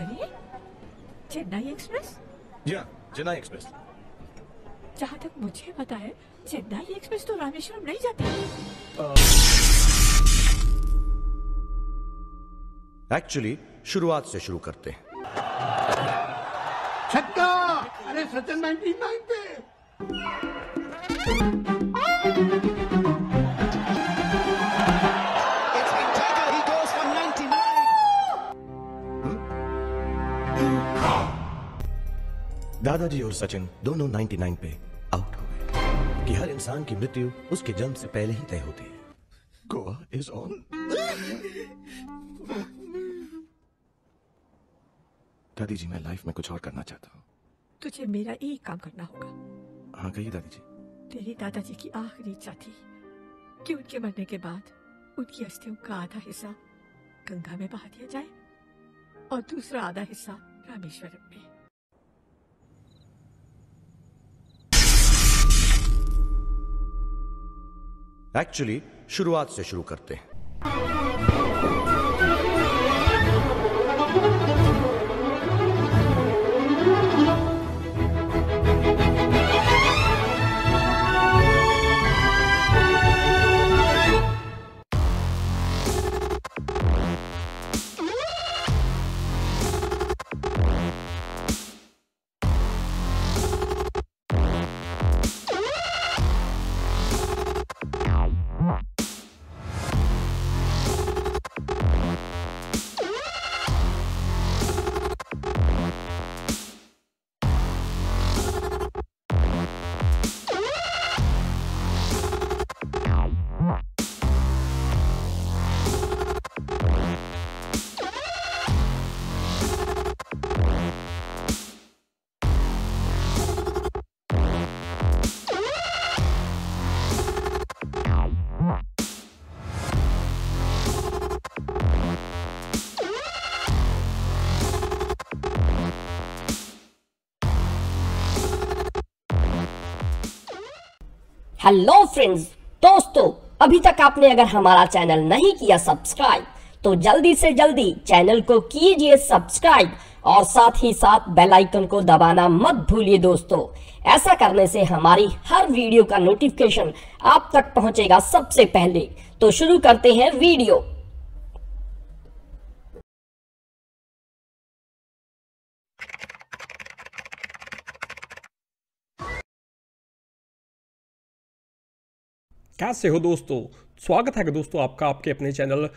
अरे चेन्नई एक्सप्रेस जी हाँ चेन्नई एक्सप्रेस जहाँ तक मुझे पता है चेन्नई एक्सप्रेस तो रामेश्वरम नहीं जाती एक्चुअली uh, शुरुआत से शुरू करते हैं छक्का अरे सचिन नाइनटीन दादाजी और सचिन दोनों 99 पे आउट हो गए कि हर इंसान की मृत्यु उसके जन्म से पहले ही तय होती है गोवा इज ऑन दादी जी मैं लाइफ में कुछ और करना चाहता हूँ तुझे मेरा एक काम करना होगा हाँ कहिए दादी जी तेरे दादाजी की आखिरी इच्छा थी कि उनके मरने के बाद उनकी अस्थियों का आधा हिस्सा गंगा में बहा दिया जाए और दूसरा आधा हिस्सा रामेश्वरम में एक्चुअली शुरुआत से शुरू करते हैं हेलो फ्रेंड्स दोस्तों अभी तक आपने अगर हमारा चैनल नहीं किया सब्सक्राइब तो जल्दी से जल्दी चैनल को कीजिए सब्सक्राइब और साथ ही साथ बेल आइकन को दबाना मत भूलिए दोस्तों ऐसा करने से हमारी हर वीडियो का नोटिफिकेशन आप तक पहुंचेगा सबसे पहले तो शुरू करते हैं वीडियो कैसे हो दोस्तों स्वागत है दोस्तों आपका आपके अपने चैनल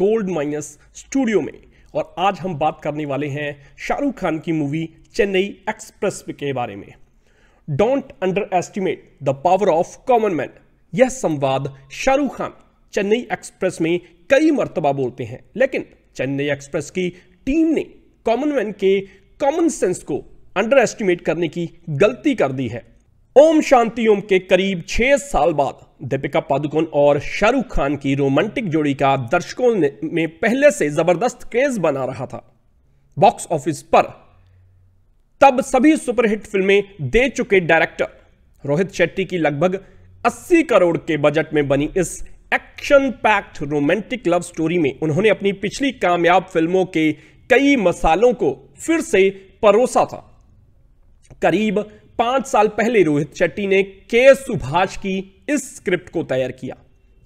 गोल्ड माइनस स्टूडियो में और आज हम बात करने वाले हैं शाहरुख खान की मूवी चेन्नई एक्सप्रेस के बारे में don't underestimate the power of common man यह संवाद शाहरुख खान चेन्नई एक्सप्रेस में कई मरतबा बोलते हैं लेकिन चेन्नई एक्सप्रेस की टीम ने कॉमन मैन के कॉमन सेंस को अंडर एस्टिमेट करने की गलती कर दी है ओम शांति ओम के करीब छह साल बाद दीपिका पादुकोण और शाहरुख खान की रोमांटिक जोड़ी का दर्शकों में पहले से जबरदस्त क्रेज बना रहा था बॉक्स ऑफिस पर तब सभी सुपरहिट फिल्में दे चुके डायरेक्टर रोहित शेट्टी की लगभग 80 करोड़ के बजट में बनी इस action packed romantic love story में उन्होंने अपनी पिछली कामयाब फिल्मों के कई मसालों को फिर से परोसा था करीब पांच साल पहले रोहित शेट्टी ने के सुभाष की इस स्क्रिप्ट को तैयार किया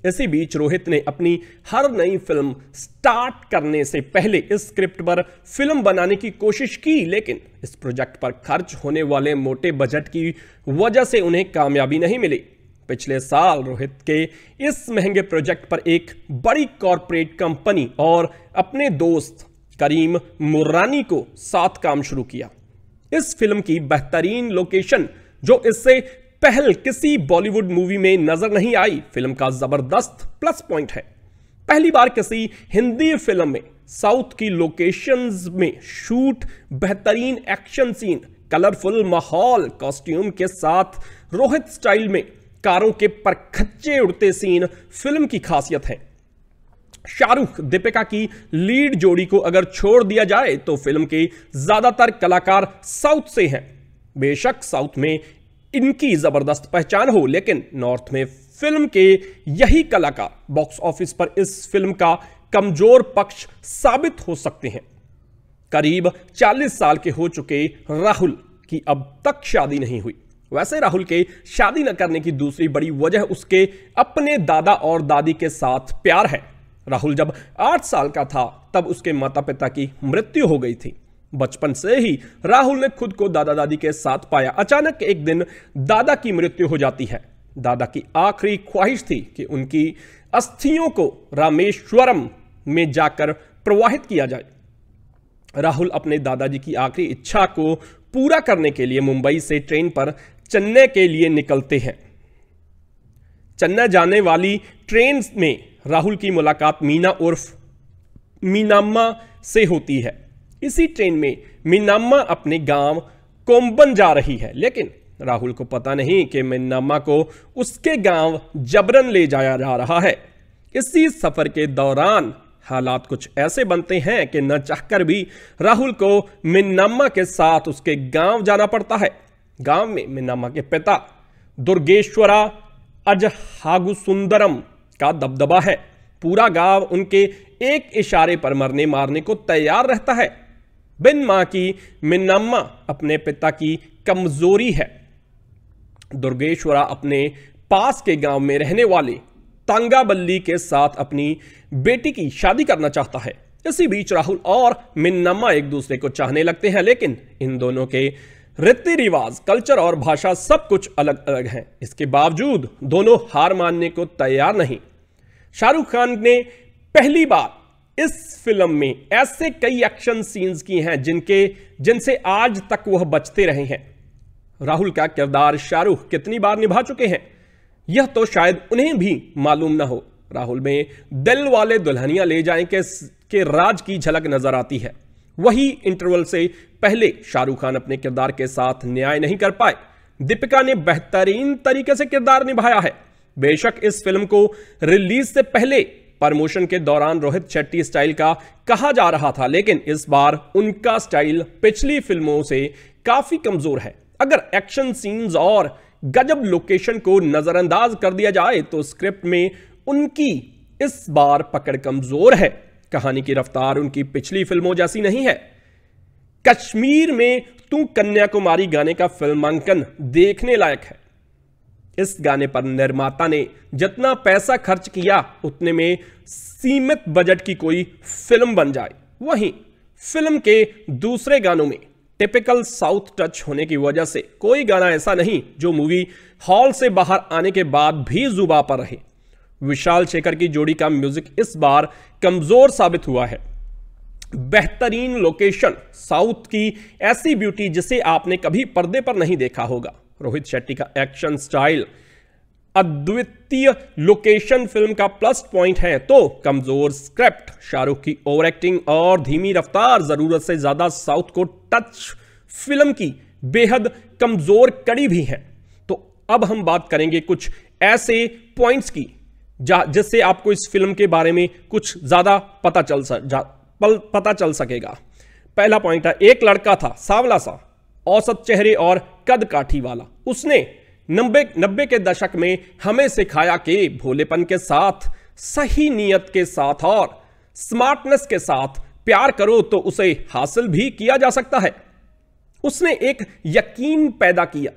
इसी बीच रोहित ने अपनी हर नई फिल्म स्टार्ट करने से पहले इस स्क्रिप्ट पर फिल्म बनाने की कोशिश की लेकिन इस प्रोजेक्ट पर खर्च होने वाले मोटे बजट की वजह से उन्हें कामयाबी नहीं मिली पिछले साल रोहित के इस महंगे प्रोजेक्ट पर एक बड़ी कॉरपोरेट कंपनी और अपने दोस्त करीम मुर्रानी को साथ काम शुरू किया इस फिल्म की बेहतरीन लोकेशन जो इससे पहल किसी बॉलीवुड मूवी में नजर नहीं आई फिल्म का जबरदस्त प्लस पॉइंट है पहली बार किसी हिंदी फिल्म में साउथ की लोकेशंस में शूट बेहतरीन एक्शन सीन कलरफुल माहौल कॉस्ट्यूम के साथ रोहित स्टाइल में कारों के परखच्चे उड़ते सीन फिल्म की खासियत है शाहरुख दीपिका की लीड जोड़ी को अगर छोड़ दिया जाए तो फिल्म के ज्यादातर कलाकार साउथ से हैं बेशक साउथ में इनकी जबरदस्त पहचान हो लेकिन नॉर्थ में फिल्म के यही कलाकार बॉक्स ऑफिस पर इस फिल्म का कमजोर पक्ष साबित हो सकते हैं करीब 40 साल के हो चुके राहुल की अब तक शादी नहीं हुई वैसे राहुल के शादी न करने की दूसरी बड़ी वजह उसके अपने दादा और दादी के साथ प्यार है राहुल जब आठ साल का था तब उसके माता पिता की मृत्यु हो गई थी बचपन से ही राहुल ने खुद को दादा दादी के साथ पाया अचानक एक दिन दादा की मृत्यु हो जाती है दादा की आखिरी ख्वाहिश थी कि उनकी अस्थियों को रामेश्वरम में जाकर प्रवाहित किया जाए राहुल अपने दादाजी की आखिरी इच्छा को पूरा करने के लिए मुंबई से ट्रेन पर चेन्नई के लिए निकलते हैं चेन्नई जाने वाली ट्रेन में राहुल की मुलाकात मीना उर्फ मीनाम्मा से होती है इसी ट्रेन में मीनाम्मा अपने गांव कोम्बन जा रही है लेकिन राहुल को पता नहीं कि मीनाम्मा को उसके गांव जबरन ले जाया जा रहा है इसी सफर के दौरान हालात कुछ ऐसे बनते हैं कि न चाहकर भी राहुल को मिन्नामा के साथ उसके गांव जाना पड़ता है गांव में मिन्नामा के पिता दुर्गेश्वरा अजहागुसुंदरम का दबदबा है पूरा गांव उनके एक इशारे पर मरने मारने को तैयार रहता है बिन मां की मिन्नम्मा अपने पिता की कमजोरी है दुर्गेश्वरा अपने पास के गांव में रहने वाले तांगाबल्ली के साथ अपनी बेटी की शादी करना चाहता है इसी बीच राहुल और मिन्नम्मा एक दूसरे को चाहने लगते हैं लेकिन इन दोनों के रीति रिवाज कल्चर और भाषा सब कुछ अलग अलग है इसके बावजूद दोनों हार मानने को तैयार नहीं शाहरुख खान ने पहली बार इस फिल्म में ऐसे कई एक्शन सीन्स की हैं जिनके जिनसे आज तक वह बचते रहे हैं राहुल का किरदार शाहरुख कितनी बार निभा चुके हैं यह तो शायद उन्हें भी मालूम ना हो राहुल में दिल वाले दुल्हनिया ले जाए के, के राज की झलक नजर आती है वही इंटरवल से पहले शाहरुख खान अपने किरदार के साथ न्याय नहीं कर पाए दीपिका ने बेहतरीन तरीके से किरदार निभाया है बेशक इस फिल्म को रिलीज से पहले प्रमोशन के दौरान रोहित शेट्टी स्टाइल का कहा जा रहा था लेकिन इस बार उनका स्टाइल पिछली फिल्मों से काफी कमजोर है अगर एक्शन सीन्स और गजब लोकेशन को नजरअंदाज कर दिया जाए तो स्क्रिप्ट में उनकी इस बार पकड़ कमजोर है कहानी की रफ्तार उनकी पिछली फिल्मों जैसी नहीं है कश्मीर में तू कन्याकुमारी गाने का फिल्मांकन देखने लायक है इस गाने पर निर्माता ने जितना पैसा खर्च किया उतने में सीमित बजट की कोई फिल्म बन जाए वहीं फिल्म के दूसरे गानों में टिपिकल साउथ टच होने की वजह से कोई गाना ऐसा नहीं जो मूवी हॉल से बाहर आने के बाद भी जुबा पर रहे विशाल शेखर की जोड़ी का म्यूजिक इस बार कमजोर साबित हुआ है बेहतरीन लोकेशन साउथ की ऐसी ब्यूटी जिसे आपने कभी पर्दे पर नहीं देखा होगा रोहित शेट्टी का एक्शन स्टाइल अद्वितीय लोकेशन फिल्म का प्लस पॉइंट है तो कमजोर स्क्रिप्ट शाहरुख की ओवर एक्टिंग और धीमी रफ्तार जरूरत से ज्यादा साउथ को टच फिल्म की बेहद कमजोर कड़ी भी है तो अब हम बात करेंगे कुछ ऐसे पॉइंट्स की जिससे आपको इस फिल्म के बारे में कुछ ज़्यादा पता चल सक पता चल सकेगा पहला पॉइंट है एक लड़का था सावला सा औसत चेहरे और कद काठी वाला उसने नब्बे नब्बे के दशक में हमें सिखाया कि भोलेपन के साथ सही नियत के साथ और स्मार्टनेस के साथ प्यार करो तो उसे हासिल भी किया जा सकता है उसने एक यकीन पैदा किया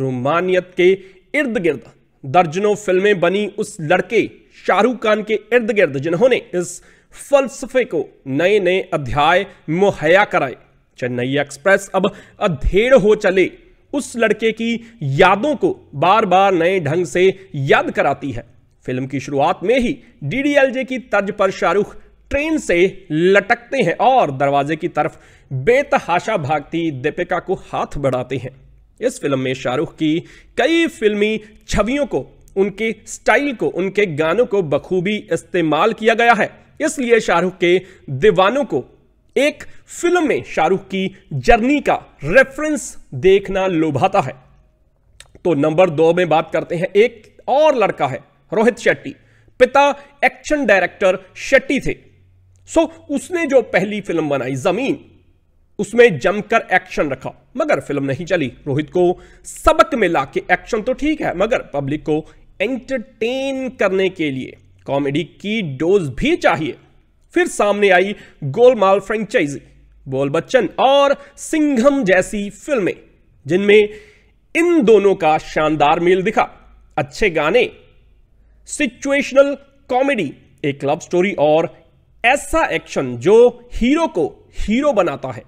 रोमानियत के इर्द गिर्द दर्जनों फिल्में बनी उस लड़के शाहरुख खान के इर्द गिर्द जिन्होंने इस फलसफे को नए नए अध्याय मुहैया कराए चेन्नई एक्सप्रेस अब अधेड़ हो चले उस लड़के की यादों को बार बार नए ढंग से याद कराती है फिल्म की शुरुआत में ही डीडीएलजे की तर्ज पर शाहरुख ट्रेन से लटकते हैं और दरवाजे की तरफ बेतहाशा भागती दीपिका को हाथ बढ़ाते हैं इस फिल्म में शाहरुख की कई फिल्मी छवियों को उनके स्टाइल को उनके गानों को बखूबी इस्तेमाल किया गया है इसलिए शाहरुख के दीवानों को एक फिल्म में शाहरुख की जर्नी का रेफरेंस देखना लुभाता है तो नंबर दो में बात करते हैं एक और लड़का है रोहित शेट्टी पिता एक्शन डायरेक्टर शेट्टी थे सो उसने जो पहली फिल्म बनाई जमीन उसमें जमकर एक्शन रखा मगर फिल्म नहीं चली रोहित को सबक में लाके एक्शन तो ठीक है मगर पब्लिक को एंटरटेन करने के लिए कॉमेडी की डोज भी चाहिए फिर सामने आई गोलमाल फ्रेंचाइजी बोल बच्चन और सिंघम जैसी फिल्में जिनमें इन दोनों का शानदार मेल दिखा अच्छे गाने सिचुएशनल कॉमेडी एक लव स्टोरी और ऐसा एक्शन जो हीरो को हीरो बनाता है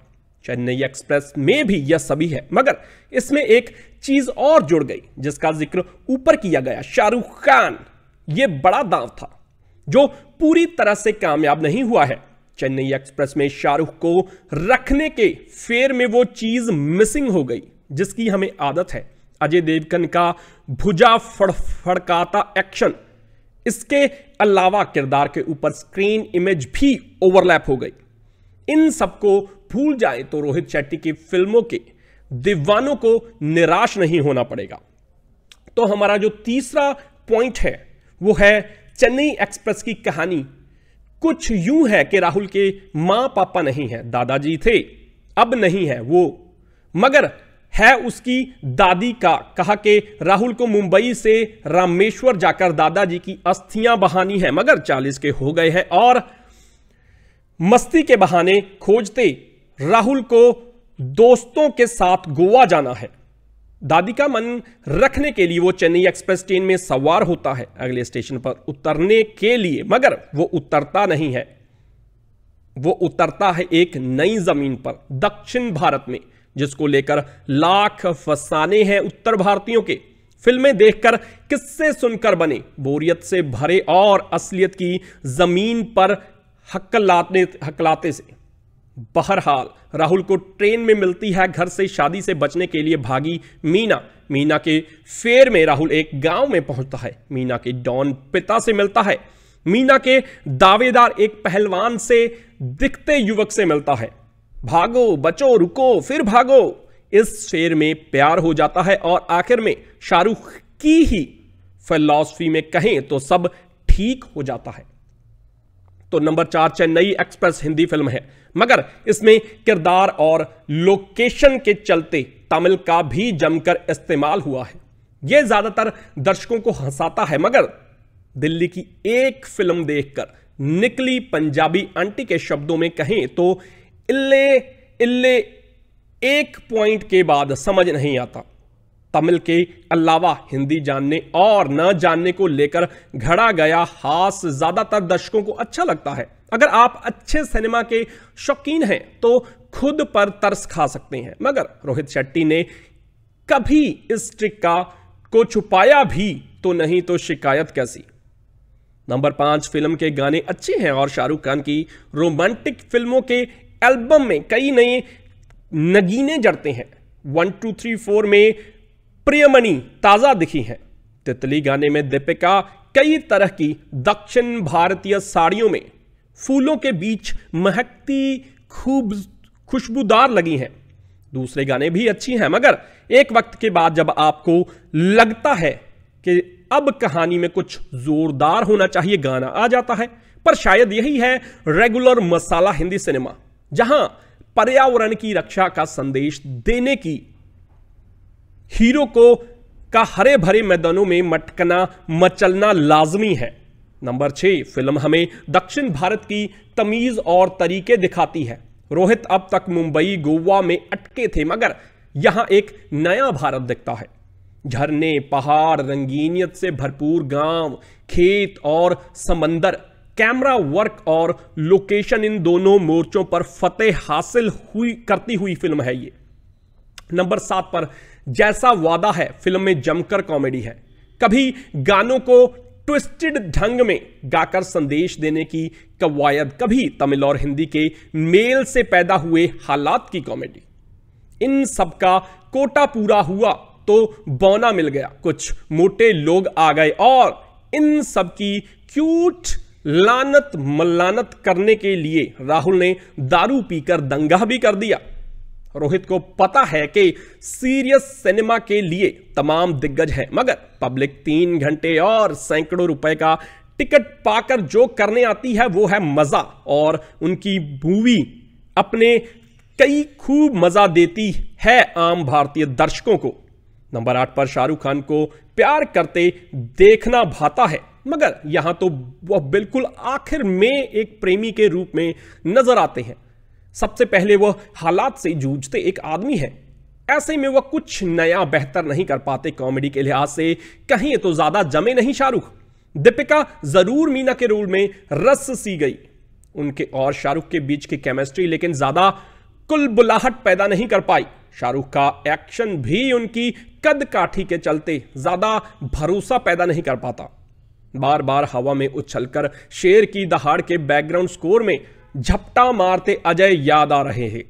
चेन्नई एक्सप्रेस में भी यह सभी है मगर इसमें एक चीज और जुड़ गई जिसका जिक्र ऊपर किया गया शाहरुख खान यह बड़ा दांव था जो पूरी तरह से कामयाब नहीं हुआ है चेन्नई एक्सप्रेस में शाहरुख को रखने के फेर में वो चीज मिसिंग हो गई जिसकी हमें आदत है अजय देवगन का भुजा फड़फड़काता एक्शन इसके अलावा किरदार के ऊपर स्क्रीन इमेज भी ओवरलैप हो गई इन सबको भूल जाए तो रोहित शेट्टी की फिल्मों के दीवानों को निराश नहीं होना पड़ेगा तो हमारा जो तीसरा पॉइंट है वो है चेन्नई एक्सप्रेस की कहानी कुछ यूं है कि राहुल के मां पापा नहीं है दादाजी थे अब नहीं है वो मगर है उसकी दादी का कहा कि राहुल को मुंबई से रामेश्वर जाकर दादाजी की अस्थियां बहानी है मगर चालीस के हो गए हैं और मस्ती के बहाने खोजते राहुल को दोस्तों के साथ गोवा जाना है दादी का मन रखने के लिए वो चेन्नई एक्सप्रेस ट्रेन में सवार होता है अगले स्टेशन पर उतरने के लिए मगर वो उतरता नहीं है वो उतरता है एक नई जमीन पर दक्षिण भारत में जिसको लेकर लाख फसाने हैं उत्तर भारतीयों के फिल्में देखकर किससे सुनकर बने बोरियत से भरे और असलियत की जमीन पर हकलाते हकलाते से बहरहाल राहुल को ट्रेन में मिलती है घर से शादी से बचने के लिए भागी मीना मीना के फेर में राहुल एक गांव में पहुंचता है मीना के डॉन पिता से मिलता है मीना के दावेदार एक पहलवान से दिखते युवक से मिलता है भागो बचो रुको फिर भागो इस शेर में प्यार हो जाता है और आखिर में शाहरुख की ही फिलॉसफी में कहें तो सब ठीक हो जाता है तो नंबर चार चेन्नई एक्सप्रेस हिंदी फिल्म है मगर इसमें किरदार और लोकेशन के चलते तमिल का भी जमकर इस्तेमाल हुआ है यह ज्यादातर दर्शकों को हंसाता है मगर दिल्ली की एक फिल्म देखकर निकली पंजाबी आंटी के शब्दों में कहें तो इल्ले इल्ले एक पॉइंट के बाद समझ नहीं आता तमिल के अलावा हिंदी जानने और न जानने को लेकर घड़ा गया हास ज्यादातर दर्शकों को अच्छा लगता है अगर आप अच्छे सिनेमा के शौकीन हैं तो खुद पर तरस खा सकते हैं मगर रोहित शेट्टी ने कभी इस ट्रिक का को छुपाया भी तो नहीं तो शिकायत कैसी नंबर पांच फिल्म के गाने अच्छे हैं और शाहरुख खान की रोमांटिक फिल्मों के एल्बम में कई नए नगीने जड़ते हैं वन टू थ्री फोर में प्रियमणि ताजा दिखी हैं तितली गाने में दीपिका कई तरह की दक्षिण भारतीय साड़ियों में फूलों के बीच महकती खूब खुशबूदार लगी हैं दूसरे गाने भी अच्छी हैं मगर एक वक्त के बाद जब आपको लगता है कि अब कहानी में कुछ जोरदार होना चाहिए गाना आ जाता है पर शायद यही है रेगुलर मसाला हिंदी सिनेमा जहां पर्यावरण की रक्षा का संदेश देने की हीरो को का हरे भरे मैदानों में मटकना मचलना लाजमी है नंबर छह फिल्म हमें दक्षिण भारत की तमीज़ और तरीके दिखाती है रोहित अब तक मुंबई गोवा में अटके थे मगर यहां एक नया भारत दिखता है झरने पहाड़ रंगीनियत से भरपूर गांव खेत और समंदर कैमरा वर्क और लोकेशन इन दोनों मोर्चों पर फतेह हासिल हुई करती हुई फिल्म है ये नंबर सात पर जैसा वादा है फिल्म में जमकर कॉमेडी है कभी गानों को ट्विस्टेड ढंग में गाकर संदेश देने की कवायद कभी तमिल और हिंदी के मेल से पैदा हुए हालात की कॉमेडी इन सब का कोटा पूरा हुआ तो बौना मिल गया कुछ मोटे लोग आ गए और इन सब की क्यूट लानत मल्लानत करने के लिए राहुल ने दारू पीकर दंगा भी कर दिया रोहित को पता है कि सीरियस सिनेमा के लिए तमाम दिग्गज हैं मगर पब्लिक तीन घंटे और सैकड़ों रुपए का टिकट पाकर जो करने आती है वो है मजा और उनकी मूवी अपने कई खूब मजा देती है आम भारतीय दर्शकों को नंबर आठ पर शाहरुख खान को प्यार करते देखना भाता है मगर यहां तो वह बिल्कुल आखिर में एक प्रेमी के रूप में नजर आते हैं सबसे पहले वह हालात से जूझते एक आदमी है ऐसे में वह कुछ नया बेहतर नहीं कर पाते कॉमेडी के लिहाज से कहीं तो ज्यादा जमे नहीं शाहरुख दीपिका जरूर मीना के रोल में रस सी गई उनके और शाहरुख के बीच की केमिस्ट्री लेकिन ज्यादा कुलबुलाहट पैदा नहीं कर पाई शाहरुख का एक्शन भी उनकी कद काठी के चलते ज्यादा भरोसा पैदा नहीं कर पाता बार बार हवा में उछलकर शेर की दहाड़ के बैकग्राउंड स्कोर में झपटा मारते अजय याद आ रहे हैं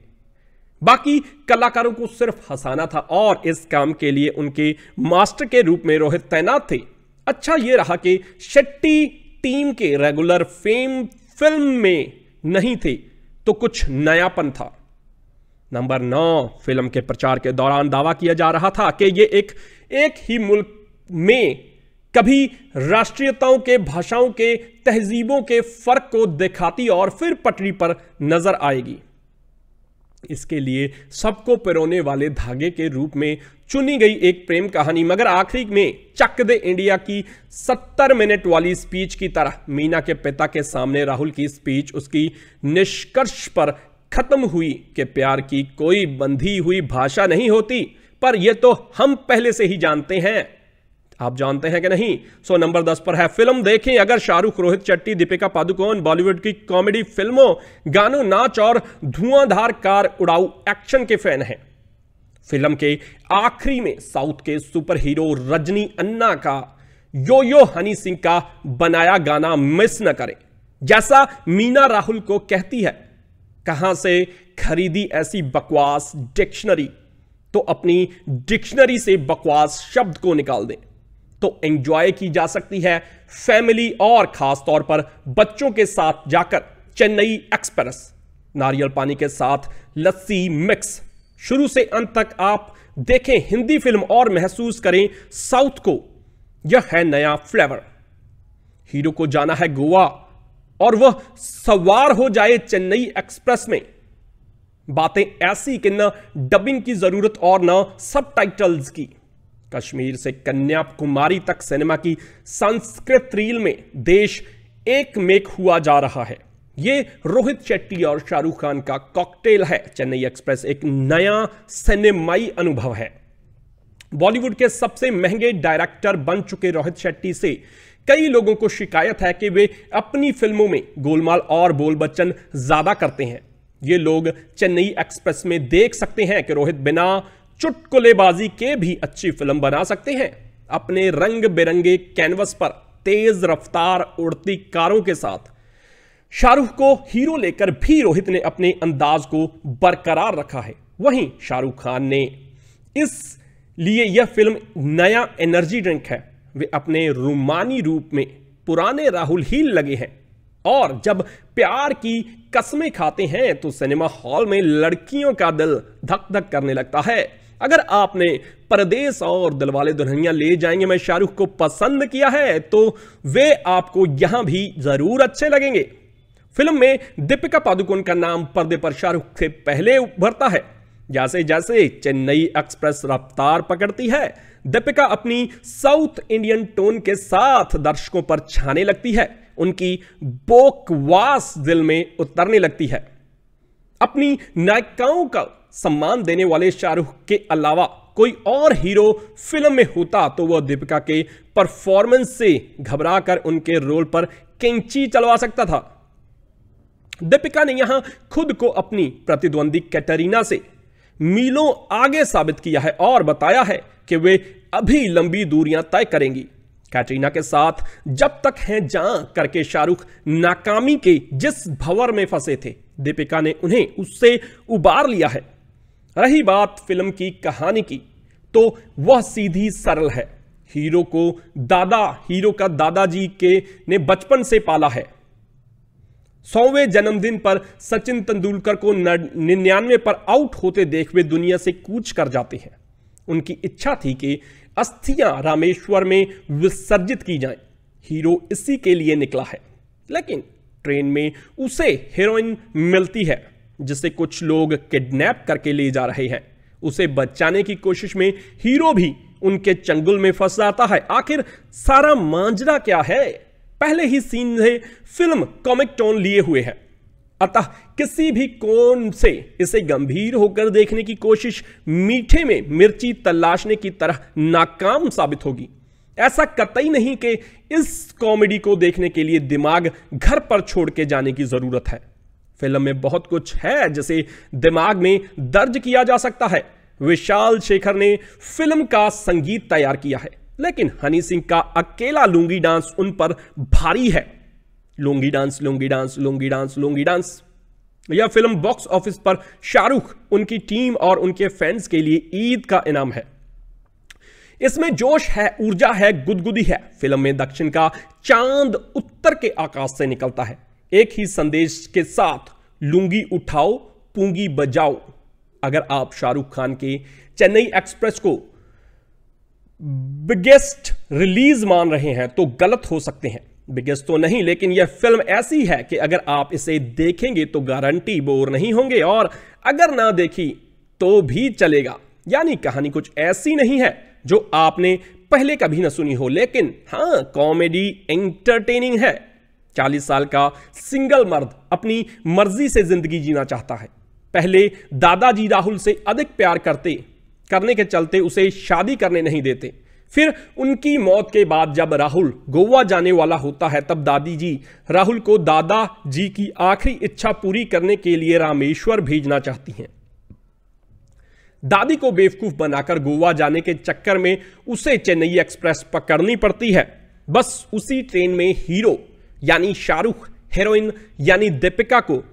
बाकी कलाकारों को सिर्फ हंसाना था और इस काम के लिए उनके मास्टर के रूप में रोहित तैनात थे अच्छा यह रहा कि शेट्टी टीम के रेगुलर फेम फिल्म में नहीं थे तो कुछ नयापन था नंबर नौ फिल्म के प्रचार के दौरान दावा किया जा रहा था कि यह एक एक ही मुल्क में कभी राष्ट्रीयताओं के भाषाओं के तहजीबों के फर्क को दिखाती और फिर पटरी पर नजर आएगी इसके लिए सबको पिरोने वाले धागे के रूप में चुनी गई एक प्रेम कहानी मगर आखिरी में चक दे इंडिया की सत्तर मिनट वाली स्पीच की तरह मीना के पिता के सामने राहुल की स्पीच उसकी निष्कर्ष पर खत्म हुई कि प्यार की कोई बंधी हुई भाषा नहीं होती पर यह तो हम पहले से ही जानते हैं आप जानते हैं कि नहीं सो so, नंबर दस पर है फिल्म देखें अगर शाहरुख रोहित चट्टी दीपिका पादुकोण बॉलीवुड की कॉमेडी फिल्मों गानों नाच और धुआंधार कार उड़ाऊ एक्शन के फैन हैं फिल्म के आखिरी में साउथ के सुपर हीरो रजनी अन्ना का यो यो हनी सिंह का बनाया गाना मिस न करें जैसा मीना राहुल को कहती है कहां से खरीदी ऐसी बकवास डिक्शनरी तो अपनी डिक्शनरी से बकवास शब्द को निकाल दें तो एंजॉय की जा सकती है फैमिली और खास तौर पर बच्चों के साथ जाकर चेन्नई एक्सप्रेस नारियल पानी के साथ लस्सी मिक्स शुरू से अंत तक आप देखें हिंदी फिल्म और महसूस करें साउथ को यह है नया फ्लेवर हीरो को जाना है गोवा और वह सवार हो जाए चेन्नई एक्सप्रेस में बातें ऐसी कि न डबिंग की जरूरत और न सब की कश्मीर से कन्याकुमारी तक सिनेमा की संस्कृत रील में देश एक मेक हुआ जा रहा है ये रोहित शेट्टी और शाहरुख खान का कॉकटेल है चेन्नई एक्सप्रेस एक नया सिनेमाई अनुभव है बॉलीवुड के सबसे महंगे डायरेक्टर बन चुके रोहित शेट्टी से कई लोगों को शिकायत है कि वे अपनी फिल्मों में गोलमाल और बोल बच्चन ज्यादा करते हैं ये लोग चेन्नई एक्सप्रेस में देख सकते हैं कि रोहित बिना चुटकुलेबाजी के भी अच्छी फिल्म बना सकते हैं अपने रंग बिरंगे कैनवस पर तेज रफ्तार उड़ती कारों के साथ शाहरुख को हीरो लेकर भी रोहित ने अपने अंदाज को बरकरार रखा है वहीं शाहरुख खान ने इस लिए यह फिल्म नया एनर्जी ड्रिंक है वे अपने रूमानी रूप में पुराने राहुल ही लगे हैं और जब प्यार की कस्में खाते हैं तो सिनेमा हॉल में लड़कियों का दिल धक धक करने लगता है अगर आपने परदेश और दिलवाले दुल्हनिया ले जाएंगे मैं शाहरुख को पसंद किया है तो वे आपको यहां भी जरूर अच्छे लगेंगे फिल्म में दीपिका पादुकोण का नाम पर्दे पर शाहरुख से पहले उभरता है जैसे जैसे चेन्नई एक्सप्रेस रफ्तार पकड़ती है दीपिका अपनी साउथ इंडियन टोन के साथ दर्शकों पर छाने लगती है उनकी बोकवास दिल में उतरने लगती है अपनी नायिकाओं का सम्मान देने वाले शाहरुख के अलावा कोई और हीरो फिल्म में होता तो वह दीपिका के परफॉर्मेंस से घबराकर उनके रोल पर कैंची चलवा सकता था दीपिका ने यहां खुद को अपनी प्रतिद्वंदी कैटरीना से मीलों आगे साबित किया है और बताया है कि वे अभी लंबी दूरियां तय करेंगी कैटरीना के साथ जब तक हैं जां करके शाहरुख नाकामी के जिस भंवर में फंसे थे दीपिका ने उन्हें उससे उबार लिया है रही बात फिल्म की कहानी की तो वह सीधी सरल है हीरो को दादा हीरो का दादाजी के ने बचपन से पाला है सौवे जन्मदिन पर सचिन तेंदुलकर को निन्यानवे पर आउट होते देख वे दुनिया से कूच कर जाते हैं उनकी इच्छा थी कि अस्थियां रामेश्वर में विसर्जित की जाएं। हीरो इसी के लिए निकला है लेकिन ट्रेन में उसे हीरोइन मिलती है जिसे कुछ लोग किडनैप करके ले जा रहे हैं उसे बचाने की कोशिश में हीरो भी उनके चंगुल में फंस जाता है आखिर सारा मांजरा क्या है पहले ही सीन से फिल्म कॉमिक टोन लिए हुए है अतः किसी भी कोण से इसे गंभीर होकर देखने की कोशिश मीठे में मिर्ची तलाशने की तरह नाकाम साबित होगी ऐसा कतई नहीं कि इस कॉमेडी को देखने के लिए दिमाग घर पर छोड़ के जाने की जरूरत है फिल्म में बहुत कुछ है जिसे दिमाग में दर्ज किया जा सकता है विशाल शेखर ने फिल्म का संगीत तैयार किया है लेकिन हनी सिंह का अकेला लुंगी डांस उन पर भारी है lungi dance lungi dance lungi dance lungi dance यह फिल्म बॉक्स ऑफिस पर शाहरुख उनकी टीम और उनके फैंस के लिए ईद का इनाम है इसमें जोश है ऊर्जा है गुदगुदी है फिल्म में दक्षिण का चांद उत्तर के आकाश से निकलता है एक ही संदेश के साथ लुंगी उठाओ पूंगी बजाओ अगर आप शाहरुख खान के चेन्नई एक्सप्रेस को बिगेस्ट रिलीज मान रहे हैं तो गलत हो सकते हैं बिगेस्ट तो नहीं लेकिन यह फिल्म ऐसी है कि अगर आप इसे देखेंगे तो गारंटी बोर नहीं होंगे और अगर ना देखी तो भी चलेगा यानी कहानी कुछ ऐसी नहीं है जो आपने पहले कभी ना सुनी हो लेकिन हाँ कॉमेडी एंटरटेनिंग है चालीस साल का सिंगल मर्द अपनी मर्जी से जिंदगी जीना चाहता है पहले दादाजी राहुल से अधिक प्यार करते करने के चलते उसे शादी करने नहीं देते फिर उनकी मौत के बाद जब राहुल गोवा जाने वाला होता है तब दादी जी राहुल को दादा जी की आखिरी इच्छा पूरी करने के लिए रामेश्वर भेजना चाहती हैं दादी को बेवकूफ बनाकर गोवा जाने के चक्कर में उसे चेन्नई एक्सप्रेस पकड़नी पड़ती है बस उसी ट्रेन में हीरो यानी शाहरुख हेरोइन यानी दीपिका को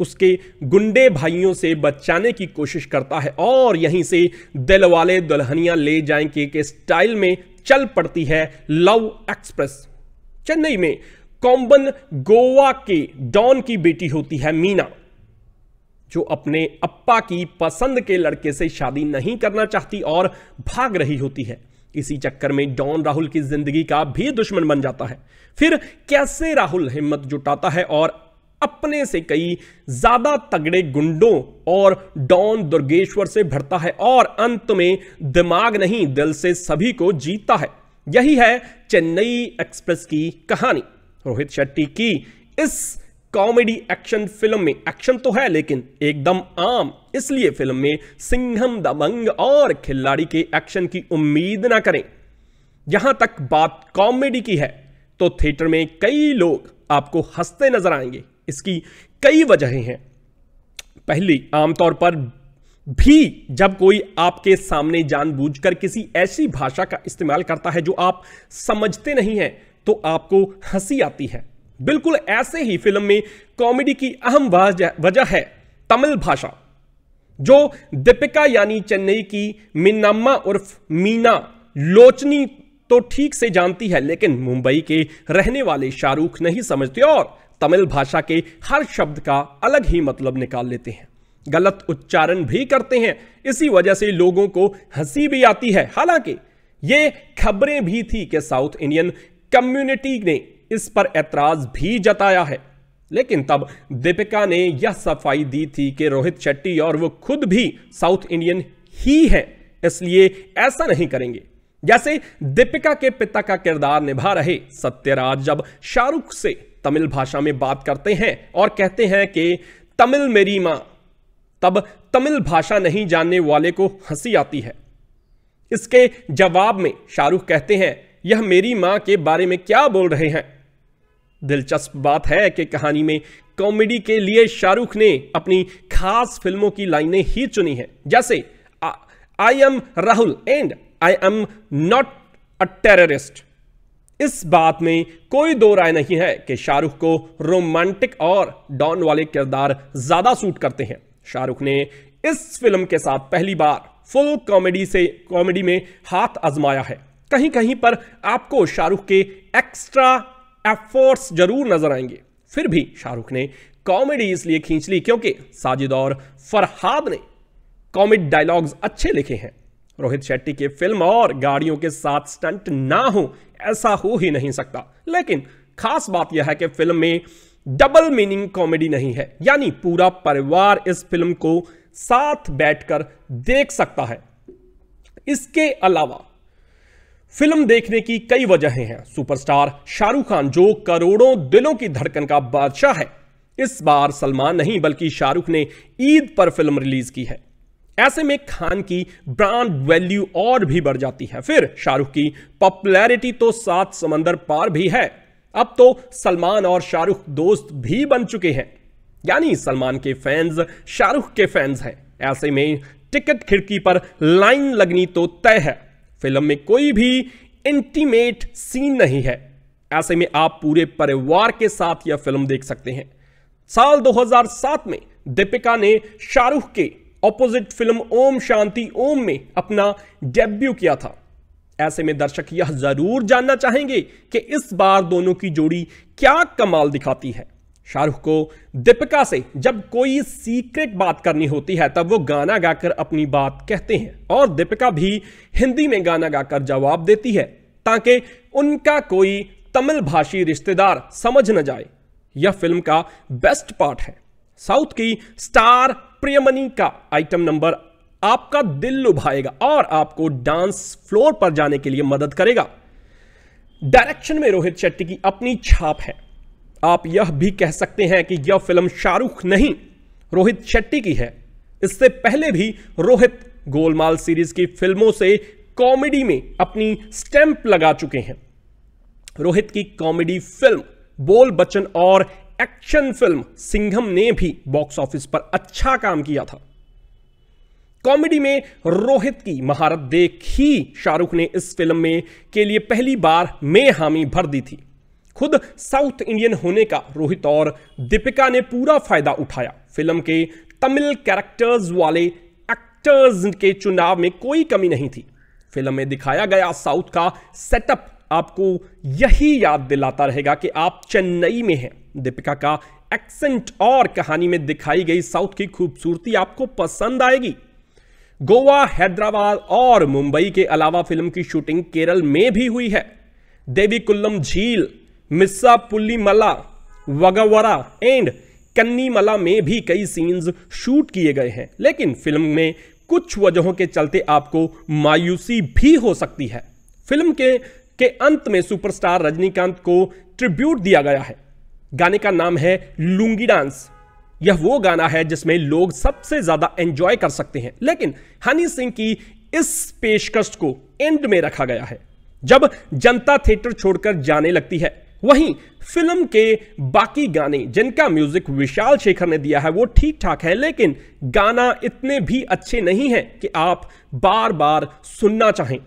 उसके गुंडे भाइयों से बचाने की कोशिश करता है और यहीं से दिल वाले दुल्हनिया ले के, के स्टाइल में चल पड़ती है लव एक्सप्रेस चेन्नई में कॉम्बन गोवा के डॉन की बेटी होती है मीना जो अपने अप्पा की पसंद के लड़के से शादी नहीं करना चाहती और भाग रही होती है इसी चक्कर में डॉन राहुल की जिंदगी का भी दुश्मन बन जाता है फिर कैसे राहुल हिम्मत जुटाता है और अपने से कई ज्यादा तगड़े गुंडों और डॉन दुर्गेश्वर से भरता है और अंत में दिमाग नहीं दिल से सभी को जीतता है यही है चेन्नई एक्सप्रेस की कहानी रोहित शेट्टी की इस कॉमेडी एक्शन फिल्म में एक्शन तो है लेकिन एकदम आम इसलिए फिल्म में सिंघम दबंग और खिलाड़ी के एक्शन की उम्मीद ना करें यहां तक बात कॉमेडी की है तो थिएटर में कई लोग आपको हंसते नजर आएंगे इसकी कई वजहें हैं पहली आमतौर पर भी जब कोई आपके सामने जानबूझकर किसी ऐसी भाषा का इस्तेमाल करता है जो आप समझते नहीं हैं तो आपको हंसी आती है बिल्कुल ऐसे ही फिल्म में कॉमेडी की अहम वजह है तमिल भाषा जो दीपिका यानी चेन्नई की मिनाम्मा उर्फ मीना लोचनी तो ठीक से जानती है लेकिन मुंबई के रहने वाले शाहरुख नहीं समझते और तमिल भाषा के हर शब्द का अलग ही मतलब निकाल लेते हैं गलत उच्चारण भी करते हैं इसी वजह से लोगों को हंसी भी आती है हालांकि ये खबरें भी थी कि साउथ इंडियन कम्युनिटी ने इस पर एतराज भी जताया है लेकिन तब दीपिका ने यह सफाई दी थी कि रोहित शेट्टी और वो खुद भी साउथ इंडियन ही है इसलिए ऐसा नहीं करेंगे जैसे दीपिका के पिता का किरदार निभा रहे सत्यराज जब शाहरुख से तमिल भाषा में बात करते हैं और कहते हैं कि तमिल मेरी मां तब तमिल भाषा नहीं जानने वाले को हंसी आती है इसके जवाब में शाहरुख कहते हैं यह मेरी मां के बारे में क्या बोल रहे हैं दिलचस्प बात है कि कहानी में कॉमेडी के लिए शाहरुख ने अपनी खास फिल्मों की लाइनें ही चुनी हैं जैसे I am Rahul and I am not a terrorist इस बात में कोई दो राय नहीं है कि शाहरुख को रोमांटिक और डॉन वाले किरदार ज्यादा सूट करते हैं शाहरुख ने इस फिल्म के साथ पहली बार फुल कॉमेडी से कॉमेडी में हाथ आजमाया है कहीं कहीं पर आपको शाहरुख के एक्स्ट्रा एफर्ट्स जरूर नजर आएंगे फिर भी शाहरुख ने कॉमेडी इसलिए खींच ली क्योंकि साजिद और फरहाद ने कॉमेडी डायलॉग्स अच्छे लिखे हैं रोहित शेट्टी की फिल्म और गाड़ियों के साथ स्टंट ना हो ऐसा हो ही नहीं सकता लेकिन खास बात यह है कि फिल्म में डबल मीनिंग कॉमेडी नहीं है यानी पूरा परिवार इस फिल्म को साथ बैठकर देख सकता है इसके अलावा फिल्म देखने की कई वजहें हैं सुपरस्टार शाहरुख खान जो करोड़ों दिलों की धड़कन का बादशाह है इस बार सलमान नहीं बल्कि शाहरुख ने ईद पर फिल्म रिलीज की है ऐसे में खान की ब्रांड वैल्यू और भी बढ़ जाती है फिर शाहरुख की पॉपुलैरिटी तो सात समंदर पार भी है अब तो सलमान और शाहरुख दोस्त भी बन चुके हैं यानी सलमान के फैंस शाहरुख के फैंस हैं ऐसे में टिकट खिड़की पर लाइन लगनी तो तय है फिल्म में कोई भी इंटीमेट सीन नहीं है ऐसे में आप पूरे परिवार के साथ यह फिल्म देख सकते हैं साल 2007 में दीपिका ने शाहरुख के ऑपोजिट फिल्म ओम शांति ओम में अपना डेब्यू किया था ऐसे में दर्शक यह जरूर जानना चाहेंगे कि इस बार दोनों की जोड़ी क्या कमाल दिखाती है शाहरुख को दीपिका से जब कोई सीक्रेट बात करनी होती है तब वो गाना गाकर अपनी बात कहते हैं और दीपिका भी हिंदी में गाना गाकर जवाब देती है ताकि उनका कोई तमिल भाषी रिश्तेदार समझ न जाए यह फिल्म का बेस्ट पार्ट है साउथ की स्टार प्रियमणि का आइटम नंबर आपका दिल लुभाएगा और आपको डांस फ्लोर पर जाने के लिए मदद करेगा डायरेक्शन में रोहित शेट्टी की अपनी छाप है आप यह भी कह सकते हैं कि यह फिल्म शाहरुख नहीं रोहित शेट्टी की है इससे पहले भी रोहित गोलमाल सीरीज की फिल्मों से कॉमेडी में अपनी स्टैंप लगा चुके हैं रोहित की कॉमेडी फिल्म बोल बच्चन और एक्शन फिल्म सिंघम ने भी बॉक्स ऑफिस पर अच्छा काम किया था कॉमेडी में रोहित की महारत देख ही शाहरुख ने इस फिल्म में के लिए पहली बार में हामी भर दी थी खुद साउथ इंडियन होने का रोहित और दीपिका ने पूरा फायदा उठाया फिल्म के तमिल कैरेक्टर्स वाले एक्टर्स के चुनाव में कोई कमी नहीं थी फिल्म में दिखाया गया साउथ का सेटअप आपको यही याद दिलाता रहेगा कि आप चेन्नई में हैं दीपिका का एक्सेंट और कहानी में दिखाई गई साउथ की खूबसूरती आपको पसंद आएगी गोवा हैदराबाद और मुंबई के अलावा फिल्म की शूटिंग केरल में भी हुई है देवी कुल्लम झील मला वगवरा एंड कन्नीमला में भी कई सीन्स शूट किए गए हैं लेकिन फिल्म में कुछ वजहों के चलते आपको मायूसी भी हो सकती है फिल्म के के अंत में सुपरस्टार रजनीकांत को ट्रिब्यूट दिया गया है गाने का नाम है लुंगी डांस यह वो गाना है जिसमें लोग सबसे ज्यादा एंजॉय कर सकते हैं लेकिन हनी सिंह की इस पेशकश को एंड में रखा गया है जब जनता थिएटर छोड़कर जाने लगती है वहीं फिल्म के बाकी गाने जिनका म्यूजिक विशाल शेखर ने दिया है वो ठीक ठाक है लेकिन गाना इतने भी अच्छे नहीं है कि आप बार बार सुनना चाहें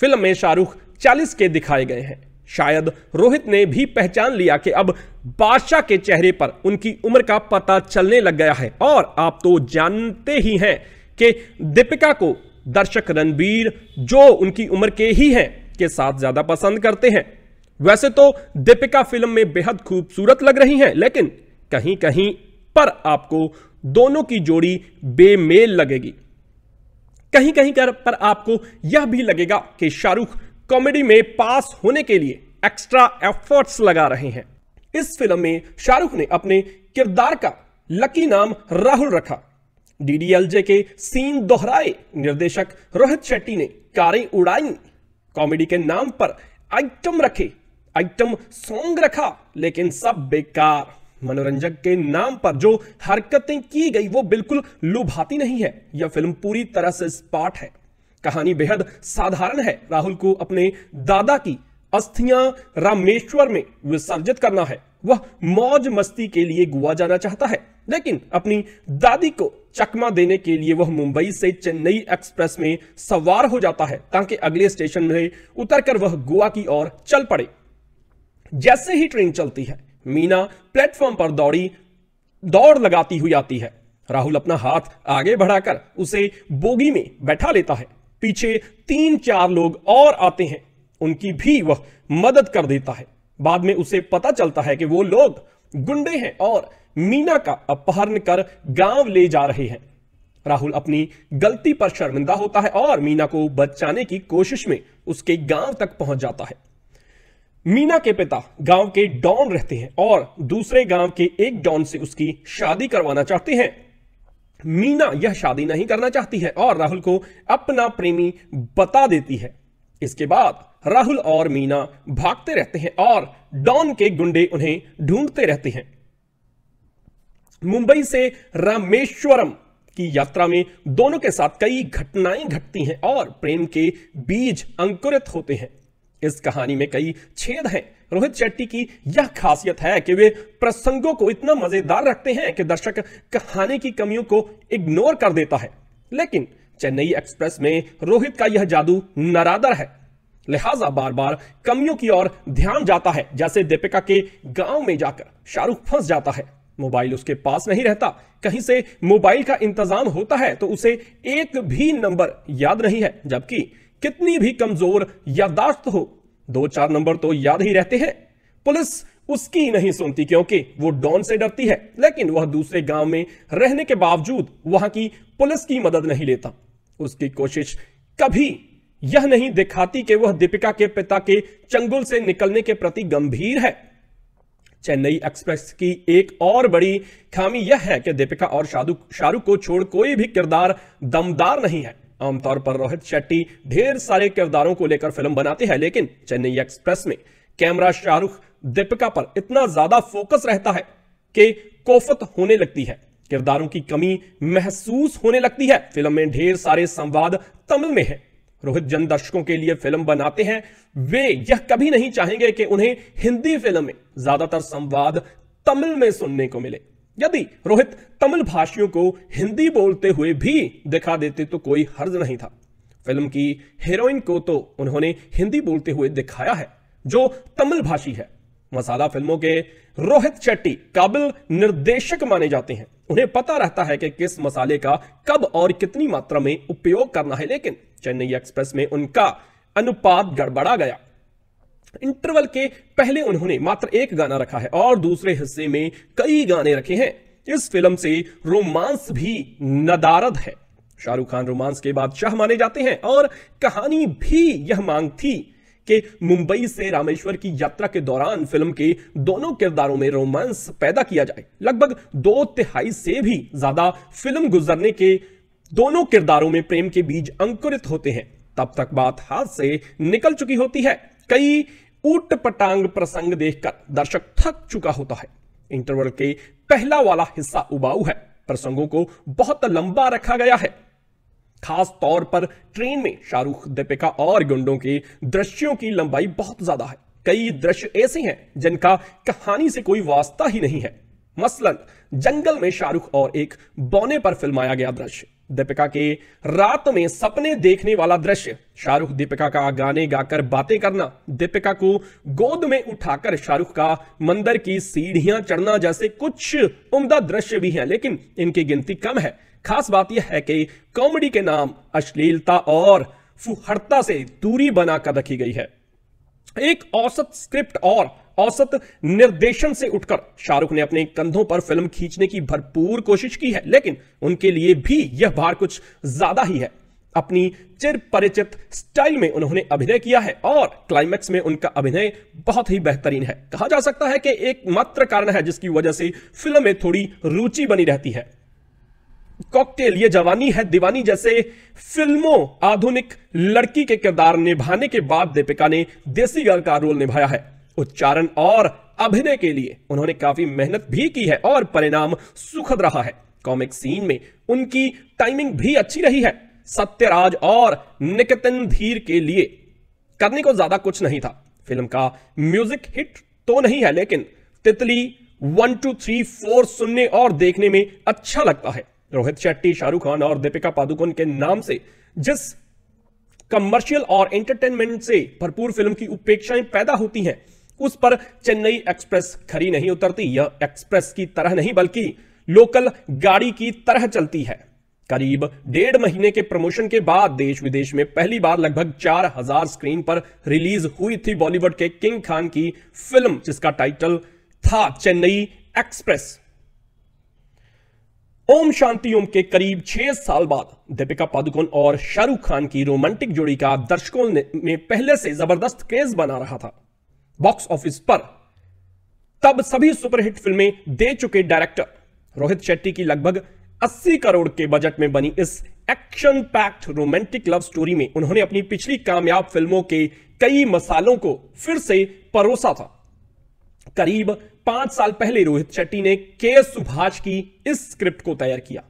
फिल्म में शाहरुख 40 के दिखाए गए हैं शायद रोहित ने भी पहचान लिया कि अब बादशाह के चेहरे पर उनकी उम्र का पता चलने लग गया है और आप तो जानते ही हैं कि दीपिका को दर्शक रणबीर जो उनकी उम्र के ही हैं के साथ ज्यादा पसंद करते हैं वैसे तो दीपिका फिल्म में बेहद खूबसूरत लग रही हैं लेकिन कहीं कहीं पर आपको दोनों की जोड़ी बेमेल लगेगी कहीं कहीं कर पर आपको यह भी लगेगा कि शाहरुख कॉमेडी में पास होने के लिए एक्स्ट्रा एफर्ट्स लगा रहे हैं इस फिल्म में शाहरुख ने अपने किरदार का लकी नाम राहुल रखा डीडीएलजे के सीन दोहराए निर्देशक रोहित शेट्टी ने कारें उड़ाई कॉमेडी के नाम पर आइटम रखे आइटम सॉन्ग रखा लेकिन सब बेकार मनोरंजक के नाम पर जो हरकतें की गई वो बिल्कुल लुभाती नहीं है यह फिल्म पूरी तरह से स्पाट है कहानी बेहद साधारण है राहुल को अपने दादा की अस्थियां रामेश्वर में विसर्जित करना है वह मौज मस्ती के लिए गोवा जाना चाहता है लेकिन अपनी दादी को चकमा देने के लिए वह मुंबई से चेन्नई एक्सप्रेस में सवार हो जाता है ताकि अगले स्टेशन में उतरकर वह गोवा की ओर चल पड़े जैसे ही ट्रेन चलती है मीना प्लेटफॉर्म पर दौड़ी दौड़ लगाती हुई आती है राहुल अपना हाथ आगे बढ़ाकर उसे बोगी में बैठा लेता है पीछे तीन चार लोग और आते हैं उनकी भी वह मदद कर देता है बाद में उसे पता चलता है कि वो लोग गुंडे हैं और मीना का अपहरण कर गांव ले जा रहे हैं राहुल अपनी गलती पर शर्मिंदा होता है और मीना को बचाने की कोशिश में उसके गांव तक पहुंच जाता है मीना के पिता गांव के डॉन रहते हैं और दूसरे गांव के एक डॉन से उसकी शादी करवाना चाहते हैं मीना यह शादी नहीं करना चाहती है और राहुल को अपना प्रेमी बता देती है इसके बाद राहुल और मीना भागते रहते हैं और डॉन के गुंडे उन्हें ढूंढते रहते हैं मुंबई से रामेश्वरम की यात्रा में दोनों के साथ कई घटनाएं घटती हैं और प्रेम के बीज अंकुरित होते हैं इस कहानी में कई छेद हैं रोहित शेट्टी की यह खासियत है कि वे प्रसंगों को इतना मजेदार रखते हैं कि दर्शक कहानी की कमियों को इग्नोर कर देता है लेकिन चेन्नई एक्सप्रेस में रोहित का यह जादू नरादर है लिहाजा बार बार कमियों की ओर ध्यान जाता है जैसे दीपिका के गांव में जाकर शाहरुख फंस जाता है मोबाइल उसके पास नहीं रहता कहीं से मोबाइल का इंतजाम होता है तो उसे एक भी नंबर याद नहीं है जबकि कितनी भी कमजोर यादाश्त हो दो चार नंबर तो याद ही रहते हैं पुलिस उसकी नहीं सुनती क्योंकि वो डॉन से डरती है लेकिन वह दूसरे गांव में रहने के बावजूद वहां की पुलिस की मदद नहीं लेता उसकी कोशिश कभी यह नहीं दिखाती कि वह दीपिका के पिता के चंगुल से निकलने के प्रति गंभीर है चेन्नई एक्सप्रेस की एक और बड़ी खामी यह है कि दीपिका और शाहरुख को छोड़ कोई भी किरदार दमदार नहीं है आमतौर पर रोहित शेट्टी ढेर सारे किरदारों को लेकर फिल्म बनाते हैं लेकिन चेन्नई एक्सप्रेस में कैमरा शाहरुख दीपिका पर इतना ज्यादा फोकस रहता है कि कोफत होने लगती है किरदारों की कमी महसूस होने लगती है फिल्म में ढेर सारे संवाद तमिल में है रोहित जन दर्शकों के लिए फिल्म बनाते हैं वे यह कभी नहीं चाहेंगे कि उन्हें हिंदी फिल्म में ज्यादातर संवाद तमिल में सुनने को मिले यदि रोहित तमिल भाषियों को हिंदी बोलते हुए भी दिखा देते तो कोई हर्ज नहीं था फिल्म की हीरोइन को तो उन्होंने हिंदी बोलते हुए दिखाया है जो तमिल भाषी है मसाला फिल्मों के रोहित शेट्टी काबिल निर्देशक माने जाते हैं उन्हें पता रहता है कि किस मसाले का कब और कितनी मात्रा में उपयोग करना है लेकिन चेन्नई एक्सप्रेस में उनका अनुपात गड़बड़ा गया इंटरवल के पहले उन्होंने मात्र एक गाना रखा है और दूसरे हिस्से में कई गाने रखे हैं इस फिल्म से रोमांस भी नदारद है शाहरुख खान रोमांस के शाह माने जाते हैं और कहानी भी यह मांग थी कि मुंबई से रामेश्वर की यात्रा के दौरान फिल्म के दोनों किरदारों में रोमांस पैदा किया जाए लगभग दो तिहाई से भी ज्यादा फिल्म गुजरने के दोनों किरदारों में प्रेम के बीज अंकुरित होते हैं तब तक बात हाथ से निकल चुकी होती है कई ऊट पटांग प्रसंग देखकर दर्शक थक चुका होता है इंटरवल के पहला वाला हिस्सा उबाऊ है प्रसंगों को बहुत लंबा रखा गया है खास तौर पर ट्रेन में शाहरुख दीपिका और गुंडों के दृश्यों की लंबाई बहुत ज्यादा है कई दृश्य ऐसे हैं जिनका कहानी से कोई वास्ता ही नहीं है मसलन जंगल में शाहरुख और एक बौने पर फिल्माया गया दृश्य दीपिका के रात में सपने देखने वाला दृश्य शाहरुख दीपिका का गाने गाकर बातें करना दीपिका को गोद में उठाकर शाहरुख का मंदिर की सीढ़ियां चढ़ना जैसे कुछ उम्दा दृश्य भी हैं लेकिन इनकी गिनती कम है खास बात यह है कि कॉमेडी के नाम अश्लीलता और फुहरता से दूरी बनाकर रखी गई है एक औसत स्क्रिप्ट और औसत निर्देशन से उठकर शाहरुख ने अपने कंधों पर फिल्म खींचने की भरपूर कोशिश की है लेकिन उनके लिए भी यह भार कुछ ज्यादा ही है अपनी चिर परिचित स्टाइल में उन्होंने अभिनय किया है और क्लाइमैक्स में उनका अभिनय बहुत ही बेहतरीन है कहा जा सकता है कि एकमात्र कारण है जिसकी वजह से फिल्म में थोड़ी रुचि बनी रहती है कॉकटेल ये जवानी है दीवानी जैसे फिल्मों आधुनिक लड़की के किरदार निभाने के बाद दीपिका ने देसी गर्ल का रोल निभाया है उच्चारण और अभिनय के लिए उन्होंने काफी मेहनत भी की है और परिणाम सुखद रहा है कॉमिक सीन में उनकी टाइमिंग भी अच्छी रही है सत्यराज और निकतन धीर के लिए करने को ज्यादा कुछ नहीं था फिल्म का म्यूजिक हिट तो नहीं है लेकिन तितली वन टू थ्री फोर सुनने और देखने में अच्छा लगता है रोहित शेट्टी शाहरुख खान और दीपिका पादुकोण के नाम से जिस कमर्शियल और एंटरटेनमेंट से भरपूर फिल्म की उपेक्षाएं पैदा होती हैं उस पर चेन्नई एक्सप्रेस खरी नहीं उतरती यह एक्सप्रेस की तरह नहीं बल्कि लोकल गाड़ी की तरह चलती है करीब डेढ़ महीने के प्रमोशन के बाद देश विदेश में पहली बार लगभग चार हजार स्क्रीन पर रिलीज हुई थी बॉलीवुड के किंग खान की फिल्म जिसका टाइटल था चेन्नई एक्सप्रेस ओम शांति ओम के करीब छह साल बाद दीपिका पादुकोण और शाहरुख खान की रोमांटिक जोड़ी का दर्शकों में पहले से जबरदस्त क्रेज बना रहा था बॉक्स ऑफिस पर तब सभी सुपरहिट फिल्में दे चुके डायरेक्टर रोहित शेट्टी की लगभग 80 करोड़ के बजट में बनी इस action packed romantic love story में उन्होंने अपनी पिछली कामयाब फिल्मों के कई मसालों को फिर से परोसा था करीब पांच साल पहले रोहित शेट्टी ने के सुभाष की इस स्क्रिप्ट को तैयार किया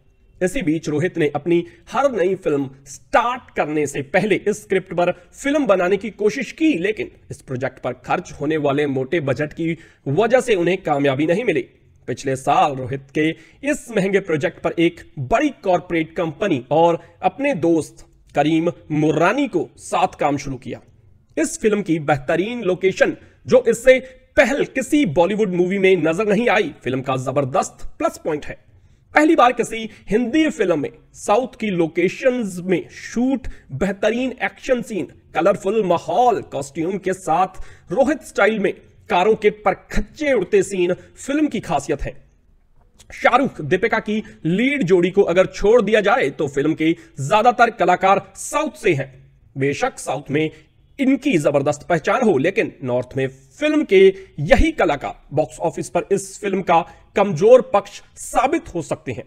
इसी बीच रोहित ने अपनी हर नई फिल्म स्टार्ट करने से पहले इस स्क्रिप्ट पर फिल्म बनाने की कोशिश की लेकिन इस प्रोजेक्ट पर खर्च होने वाले मोटे बजट की वजह से उन्हें कामयाबी नहीं मिली पिछले साल रोहित के इस महंगे प्रोजेक्ट पर एक बड़ी कॉरपोरेट कंपनी और अपने दोस्त करीम मुर्रानी को साथ काम शुरू किया इस फिल्म की बेहतरीन लोकेशन जो इससे पहल किसी बॉलीवुड मूवी में नजर नहीं आई फिल्म का जबरदस्त प्लस पॉइंट है पहली बार किसी हिंदी फिल्म में साउथ की लोकेशंस में शूट बेहतरीन एक्शन सीन कलरफुल माहौल कॉस्ट्यूम के साथ रोहित स्टाइल में कारों के परखच्चे उड़ते सीन फिल्म की खासियत है शाहरुख दीपिका की लीड जोड़ी को अगर छोड़ दिया जाए तो फिल्म के ज्यादातर कलाकार साउथ से हैं बेशक साउथ में इनकी जबरदस्त पहचान हो लेकिन नॉर्थ में फिल्म के यही कलाकार बॉक्स ऑफिस पर इस फिल्म का कमजोर पक्ष साबित हो सकते हैं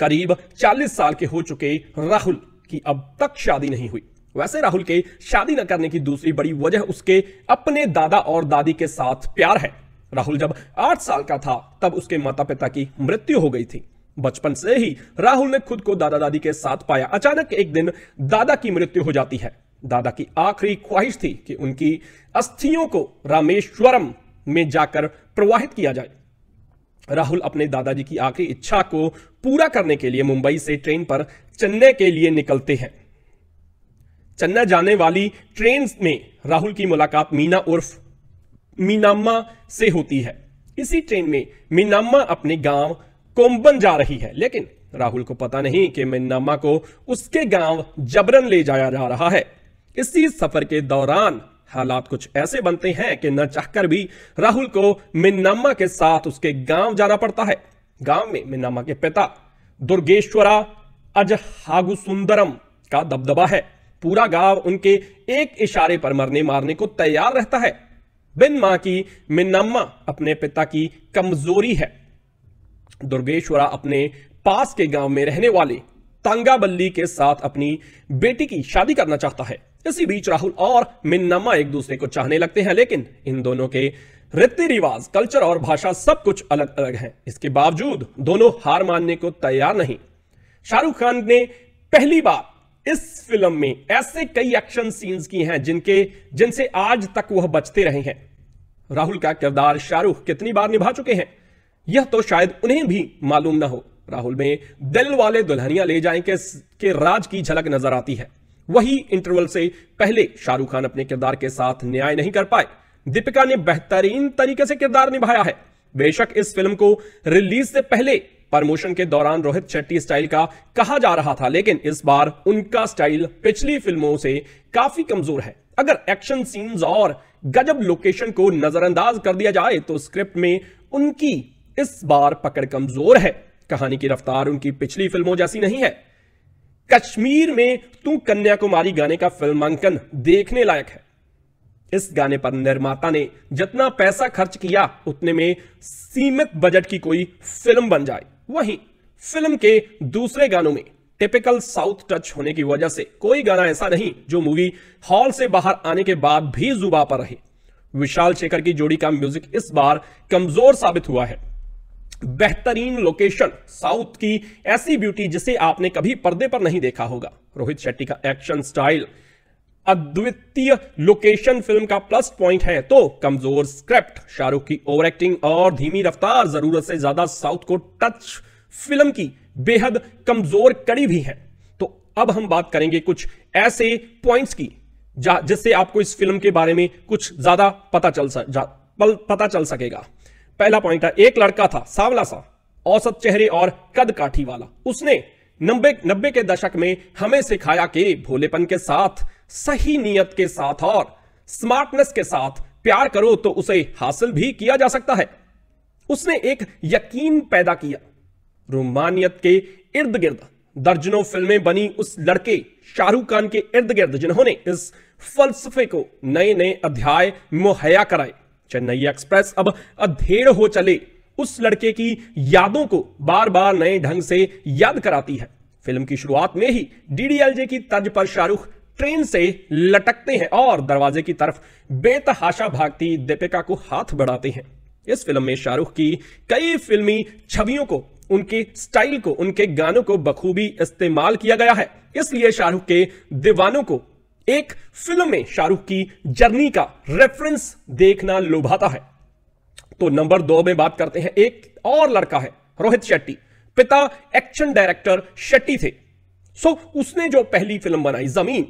करीब 40 साल के हो चुके राहुल की अब तक शादी नहीं हुई वैसे राहुल के शादी न करने की दूसरी बड़ी वजह उसके अपने दादा और दादी के साथ प्यार है राहुल जब आठ साल का था तब उसके माता पिता की मृत्यु हो गई थी बचपन से ही राहुल ने खुद को दादा दादी के साथ पाया अचानक एक दिन दादा की मृत्यु हो जाती है दादा की आखिरी ख्वाहिश थी कि उनकी अस्थियों को रामेश्वरम में जाकर प्रवाहित किया जाए राहुल अपने दादाजी की आखिरी इच्छा को पूरा करने के लिए मुंबई से ट्रेन पर चेन्नई के लिए निकलते हैं चेन्नई जाने वाली ट्रेन में राहुल की मुलाकात मीना उर्फ मीनाम्मा से होती है इसी ट्रेन में मीनाम्मा अपने गांव कोम्बन जा रही है लेकिन राहुल को पता नहीं कि मीनाम्मा को उसके गांव जबरन ले जाया जा रहा है इसी सफर के दौरान हालात कुछ ऐसे बनते हैं कि न चाहकर भी राहुल को मिन्नामा के साथ उसके गांव जाना पड़ता है गांव में मिन्नामा के पिता दुर्गेश्वरा अजहागुसुंदरम का दबदबा है पूरा गांव उनके एक इशारे पर मरने मारने को तैयार रहता है बिन मां की मिन्नामा अपने पिता की कमजोरी है दुर्गेश्वरा अपने पास के गांव में रहने वाले तांगाबल्ली के साथ अपनी बेटी की शादी करना चाहता है इसी बीच राहुल और मिन्नम्मा एक दूसरे को चाहने लगते हैं लेकिन इन दोनों के रीति रिवाज कल्चर और भाषा सब कुछ अलग अलग है इसके बावजूद दोनों हार मानने को तैयार नहीं शाहरुख खान ने पहली बार इस फिल्म में ऐसे कई एक्शन सीन्स की हैं जिनके जिनसे आज तक वह बचते रहे हैं राहुल का किरदार शाहरुख कितनी बार निभा चुके हैं यह तो शायद उन्हें भी मालूम ना हो राहुल में दिल वाले दुल्हनिया ले जाएं के, के राज की झलक नजर आती है वही इंटरवल से पहले शाहरुख खान अपने किरदार के साथ न्याय नहीं कर पाए दीपिका ने बेहतरीन तरीके से किरदार निभाया है बेशक इस फिल्म को रिलीज से पहले प्रमोशन के दौरान रोहित शेट्टी स्टाइल का कहा जा रहा था लेकिन इस बार उनका स्टाइल पिछली फिल्मों से काफी कमजोर है अगर एक्शन सीन्स और गजब लोकेशन को नजरअंदाज कर दिया जाए तो स्क्रिप्ट में उनकी इस बार पकड़ कमजोर है कहानी की रफ्तार उनकी पिछली फिल्मों जैसी नहीं है कश्मीर में तू कन्याकुमारी गाने का फिल्मांकन देखने लायक है इस गाने पर निर्माता ने जितना पैसा खर्च किया उतने में सीमित बजट की कोई फिल्म बन जाए वहीं फिल्म के दूसरे गानों में टिपिकल साउथ टच होने की वजह से कोई गाना ऐसा नहीं जो मूवी हॉल से बाहर आने के बाद भी जुबा पर रहे विशाल शेखर की जोड़ी का म्यूजिक इस बार कमजोर साबित हुआ है बेहतरीन लोकेशन साउथ की ऐसी ब्यूटी जिसे आपने कभी पर्दे पर नहीं देखा होगा रोहित शेट्टी का एक्शन स्टाइल अद्वितीय लोकेशन फिल्म का प्लस पॉइंट है तो कमजोर स्क्रिप्ट शाहरुख की ओवर एक्टिंग और धीमी रफ्तार जरूरत से ज्यादा साउथ को टच फिल्म की बेहद कमजोर कड़ी भी है तो अब हम बात करेंगे कुछ ऐसे पॉइंट्स की जिससे आपको इस फिल्म के बारे में कुछ ज्यादा पता चल सा, पता चल सकेगा पहला पॉइंट है एक लड़का था सावला सा औसत चेहरे और कद काठी वाला उसने नब्बे नब्बे के दशक में हमें सिखाया कि भोलेपन के साथ सही नीयत के साथ और स्मार्टनेस के साथ प्यार करो तो उसे हासिल भी किया जा सकता है उसने एक यकीन पैदा किया रोमानियत के इर्द गिर्द दर्जनों फिल्में बनी उस लड़के शाहरुख खान के इर्द गिर्द जिन्होंने इस फलसफे को नए नए अध्याय मुहैया कराए चेन्नई एक्सप्रेस अब अधेड़ हो चले उस लड़के की यादों को बार बार नए ढंग से याद कराती है फिल्म की शुरुआत में ही डीडीएलजे की तर्ज पर शाहरुख ट्रेन से लटकते हैं और दरवाजे की तरफ बेतहाशा भागती दीपिका को हाथ बढ़ाते हैं इस फिल्म में शाहरुख की कई फिल्मी छवियों को उनके स्टाइल को उनके गानों को बखूबी इस्तेमाल किया गया है इसलिए शाहरुख के दीवानों को एक फिल्म में शाहरुख की जर्नी का रेफरेंस देखना लुभाता है तो नंबर दो में बात करते हैं एक और लड़का है रोहित शेट्टी पिता एक्शन डायरेक्टर शेट्टी थे सो उसने जो पहली फिल्म बनाई जमीन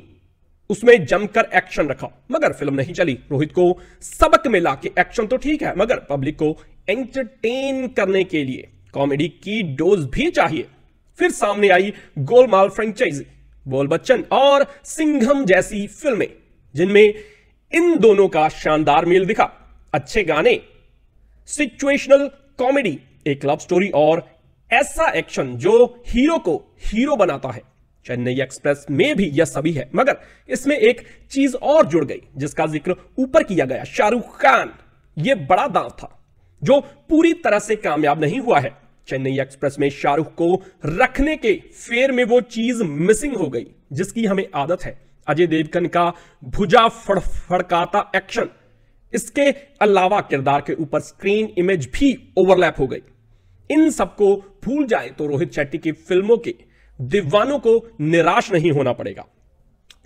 उसमें जमकर एक्शन रखा मगर फिल्म नहीं चली रोहित को सबक में लाके एक्शन तो ठीक है मगर पब्लिक को एंटरटेन करने के लिए कॉमेडी की डोज भी चाहिए फिर सामने आई गोलमाल फ्रेंचाइजी बोल बच्चन और सिंघम जैसी फिल्में जिनमें इन दोनों का शानदार मेल दिखा अच्छे गाने सिचुएशनल कॉमेडी एक लव स्टोरी और ऐसा एक्शन जो हीरो को हीरो बनाता है चेन्नई एक्सप्रेस में भी यह सभी है मगर इसमें एक चीज और जुड़ गई जिसका जिक्र ऊपर किया गया शाहरुख खान यह बड़ा दांव था जो पूरी तरह से कामयाब नहीं हुआ है चेन्नई एक्सप्रेस में शाहरुख को रखने के फेर में वो चीज मिसिंग हो गई जिसकी हमें आदत है अजय देवगन का भुजा फड़फड़काता एक्शन इसके अलावा किरदार के ऊपर स्क्रीन इमेज भी ओवरलैप हो गई इन सबको भूल जाए तो रोहित शेट्टी की फिल्मों के दीवानों को निराश नहीं होना पड़ेगा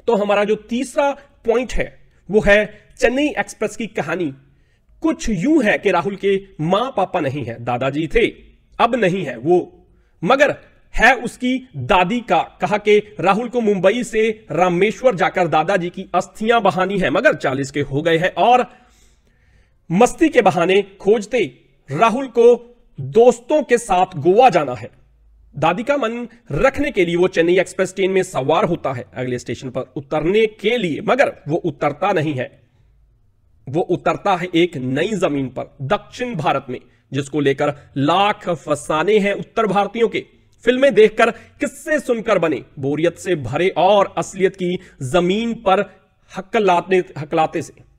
तो हमारा जो तीसरा पॉइंट है वो है चेन्नई एक्सप्रेस की कहानी कुछ यूं है कि राहुल के मां पापा नहीं है दादाजी थे अब नहीं है वो मगर है उसकी दादी का कहा कि राहुल को मुंबई से रामेश्वर जाकर दादाजी की अस्थियां बहानी है मगर चालीस के हो गए हैं और मस्ती के बहाने खोजते राहुल को दोस्तों के साथ गोवा जाना है दादी का मन रखने के लिए वो चेन्नई एक्सप्रेस ट्रेन में सवार होता है अगले स्टेशन पर उतरने के लिए मगर वो उतरता नहीं है वो उतरता है एक नई जमीन पर दक्षिण भारत में जिसको लेकर लाख फसाने हैं उत्तर भारतीयों के फिल्में देखकर किससे सुनकर बने बोरियत से भरे और असलियत की जमीन पर हकलाते हकलाते से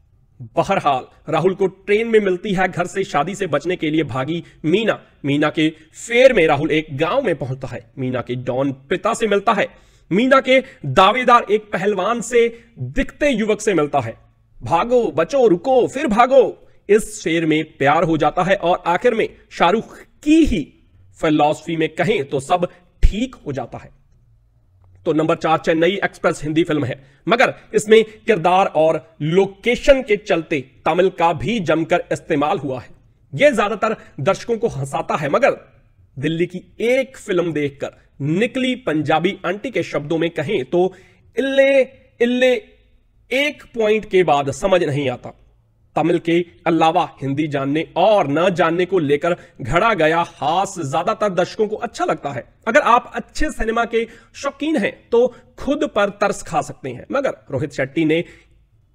बहरहाल राहुल को ट्रेन में मिलती है घर से शादी से बचने के लिए भागी मीना मीना के फेर में राहुल एक गांव में पहुंचता है मीना के डॉन पिता से मिलता है मीना के दावेदार एक पहलवान से दिखते युवक से मिलता है भागो बचो रुको फिर भागो इस शेर में प्यार हो जाता है और आखिर में शाहरुख की ही फिलॉसफी में कहें तो सब ठीक हो जाता है तो नंबर चार चेन्नई एक्सप्रेस हिंदी फिल्म है मगर इसमें किरदार और लोकेशन के चलते तमिल का भी जमकर इस्तेमाल हुआ है यह ज्यादातर दर्शकों को हंसाता है मगर दिल्ली की एक फिल्म देखकर निकली पंजाबी आंटी के शब्दों में कहें तो इल्ले इल्ले एक पॉइंट के बाद समझ नहीं आता तमिल के अलावा हिंदी जानने और न जानने को लेकर घड़ा गया हास ज्यादातर दर्शकों को अच्छा लगता है अगर आप अच्छे सिनेमा के शौकीन हैं तो खुद पर तरस खा सकते हैं मगर रोहित शेट्टी ने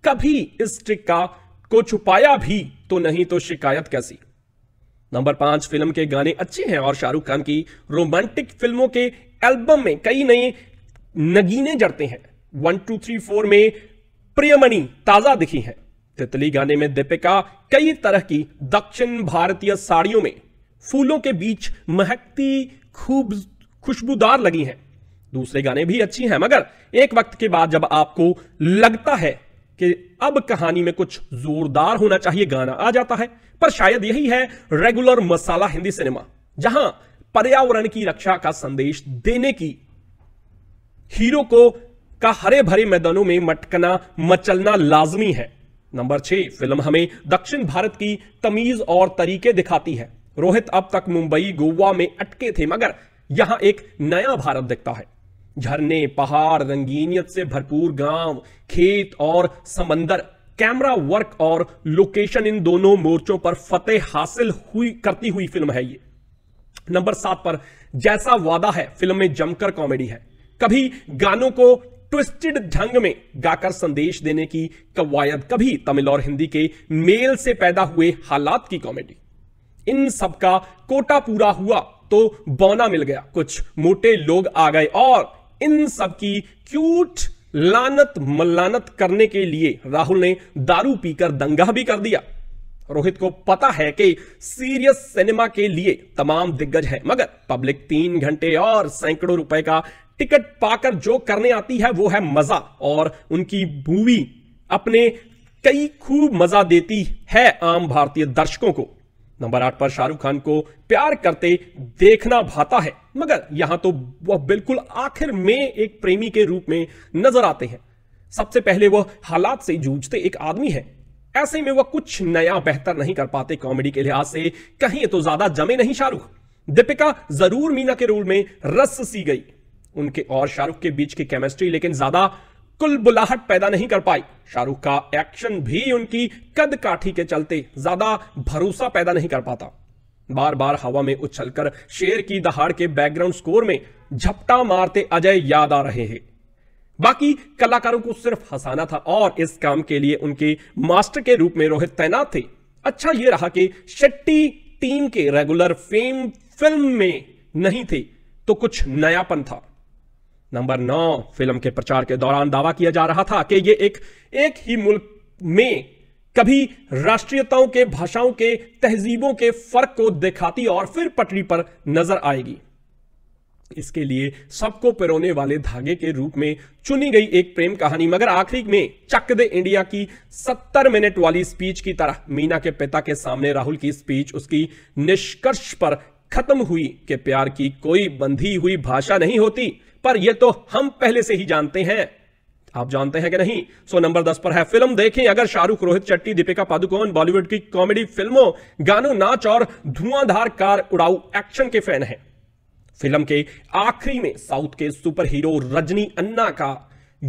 कभी इस ट्रिक का को छुपाया भी तो नहीं तो शिकायत कैसी नंबर पांच फिल्म के गाने अच्छे हैं और शाहरुख खान की रोमांटिक फिल्मों के एल्बम में कई नए नगीने जड़ते हैं वन टू थ्री फोर में प्रियमणि ताजा दिखी है तितली गाने में दीपिका कई तरह की दक्षिण भारतीय साड़ियों में फूलों के बीच महकती खूब खुशबूदार लगी हैं दूसरे गाने भी अच्छी हैं मगर एक वक्त के बाद जब आपको लगता है कि अब कहानी में कुछ जोरदार होना चाहिए गाना आ जाता है पर शायद यही है रेगुलर मसाला हिंदी सिनेमा जहां पर्यावरण की रक्षा का संदेश देने की हीरो को का हरे भरे मैदानों में मटकना मचलना लाजमी है नंबर छह फिल्म हमें दक्षिण भारत की तमीज और तरीके दिखाती है रोहित अब तक मुंबई गोवा में अटके थे मगर यहां एक नया भारत दिखता है झरने पहाड़ रंगीनियत से भरपूर गांव खेत और समंदर कैमरा वर्क और लोकेशन इन दोनों मोर्चों पर फतेह हासिल हुई करती हुई फिल्म है ये नंबर सात पर जैसा वादा है फिल्म में जमकर कॉमेडी है कभी गानों को ट्विस्टेड ढंग में गाकर संदेश देने की कवायद कभी तमिल और हिंदी के मेल से पैदा हुए हालात की कॉमेडी इन का कोटा पूरा हुआ तो बौना मिल गया कुछ मोटे लोग आ गए और इन सब की क्यूट लानत मल्लानत करने के लिए राहुल ने दारू पीकर दंगा भी कर दिया रोहित को पता है कि सीरियस सिनेमा के लिए तमाम दिग्गज हैं मगर पब्लिक तीन घंटे और सैकड़ों रुपए का टिकट पाकर जो करने आती है वो है मजा और उनकी मूवी अपने कई खूब मजा देती है आम भारतीय दर्शकों को नंबर आठ पर शाहरुख खान को प्यार करते देखना भाता है मगर यहां तो वह बिल्कुल आखिर में एक प्रेमी के रूप में नजर आते हैं सबसे पहले वह हालात से जूझते एक आदमी है ऐसे में वह कुछ नया बेहतर नहीं कर पाते कॉमेडी के लिहाज से कहीं तो ज्यादा जमे नहीं शाहरुख दीपिका जरूर मीना के रोल में रस सी गई उनके और शाहरुख के बीच की केमिस्ट्री लेकिन ज्यादा कुल बुलाहट पैदा नहीं कर पाई शाहरुख का एक्शन भी उनकी कद काठी के चलते ज्यादा भरोसा पैदा नहीं कर पाता बार बार हवा में उछलकर शेर की दहाड़ के बैकग्राउंड स्कोर में झपटा मारते अजय याद आ रहे हैं बाकी कलाकारों को सिर्फ हंसाना था और इस काम के लिए उनके मास्टर के रूप में रोहित तैनात थे अच्छा यह रहा कि शेट्टी टीम के रेगुलर फेम फिल्म में नहीं थे तो कुछ नयापन था नंबर नौ फिल्म के प्रचार के दौरान दावा किया जा रहा था कि यह एक एक ही मुल्क में कभी राष्ट्रीयताओं के भाषाओं के तहजीबों के फर्क को दिखाती और फिर पटरी पर नजर आएगी इसके लिए सबको पिरोने वाले धागे के रूप में चुनी गई एक प्रेम कहानी मगर आखिरी में चक दे इंडिया की सत्तर मिनट वाली स्पीच की तरह मीना के पिता के सामने राहुल की स्पीच उसकी निष्कर्ष पर खत्म हुई कि प्यार की कोई बंधी हुई भाषा नहीं होती पर यह तो हम पहले से ही जानते हैं आप जानते हैं कि नहीं सो नंबर दस पर है फिल्म देखें अगर शाहरुख रोहित चट्टी दीपिका पादुकोण बॉलीवुड की कॉमेडी फिल्मों गानों नाच और धुआंधार कार उड़ाऊ एक्शन के फैन हैं फिल्म के आखिरी में साउथ के सुपर हीरो रजनी अन्ना का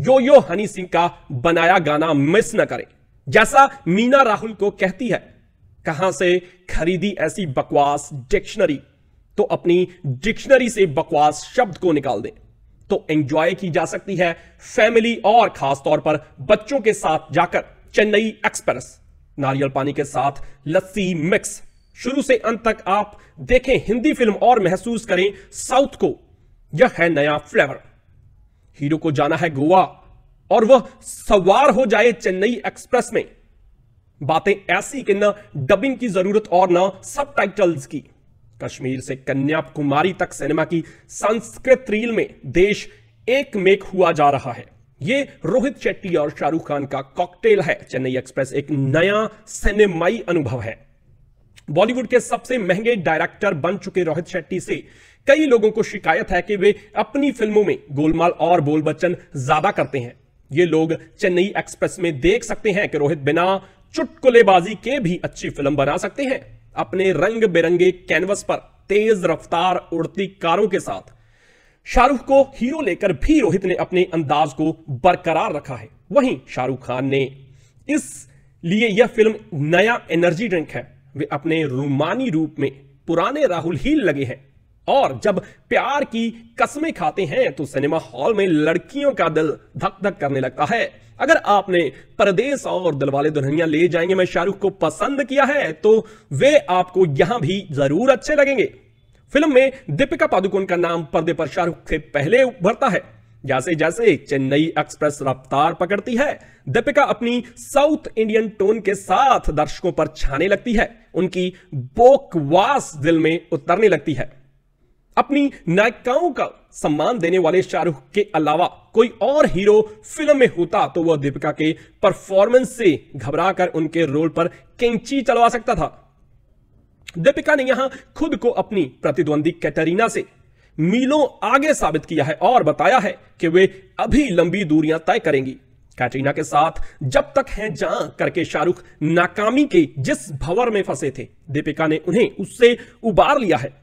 यो यो हनी सिंह का बनाया गाना मिस न करें जैसा मीना राहुल को कहती है कहां से खरीदी ऐसी बकवास डिक्शनरी तो अपनी डिक्शनरी से बकवास शब्द को निकाल दें तो एंजॉय की जा सकती है फैमिली और खासतौर पर बच्चों के साथ जाकर चेन्नई एक्सप्रेस नारियल पानी के साथ लस्सी मिक्स शुरू से अंत तक आप देखें हिंदी फिल्म और महसूस करें साउथ को यह है नया फ्लेवर हीरो को जाना है गोवा और वह सवार हो जाए चेन्नई एक्सप्रेस में बातें ऐसी कि न डबिंग की जरूरत और न सब की कश्मीर से कन्याकुमारी तक सिनेमा की संस्कृत रील में देश एक मेक हुआ जा रहा है ये रोहित शेट्टी और शाहरुख खान का कॉकटेल है चेन्नई एक्सप्रेस एक नया सिनेमाई अनुभव है बॉलीवुड के सबसे महंगे डायरेक्टर बन चुके रोहित शेट्टी से कई लोगों को शिकायत है कि वे अपनी फिल्मों में गोलमाल और बोल बच्चन ज्यादा करते हैं ये लोग चेन्नई एक्सप्रेस में देख सकते हैं कि रोहित बिना चुटकुलेबाजी के भी अच्छी फिल्म बना सकते हैं अपने रंग बिरंगे कैनवस पर तेज रफ्तार उड़ती कारों के साथ शाहरुख को हीरो लेकर भी रोहित ने अपने अंदाज को बरकरार रखा है वहीं शाहरुख खान ने इस लिए यह फिल्म नया एनर्जी ड्रिंक है वे अपने रूमानी रूप में पुराने राहुल ही लगे हैं और जब प्यार की कस्में खाते हैं तो सिनेमा हॉल में लड़कियों का दिल धक धक करने लगता है अगर आपने परदेश और दिलवाले दुल्हनिया ले जाएंगे मैं शाहरुख को पसंद किया है तो वे आपको यहां भी जरूर अच्छे लगेंगे फिल्म में दीपिका पादुकोण का नाम पर्दे पर शाहरुख से पहले उभरता है जैसे जैसे चेन्नई एक्सप्रेस रफ्तार पकड़ती है दीपिका अपनी साउथ इंडियन टोन के साथ दर्शकों पर छाने लगती है उनकी बोकवास दिल में उतरने लगती है अपनी नायिकाओं का सम्मान देने वाले शाहरुख के अलावा कोई और हीरो फिल्म में होता तो वह दीपिका के परफॉर्मेंस से घबराकर उनके रोल पर कैंची चलवा सकता था दीपिका ने यहां खुद को अपनी प्रतिद्वंदी कैटरीना से मीलों आगे साबित किया है और बताया है कि वे अभी लंबी दूरियां तय करेंगी कैटरीना के साथ जब तक हैं जहां करके शाहरुख नाकामी के जिस भवर में फंसे थे दीपिका ने उन्हें उससे उबार लिया है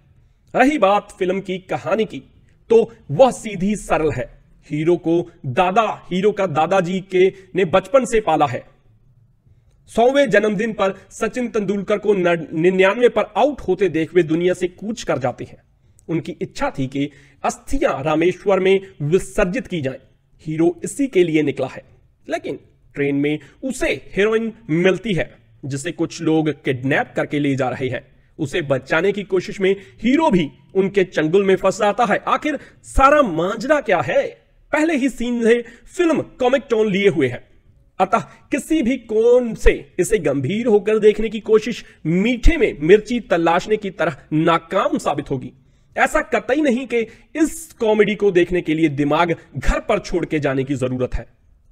रही बात फिल्म की कहानी की तो वह सीधी सरल है हीरो को दादा हीरो का दादाजी के ने बचपन से पाला है सौवे जन्मदिन पर सचिन तेंदुलकर को निन्यानवे पर आउट होते देख वे दुनिया से कूच कर जाते हैं उनकी इच्छा थी कि अस्थियां रामेश्वर में विसर्जित की जाएं। हीरो इसी के लिए निकला है लेकिन ट्रेन में उसे हीरोइन मिलती है जिसे कुछ लोग किडनैप करके ले जा रहे हैं उसे बचाने की कोशिश में हीरो भी उनके चंगुल में फंस जाता है आखिर सारा मांजरा क्या है पहले ही सीन से फिल्म कॉमिक टोन लिए हुए है अतः किसी भी कोण से इसे गंभीर होकर देखने की कोशिश मीठे में मिर्ची तलाशने की तरह नाकाम साबित होगी ऐसा कतई नहीं कि इस कॉमेडी को देखने के लिए दिमाग घर पर छोड़ के जाने की जरूरत है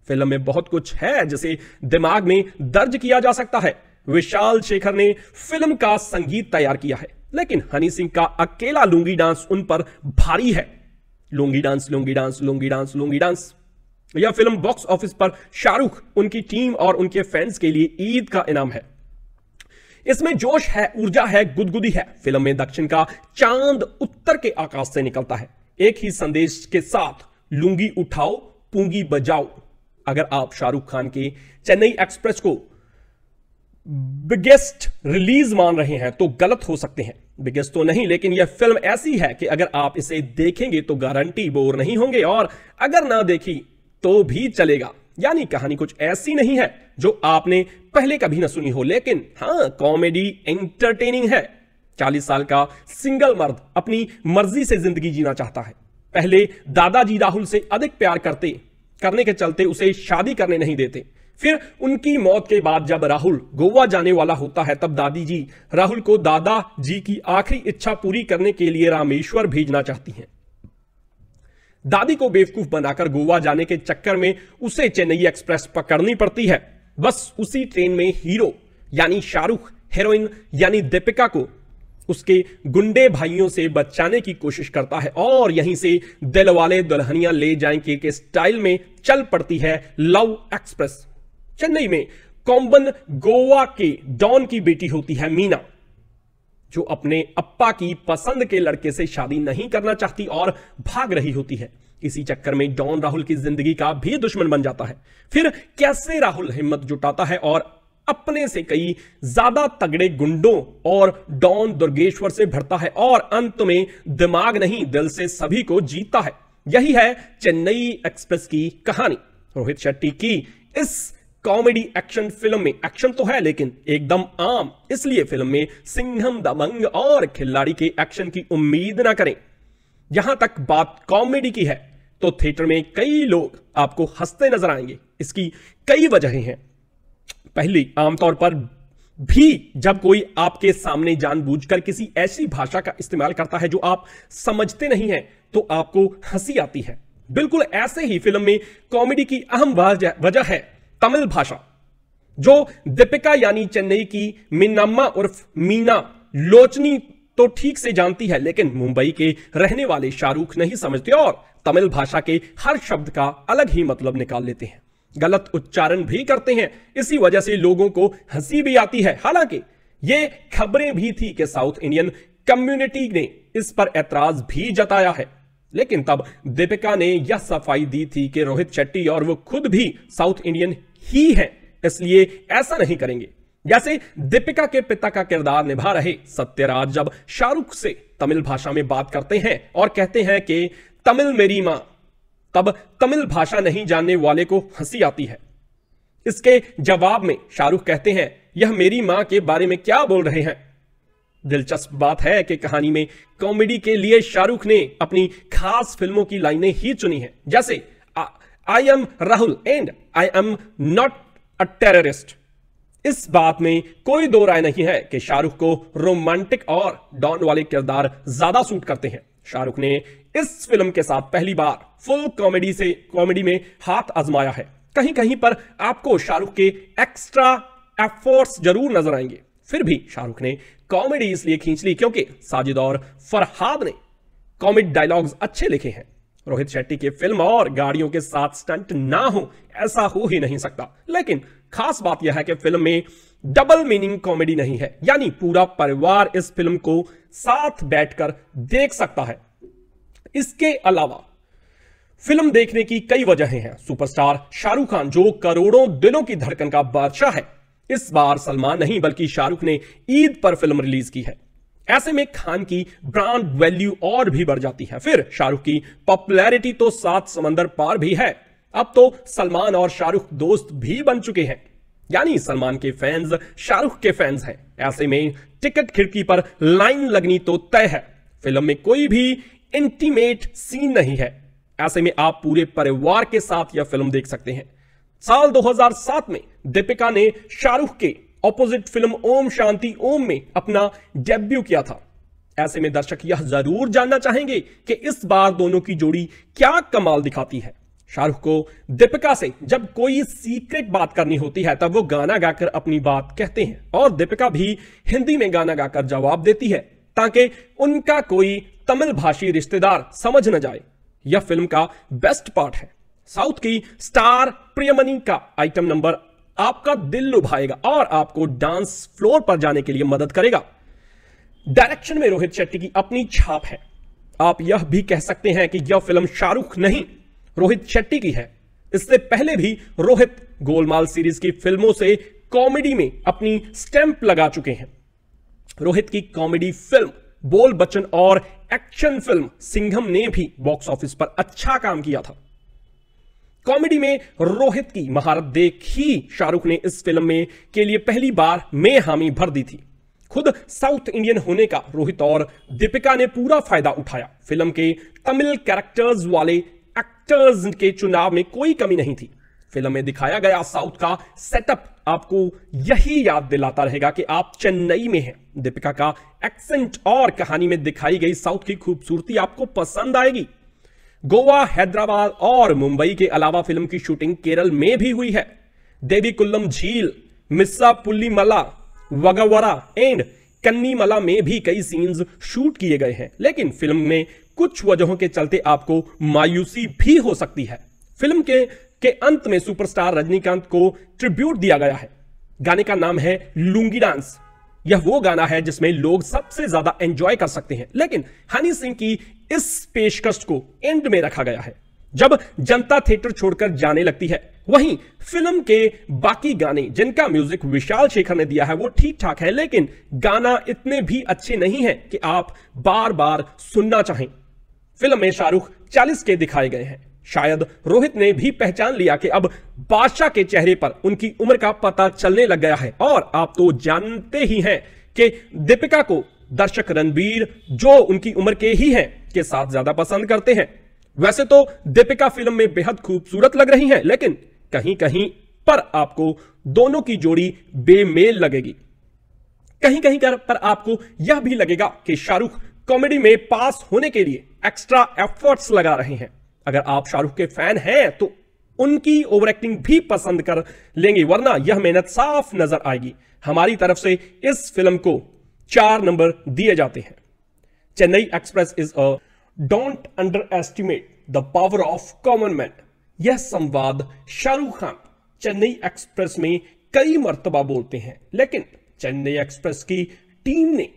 फिल्म में बहुत कुछ है जिसे दिमाग में दर्ज किया जा सकता है विशाल शेखर ने फिल्म का संगीत तैयार किया है लेकिन हनी सिंह का अकेला लुंगी डांस उन पर भारी है lungi dance lungi dance lungi dance lungi dance यह फिल्म बॉक्स ऑफिस पर शाहरुख उनकी टीम और उनके फैंस के लिए ईद का इनाम है इसमें जोश है ऊर्जा है गुदगुदी है फिल्म में दक्षिण का चांद उत्तर के आकाश से निकलता है एक ही संदेश के साथ लुंगी उठाओ पूंगी बजाओ अगर आप शाहरुख खान के चेन्नई एक्सप्रेस को बिगेस्ट रिलीज मान रहे हैं तो गलत हो सकते हैं बिगेस्ट तो नहीं लेकिन यह फिल्म ऐसी है कि अगर आप इसे देखेंगे तो गारंटी बोर नहीं होंगे और अगर ना देखी तो भी चलेगा यानी कहानी कुछ ऐसी नहीं है जो आपने पहले कभी ना सुनी हो लेकिन हाँ कॉमेडी एंटरटेनिंग है चालीस साल का सिंगल मर्द अपनी मर्जी से जिंदगी जीना चाहता है पहले दादाजी राहुल से अधिक प्यार करते करने के चलते उसे शादी करने नहीं देते फिर उनकी मौत के बाद जब राहुल गोवा जाने वाला होता है तब दादी जी राहुल को दादा जी की आखिरी इच्छा पूरी करने के लिए रामेश्वर भेजना चाहती हैं दादी को बेवकूफ बनाकर गोवा जाने के चक्कर में उसे चेन्नई एक्सप्रेस पकड़नी पड़ती है बस उसी ट्रेन में हीरो यानी शाहरुख हेरोइन यानी दीपिका को उसके गुंडे भाइयों से बचाने की कोशिश करता है और यहीं से दिल वाले दुल्हनिया ले के, के स्टाइल में चल पड़ती है लव एक्सप्रेस चेन्नई में कॉम्बन गोवा के डॉन की बेटी होती है मीना जो अपने अप्पा की पसंद के लड़के से शादी नहीं करना चाहती और भाग रही होती है इसी चक्कर में डॉन राहुल की जिंदगी का भी दुश्मन बन जाता है फिर कैसे राहुल हिम्मत जुटाता है और अपने से कई ज्यादा तगड़े गुंडों और डॉन दुर्गेश्वर से भरता है और अंत में दिमाग नहीं दिल से सभी को जीतता है यही है चेन्नई एक्सप्रेस की कहानी रोहित शेट्टी की इस कॉमेडी एक्शन फिल्म में एक्शन तो है लेकिन एकदम आम इसलिए फिल्म में सिंघम दबंग और खिलाड़ी के एक्शन की उम्मीद ना करें यहां तक बात कॉमेडी की है तो थिएटर में कई लोग आपको हंसते नजर आएंगे इसकी कई वजहें हैं पहली आमतौर पर भी जब कोई आपके सामने जानबूझकर किसी ऐसी भाषा का इस्तेमाल करता है जो आप समझते नहीं हैं तो आपको हंसी आती है बिल्कुल ऐसे ही फिल्म में कॉमेडी की अहम वजह है तमिल भाषा जो दीपिका यानी चेन्नई की मिनम्मा उर्फ मीना लोचनी तो ठीक से जानती है लेकिन मुंबई के रहने वाले शाहरुख नहीं समझते और तमिल भाषा के हर शब्द का अलग ही मतलब निकाल लेते हैं गलत उच्चारण भी करते हैं इसी वजह से लोगों को हंसी भी आती है हालांकि ये खबरें भी थी कि साउथ इंडियन कम्युनिटी ने इस पर ऐतराज भी जताया है लेकिन तब दीपिका ने यह सफाई दी थी कि रोहित शेट्टी और वो खुद भी साउथ इंडियन ही है इसलिए ऐसा नहीं करेंगे जैसे दीपिका के पिता का किरदार निभा रहे सत्यराज जब शाहरुख से तमिल भाषा में बात करते हैं और कहते हैं कि तमिल मेरी मां तब तमिल भाषा नहीं जानने वाले को हंसी आती है इसके जवाब में शाहरुख कहते हैं यह मेरी मां के बारे में क्या बोल रहे हैं दिलचस्प बात है कि कहानी में कॉमेडी के लिए शाहरुख ने अपनी खास फिल्मों की लाइनें ही चुनी हैं जैसे I am Rahul and I am not a terrorist इस बात में कोई दो राय नहीं है कि शाहरुख को रोमांटिक और डॉन वाले किरदार ज्यादा सूट करते हैं शाहरुख ने इस फिल्म के साथ पहली बार फुल कॉमेडी से कॉमेडी में हाथ आजमाया है कहीं कहीं पर आपको शाहरुख के एक्स्ट्रा एफर्ट्स जरूर नजर आएंगे फिर भी शाहरुख ने कॉमेडी इसलिए खींच ली क्योंकि साजिद और फरहाद ने कॉमेडी डायलॉग्स अच्छे लिखे हैं रोहित शेट्टी की फिल्म और गाड़ियों के साथ स्टंट ना हो ऐसा हो ही नहीं सकता लेकिन खास बात यह है कि फिल्म में डबल मीनिंग कॉमेडी नहीं है यानी पूरा परिवार इस फिल्म को साथ बैठकर देख सकता है इसके अलावा फिल्म देखने की कई वजहें हैं सुपरस्टार शाहरुख खान जो करोड़ों दिलों की धड़कन का बादशाह है इस बार सलमान नहीं बल्कि शाहरुख ने ईद पर फिल्म रिलीज की है ऐसे में खान की ब्रांड वैल्यू और भी बढ़ जाती है फिर शाहरुख की पॉपुलैरिटी तो सात समंदर पार भी है अब तो सलमान और शाहरुख दोस्त भी बन चुके हैं यानी सलमान के फैंस शाहरुख के फैंस हैं ऐसे में टिकट खिड़की पर लाइन लगनी तो तय है फिल्म में कोई भी इंटीमेट सीन नहीं है ऐसे में आप पूरे परिवार के साथ यह फिल्म देख सकते हैं साल 2007 में दीपिका ने शाहरुख के ऑपोजिट फिल्म ओम शांति ओम में अपना डेब्यू किया था ऐसे में दर्शक यह जरूर जानना चाहेंगे कि इस बार दोनों की जोड़ी क्या कमाल दिखाती है शाहरुख को दीपिका से जब कोई सीक्रेट बात करनी होती है तब वो गाना गाकर अपनी बात कहते हैं और दीपिका भी हिंदी में गाना गाकर जवाब देती है ताकि उनका कोई तमिल भाषी रिश्तेदार समझ न जाए यह फिल्म का बेस्ट पार्ट है साउथ की स्टार प्रियमणि का आइटम नंबर आपका दिल लुभाएगा और आपको डांस फ्लोर पर जाने के लिए मदद करेगा डायरेक्शन में रोहित शेट्टी की अपनी छाप है आप यह भी कह सकते हैं कि यह फिल्म शाहरुख नहीं रोहित शेट्टी की है इससे पहले भी रोहित गोलमाल सीरीज की फिल्मों से कॉमेडी में अपनी स्टैंप लगा चुके हैं रोहित की कॉमेडी फिल्म बोल बच्चन और एक्शन फिल्म सिंघम ने भी बॉक्स ऑफिस पर अच्छा काम किया था कॉमेडी में रोहित की महारत देख ही शाहरुख ने इस फिल्म में के लिए पहली बार में हामी भर दी थी खुद साउथ इंडियन होने का रोहित और दीपिका ने पूरा फायदा उठाया फिल्म के तमिल कैरेक्टर्स वाले एक्टर्स के चुनाव में कोई कमी नहीं थी फिल्म में दिखाया गया साउथ का सेटअप आपको यही याद दिलाता रहेगा कि आप चेन्नई में हैं दीपिका का एक्सेंट और कहानी में दिखाई गई साउथ की खूबसूरती आपको पसंद आएगी गोवा हैदराबाद और मुंबई के अलावा फिल्म की शूटिंग केरल में भी हुई है देवीकुल्लम झील मिस्सा पुल्लीमला वगवरा एंड कन्नीमला में भी कई सीन्स शूट किए गए हैं लेकिन फिल्म में कुछ वजहों के चलते आपको मायूसी भी हो सकती है फिल्म के के अंत में सुपरस्टार रजनीकांत को ट्रिब्यूट दिया गया है गाने का नाम है लुंगी डांस यह वो गाना है जिसमें लोग सबसे ज्यादा एंजॉय कर सकते हैं लेकिन हनी सिंह की इस पेशकश को एंड में रखा गया है जब जनता थिएटर छोड़कर जाने लगती है वहीं फिल्म के बाकी गाने जिनका म्यूजिक विशाल शेखर ने दिया है वो ठीक ठाक है लेकिन गाना इतने भी अच्छे नहीं है कि आप बार बार सुनना चाहें फिल्म में शाहरुख 40 के दिखाए गए हैं शायद रोहित ने भी पहचान लिया कि अब बादशाह के चेहरे पर उनकी उम्र का पता चलने लग गया है और आप तो जानते ही हैं कि दीपिका को दर्शक रणबीर जो उनकी उम्र के ही हैं के साथ ज्यादा पसंद करते हैं वैसे तो दीपिका फिल्म में बेहद खूबसूरत लग रही हैं लेकिन कहीं कहीं पर आपको दोनों की जोड़ी बेमेल लगेगी कहीं कहीं कर पर आपको यह भी लगेगा कि शाहरुख कॉमेडी में पास होने के लिए एक्स्ट्रा एफर्ट्स लगा रहे हैं अगर आप शाहरुख के फैन हैं तो उनकी ओवर एक्टिंग भी पसंद कर लेंगे वरना यह मेहनत साफ नजर आएगी हमारी तरफ से इस फिल्म को चार नंबर दिए जाते हैं Chennai express is a don't underestimate the power of common man यह संवाद शाहरुख खान चेन्नई एक्सप्रेस में कई मरतबा बोलते हैं लेकिन चेन्नई एक्सप्रेस की टीम ने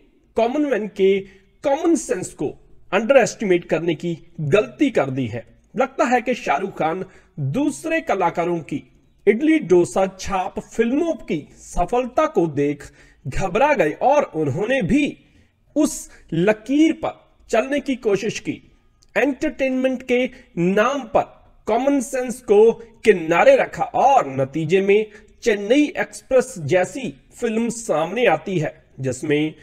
मैन के कॉमन सेंस को अंडर एस्टिमेट करने की गलती कर दी है लगता है कि शाहरुख खान दूसरे कलाकारों की इडली डोसा छाप फिल्मों की सफलता को देख घबरा गए और उन्होंने भी उस लकीर पर चलने की कोशिश की एंटरटेनमेंट के नाम पर कॉमन सेंस को किनारे रखा और नतीजे में चेन्नई एक्सप्रेस जैसी फिल्म सामने आती है जिसमें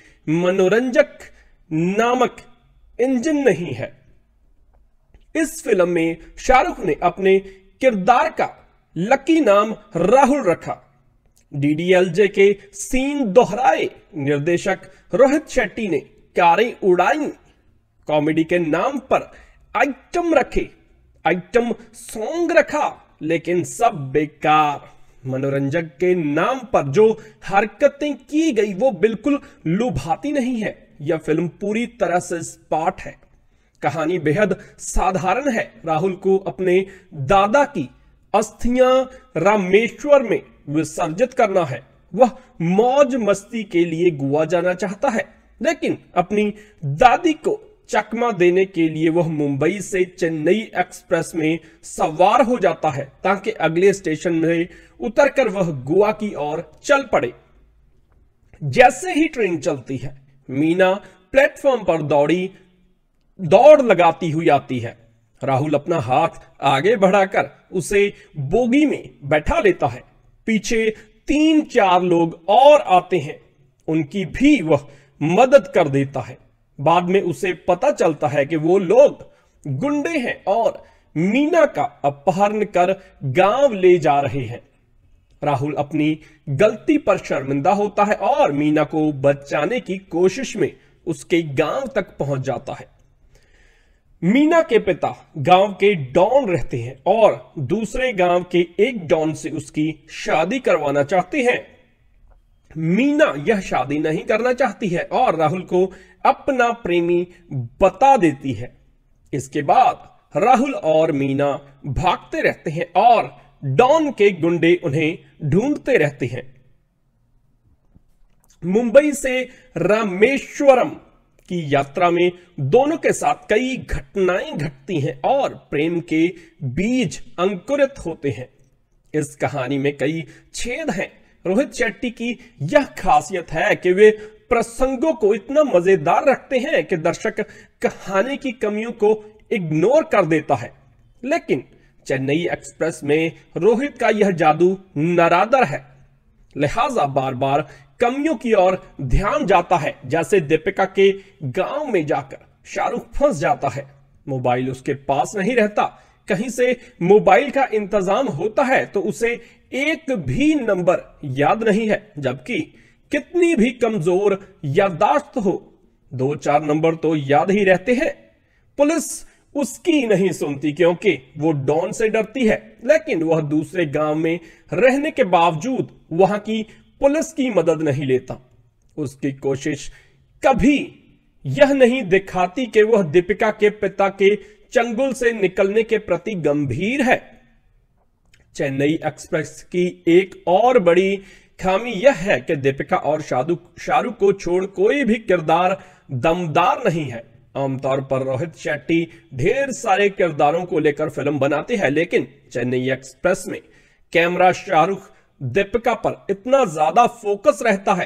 मनोरंजक नामक इंजन नहीं है इस फिल्म में शाहरुख ने अपने किरदार का लकी नाम राहुल रखा डीडीएलजे के सीन दोहराए निर्देशक रोहित शेट्टी ने कारें उड़ाई कॉमेडी के नाम पर आइटम रखे आइटम सॉन्ग रखा लेकिन सब बेकार मनोरंजक के नाम पर जो हरकतें की गई वो बिल्कुल लुभाती नहीं है यह फिल्म पूरी तरह से स्पाट है कहानी बेहद साधारण है राहुल को अपने दादा की अस्थियां रामेश्वर में विसर्जित करना है वह मौज मस्ती के लिए गोवा जाना चाहता है लेकिन अपनी दादी को चकमा देने के लिए वह मुंबई से चेन्नई एक्सप्रेस में सवार हो जाता है ताकि अगले स्टेशन में उतरकर वह गोवा की ओर चल पड़े जैसे ही ट्रेन चलती है मीना प्लेटफॉर्म पर दौड़ी दौड़ लगाती हुई आती है राहुल अपना हाथ आगे बढ़ाकर उसे बोगी में बैठा लेता है पीछे तीन चार लोग और आते हैं उनकी भी वह मदद कर देता है बाद में उसे पता चलता है कि वो लोग गुंडे हैं और मीना का अपहरण कर गांव ले जा रहे हैं राहुल अपनी गलती पर शर्मिंदा होता है और मीना को बचाने की कोशिश में उसके गांव तक पहुंच जाता है मीना के पिता गांव के डॉन रहते हैं और दूसरे गांव के एक डॉन से उसकी शादी करवाना चाहते हैं मीना यह शादी नहीं करना चाहती है और राहुल को अपना प्रेमी बता देती है इसके बाद राहुल और मीना भागते रहते हैं और डॉन के गुंडे उन्हें ढूंढते रहते हैं मुंबई से रामेश्वरम की यात्रा में दोनों के साथ कई घटनाएं घटती हैं और प्रेम के बीज अंकुरित होते हैं इस कहानी में कई छेद हैं रोहित शेट्टी की यह खासियत है कि वे प्रसंगों को इतना मजेदार रखते हैं कि दर्शक कहानी की कमियों को इग्नोर कर देता है लेकिन चेन्नई एक्सप्रेस में रोहित का यह जादू नरादर है लिहाजा बार बार कमियों की ओर ध्यान जाता है जैसे दीपिका के गांव में जाकर शाहरुख फंस जाता है मोबाइल उसके पास नहीं रहता कहीं से मोबाइल का इंतजाम होता है तो उसे एक भी नंबर याद नहीं है जबकि कितनी भी कमजोर यादाश्त हो दो चार नंबर तो याद ही रहते हैं पुलिस उसकी नहीं सुनती क्योंकि वो डॉन से डरती है लेकिन वह दूसरे गांव में रहने के बावजूद वहां की पुलिस की मदद नहीं लेता उसकी कोशिश कभी यह नहीं दिखाती कि वह दीपिका के पिता के चंगुल से निकलने के प्रति गंभीर है चेन्नई एक्सप्रेस की एक और बड़ी खामी यह है कि दीपिका और शाहरुख शाहरुख को छोड़ कोई भी किरदार दमदार नहीं है आमतौर पर रोहित शेट्टी ढेर सारे किरदारों को लेकर फिल्म बनाते हैं लेकिन चेन्नई एक्सप्रेस में कैमरा शाहरुख दीपिका पर इतना ज्यादा फोकस रहता है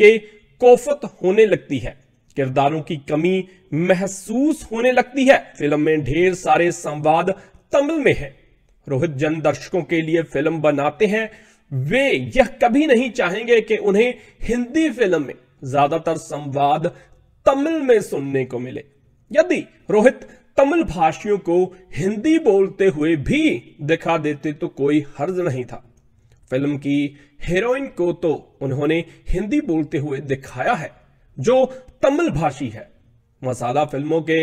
कि कोफत होने लगती है किरदारों की कमी महसूस होने लगती है फिल्म में ढेर सारे संवाद तमिल में है रोहित जन दर्शकों के लिए फिल्म बनाते हैं वे यह कभी नहीं चाहेंगे कि उन्हें हिंदी फिल्म में ज्यादातर संवाद तमिल में सुनने को मिले यदि रोहित तमिल भाषियों को हिंदी बोलते हुए भी दिखा देते तो कोई हर्ज नहीं था फिल्म की हीरोइन को तो उन्होंने हिंदी बोलते हुए दिखाया है जो तमिल भाषी है मसाला फिल्मों के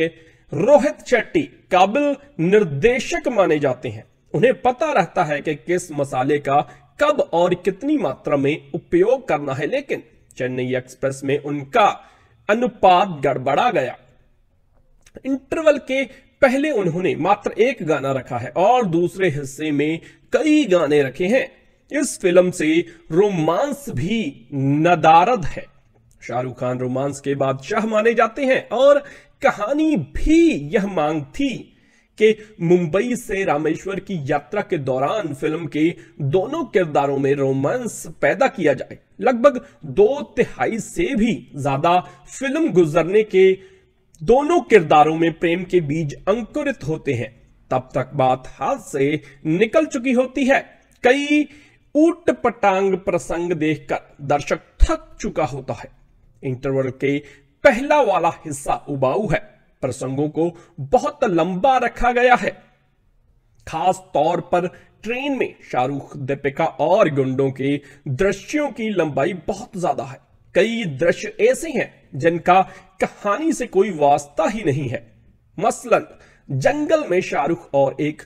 रोहित शेट्टी काबिल निर्देशक माने जाते हैं उन्हें पता रहता है कि किस मसाले का कब और कितनी मात्रा में उपयोग करना है लेकिन चेन्नई एक्सप्रेस में उनका अनुपात गड़बड़ा गया इंटरवल के पहले उन्होंने मात्र एक गाना रखा है और दूसरे हिस्से में कई गाने रखे हैं इस फिल्म से रोमांस भी नदारद है शाहरुख खान रोमांस के बादशाह माने जाते हैं और कहानी भी यह मांग थी कि मुंबई से रामेश्वर की यात्रा के दौरान फिल्म के दोनों किरदारों में रोमांस पैदा किया जाए लगभग दो तिहाई से भी ज्यादा फिल्म गुजरने के दोनों किरदारों में प्रेम के बीज अंकुरित होते हैं तब तक बात हाथ से निकल चुकी होती है कई ऊट पटांग प्रसंग देखकर दर्शक थक चुका होता है इंटरवल के पहला वाला हिस्सा उबाऊ है प्रसंगों को बहुत लंबा रखा गया है खास तौर पर ट्रेन में शाहरुख दीपिका और गुंडों के दृश्यों की लंबाई बहुत ज्यादा है कई दृश्य ऐसे हैं जिनका कहानी से कोई वास्ता ही नहीं है मसलन जंगल में शाहरुख और एक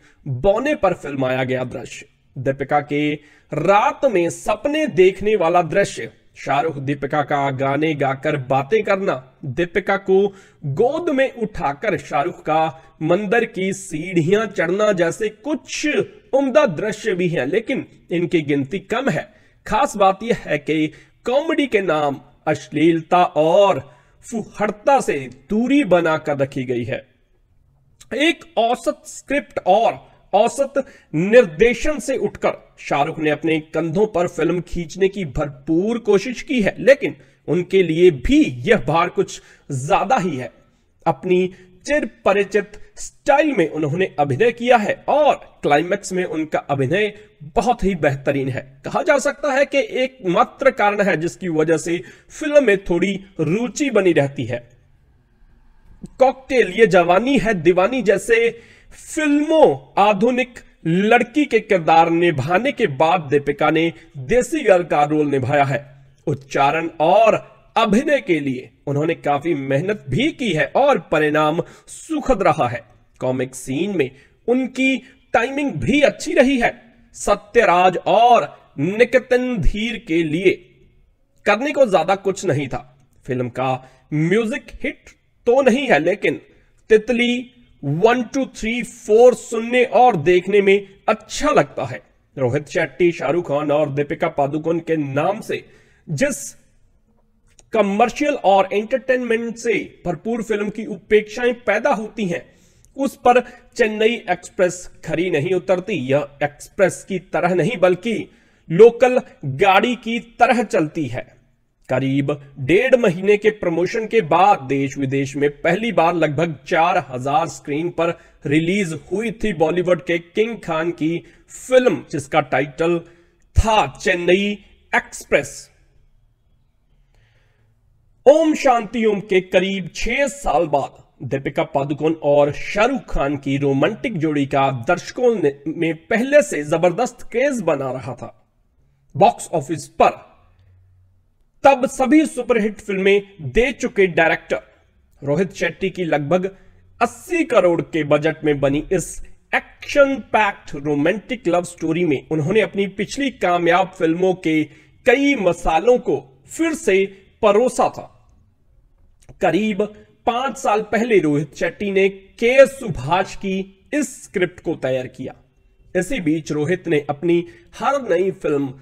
बौने पर फिल्माया गया दृश्य दीपिका के रात में सपने देखने वाला दृश्य शाहरुख दीपिका का गाने गाकर बातें करना दीपिका को गोद में उठाकर शाहरुख का मंदिर की सीढ़ियां चढ़ना जैसे कुछ उम्दा दृश्य भी हैं लेकिन इनकी गिनती कम है खास बात यह है कि कॉमेडी के नाम अश्लीलता और फुहड़ता से दूरी बनाकर रखी गई है एक औसत स्क्रिप्ट और औसत निर्देशन से उठकर शाहरुख ने अपने कंधों पर फिल्म खींचने की भरपूर कोशिश की है लेकिन उनके लिए भी यह भार कुछ ज्यादा ही है अपनी चिर परिचित स्टाइल में उन्होंने अभिनय किया है और क्लाइमैक्स में उनका अभिनय बहुत ही बेहतरीन है कहा जा सकता है कि एकमात्र कारण है जिसकी वजह से फिल्म में थोड़ी रुचि बनी रहती है कॉकटेल ये जवानी है दीवानी जैसे फिल्मों आधुनिक लड़की के किरदार निभाने के बाद दीपिका ने देसी गर्ल का रोल निभाया है उच्चारण और अभिनय के लिए उन्होंने काफी मेहनत भी की है और परिणाम सुखद रहा है कॉमिक सीन में उनकी टाइमिंग भी अच्छी रही है सत्यराज और निकतन धीर के लिए करने को ज्यादा कुछ नहीं था फिल्म का म्यूजिक हिट तो नहीं है लेकिन तितली वन टू थ्री फोर सुनने और देखने में अच्छा लगता है रोहित शेट्टी शाहरुख खान और दीपिका पादुकोण के नाम से जिस कमर्शियल और एंटरटेनमेंट से भरपूर फिल्म की उपेक्षाएं पैदा होती हैं उस पर चेन्नई एक्सप्रेस खरी नहीं उतरती यह एक्सप्रेस की तरह नहीं बल्कि लोकल गाड़ी की तरह चलती है करीब डेढ़ महीने के प्रमोशन के बाद देश विदेश में पहली बार लगभग चार हजार स्क्रीन पर रिलीज हुई थी बॉलीवुड के किंग खान की फिल्म जिसका टाइटल था चेन्नई एक्सप्रेस ओम शांति ओम के करीब छह साल बाद दीपिका पादुकोण और शाहरुख खान की रोमांटिक जोड़ी का दर्शकों में पहले से जबरदस्त क्रेज बना रहा था बॉक्स ऑफिस पर तब सभी सुपरहिट फिल्में दे चुके डायरेक्टर रोहित शेट्टी की लगभग 80 करोड़ के बजट में बनी इस action packed romantic love story में उन्होंने अपनी पिछली कामयाब फिल्मों के कई मसालों को फिर से परोसा था करीब पांच साल पहले रोहित शेट्टी ने के सुभाष की इस स्क्रिप्ट को तैयार किया इसी बीच रोहित ने अपनी हर नई फिल्म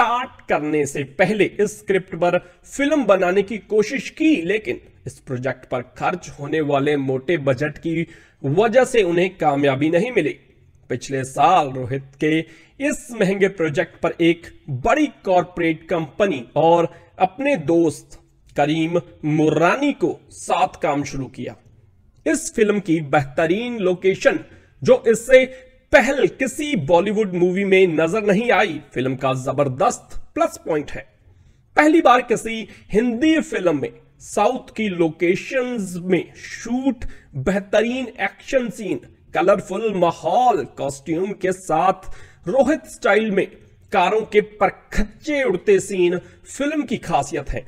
स्टार्ट करने से पहले इस स्क्रिप्ट पर फिल्म बनाने की कोशिश की लेकिन इस प्रोजेक्ट पर खर्च होने वाले मोटे बजट की वजह से उन्हें कामयाबी नहीं मिली पिछले साल रोहित के इस महंगे प्रोजेक्ट पर एक बड़ी कॉरपोरेट कंपनी और अपने दोस्त करीम मुरानी को साथ काम शुरू किया इस फिल्म की बेहतरीन लोकेशन जो इससे पहल किसी बॉलीवुड मूवी में नजर नहीं आई फिल्म का जबरदस्त प्लस पॉइंट है पहली बार किसी हिंदी फिल्म में साउथ की लोकेशंस में शूट बेहतरीन एक्शन सीन कलरफुल माहौल कॉस्ट्यूम के साथ रोहित स्टाइल में कारों के परखच्चे उड़ते सीन फिल्म की खासियत है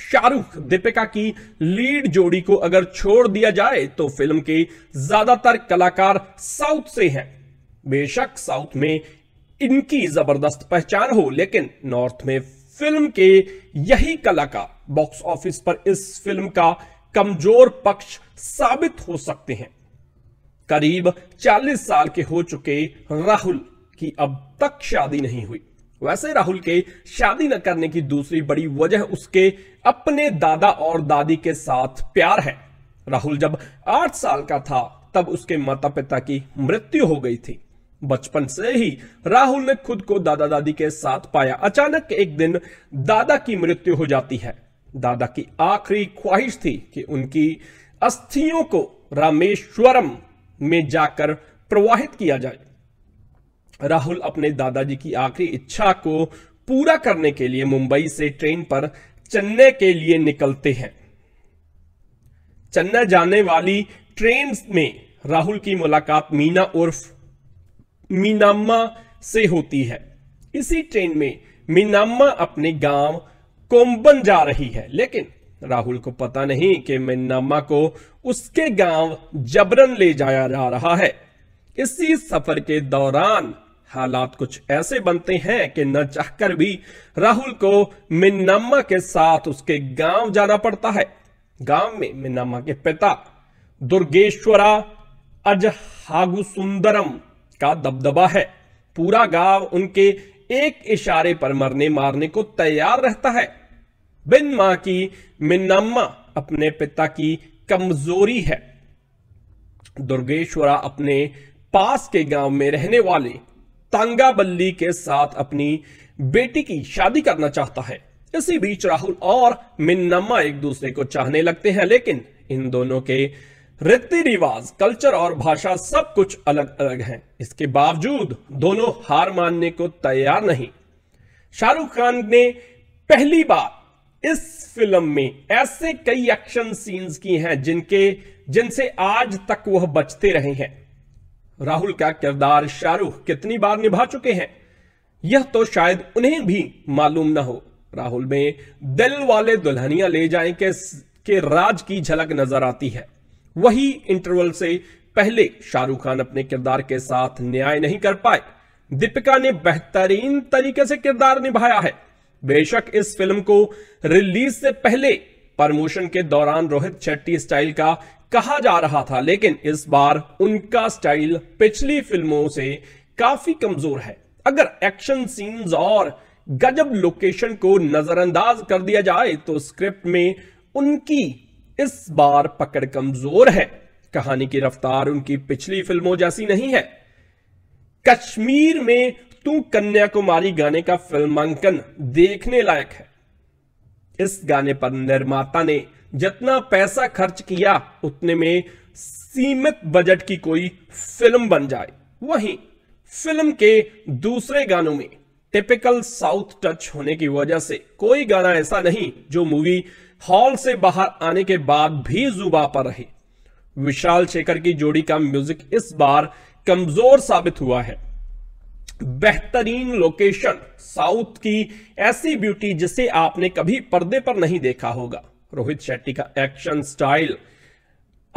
शाहरुख दीपिका की लीड जोड़ी को अगर छोड़ दिया जाए तो फिल्म के ज्यादातर कलाकार साउथ से हैं बेशक साउथ में इनकी जबरदस्त पहचान हो लेकिन नॉर्थ में फिल्म के यही कलाकार बॉक्स ऑफिस पर इस फिल्म का कमजोर पक्ष साबित हो सकते हैं करीब 40 साल के हो चुके राहुल की अब तक शादी नहीं हुई वैसे राहुल के शादी न करने की दूसरी बड़ी वजह उसके अपने दादा और दादी के साथ प्यार है राहुल जब आठ साल का था तब उसके माता पिता की मृत्यु हो गई थी बचपन से ही राहुल ने खुद को दादा दादी के साथ पाया अचानक एक दिन दादा की मृत्यु हो जाती है दादा की आखिरी ख्वाहिश थी कि उनकी अस्थियों को रामेश्वरम में जाकर प्रवाहित किया जाए राहुल अपने दादाजी की आखिरी इच्छा को पूरा करने के लिए मुंबई से ट्रेन पर चेन्नई के लिए निकलते हैं चेन्नई जाने वाली ट्रेन में राहुल की मुलाकात मीना उर्फ मीनाम्मा से होती है इसी ट्रेन में मीनाम्मा अपने गांव कोम्बन जा रही है लेकिन राहुल को पता नहीं कि मीनाम्मा को उसके गांव जबरन ले जाया जा रहा है इसी सफर के दौरान हालात कुछ ऐसे बनते हैं कि न चाहकर भी राहुल को मिन्नामा के साथ उसके गांव जाना पड़ता है गांव में मिन्नामा के पिता दुर्गेश्वरा अजहागु सुंदरम का दबदबा है पूरा गांव उनके एक इशारे पर मरने मारने को तैयार रहता है बिन मां की मिन्नामा अपने पिता की कमजोरी है दुर्गेश्वरा अपने पास के गांव में रहने वाले बल्ली के साथ अपनी बेटी की शादी करना चाहता है इसी बीच राहुल और मिन्नम्मा एक दूसरे को चाहने लगते हैं लेकिन इन दोनों के रीति रिवाज कल्चर और भाषा सब कुछ अलग अलग हैं इसके बावजूद दोनों हार मानने को तैयार नहीं शाहरुख खान ने पहली बार इस फिल्म में ऐसे कई एक्शन सीन्स की हैं जिनके जिनसे आज तक वह बचते रहे हैं राहुल का किरदार शाहरुख कितनी बार निभा चुके हैं यह तो शायद उन्हें भी मालूम ना हो राहुल में दिल वाले दुल्हनिया ले जाए के, के राज की झलक नजर आती है वही इंटरवल से पहले शाहरुख खान अपने किरदार के साथ न्याय नहीं कर पाए दीपिका ने बेहतरीन तरीके से किरदार निभाया है बेशक इस फिल्म को रिलीज से पहले प्रमोशन के दौरान रोहित शेट्टी स्टाइल का कहा जा रहा था लेकिन इस बार उनका स्टाइल पिछली फिल्मों से काफी कमजोर है अगर एक्शन सीन्स और गजब लोकेशन को नजरअंदाज कर दिया जाए तो स्क्रिप्ट में उनकी इस बार पकड़ कमजोर है कहानी की रफ्तार उनकी पिछली फिल्मों जैसी नहीं है कश्मीर में तू कन्याकुमारी गाने का फिल्मांकन देखने लायक है इस गाने पर निर्माता ने जितना पैसा खर्च किया उतने में सीमित बजट की कोई फिल्म बन जाए वहीं फिल्म के दूसरे गानों में टिपिकल साउथ टच होने की वजह से कोई गाना ऐसा नहीं जो मूवी हॉल से बाहर आने के बाद भी जुबा पर रहे विशाल शेखर की जोड़ी का म्यूजिक इस बार कमजोर साबित हुआ है बेहतरीन लोकेशन साउथ की ऐसी ब्यूटी जिसे आपने कभी पर्दे पर नहीं देखा होगा रोहित शेट्टी का एक्शन स्टाइल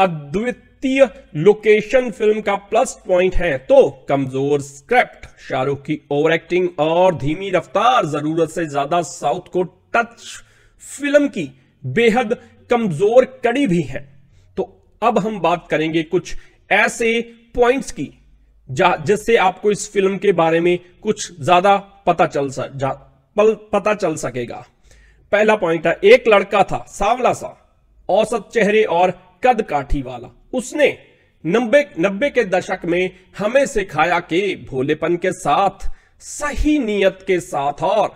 अद्वितीय लोकेशन फिल्म का प्लस पॉइंट है तो कमजोर स्क्रिप्ट शाहरुख की ओवर एक्टिंग और धीमी रफ्तार जरूरत से ज्यादा साउथ को टच फिल्म की बेहद कमजोर कड़ी भी है तो अब हम बात करेंगे कुछ ऐसे पॉइंट्स की जिससे आपको इस फिल्म के बारे में कुछ ज्यादा पता चल सक पता चल सकेगा पहला पॉइंट है एक लड़का था सावला सा औसत चेहरे और कद काठी वाला उसने नब्बे नब्बे के दशक में हमें सिखाया कि भोलेपन के साथ सही नियत के साथ और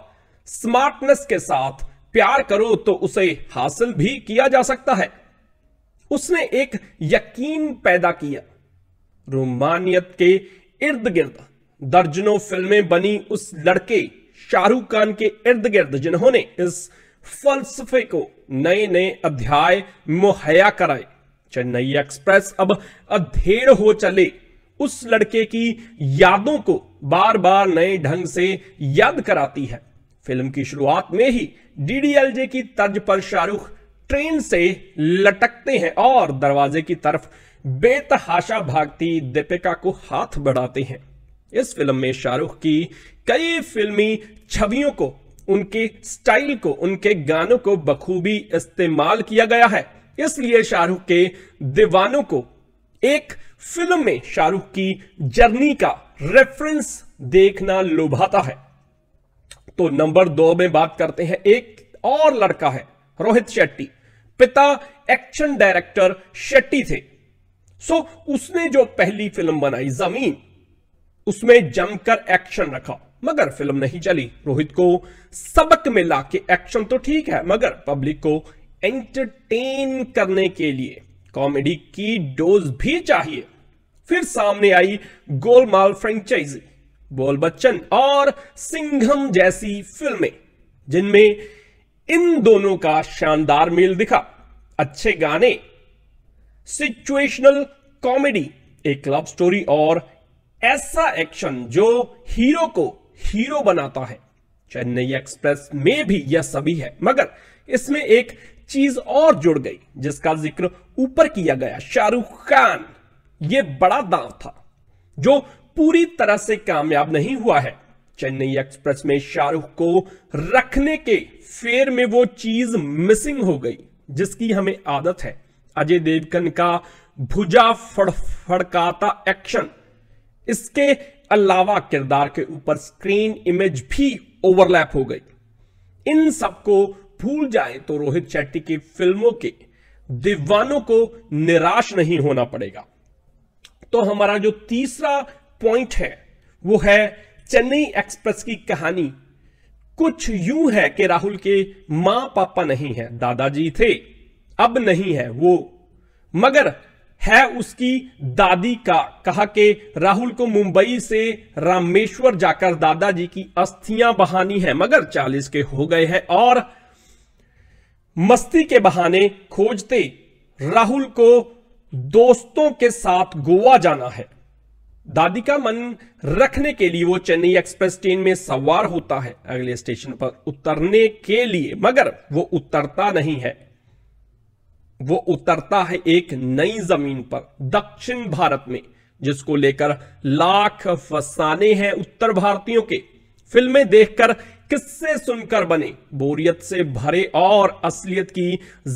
स्मार्टनेस के साथ प्यार करो तो उसे हासिल भी किया जा सकता है उसने एक यकीन पैदा किया रोमानियत के इर्द गिर्द दर्जनों फिल्में बनी उस लड़के शाहरुख खान के इर्द गिर्द जिन्होंने इस फलसफे को नए नए अध्याय मुहैया कराए चेन्नई एक्सप्रेस अब अधेड़ हो चले उस लड़के की यादों को बार बार नए ढंग से याद कराती है फिल्म की शुरुआत में ही डीडीएलजे की तर्ज पर शाहरुख ट्रेन से लटकते हैं और दरवाजे की तरफ बेतहाशा भागती दीपिका को हाथ बढ़ाते हैं इस फिल्म में शाहरुख की कई फिल्मी छवियों को उनके स्टाइल को उनके गानों को बखूबी इस्तेमाल किया गया है इसलिए शाहरुख के दीवानों को एक फिल्म में शाहरुख की जर्नी का रेफरेंस देखना लुभाता है तो नंबर दो में बात करते हैं एक और लड़का है रोहित शेट्टी पिता एक्शन डायरेक्टर शेट्टी थे सो उसने जो पहली फिल्म बनाई जमीन उसमें जमकर एक्शन रखा मगर फिल्म नहीं चली रोहित को सबक मिला कि एक्शन तो ठीक है मगर पब्लिक को एंटरटेन करने के लिए कॉमेडी की डोज भी चाहिए फिर सामने आई गोलमाल फ्रेंचाइजी बोल बच्चन और सिंघम जैसी फिल्में जिनमें इन दोनों का शानदार मेल दिखा अच्छे गाने सिचुएशनल कॉमेडी एक लव स्टोरी और ऐसा एक्शन जो हीरो को हीरो बनाता है चेन्नई एक्सप्रेस में भी यह सभी है मगर इसमें एक चीज और जुड़ गई जिसका जिक्र ऊपर किया गया शाहरुख खान यह बड़ा दांव था जो पूरी तरह से कामयाब नहीं हुआ है चेन्नई एक्सप्रेस में शाहरुख को रखने के फेर में वो चीज मिसिंग हो गई जिसकी हमें आदत है अजय देवगन का भुजा फड़फड़काता एक्शन इसके अलावा किरदार के ऊपर स्क्रीन इमेज भी ओवरलैप हो गई इन सबको भूल जाए तो रोहित शेट्टी की फिल्मों के दीवानों को निराश नहीं होना पड़ेगा तो हमारा जो तीसरा पॉइंट है वो है चेन्नई एक्सप्रेस की कहानी कुछ यूं है कि राहुल के मां पापा नहीं है दादाजी थे अब नहीं है वो मगर है उसकी दादी का कहा कि राहुल को मुंबई से रामेश्वर जाकर दादाजी की अस्थियां बहानी है मगर चालीस के हो गए हैं और मस्ती के बहाने खोजते राहुल को दोस्तों के साथ गोवा जाना है दादी का मन रखने के लिए वो चेन्नई एक्सप्रेस ट्रेन में सवार होता है अगले स्टेशन पर उतरने के लिए मगर वो उतरता नहीं है वो उतरता है एक नई जमीन पर दक्षिण भारत में जिसको लेकर लाख फसाने हैं उत्तर भारतीयों के फिल्में देखकर किससे सुनकर बने बोरियत से भरे और असलियत की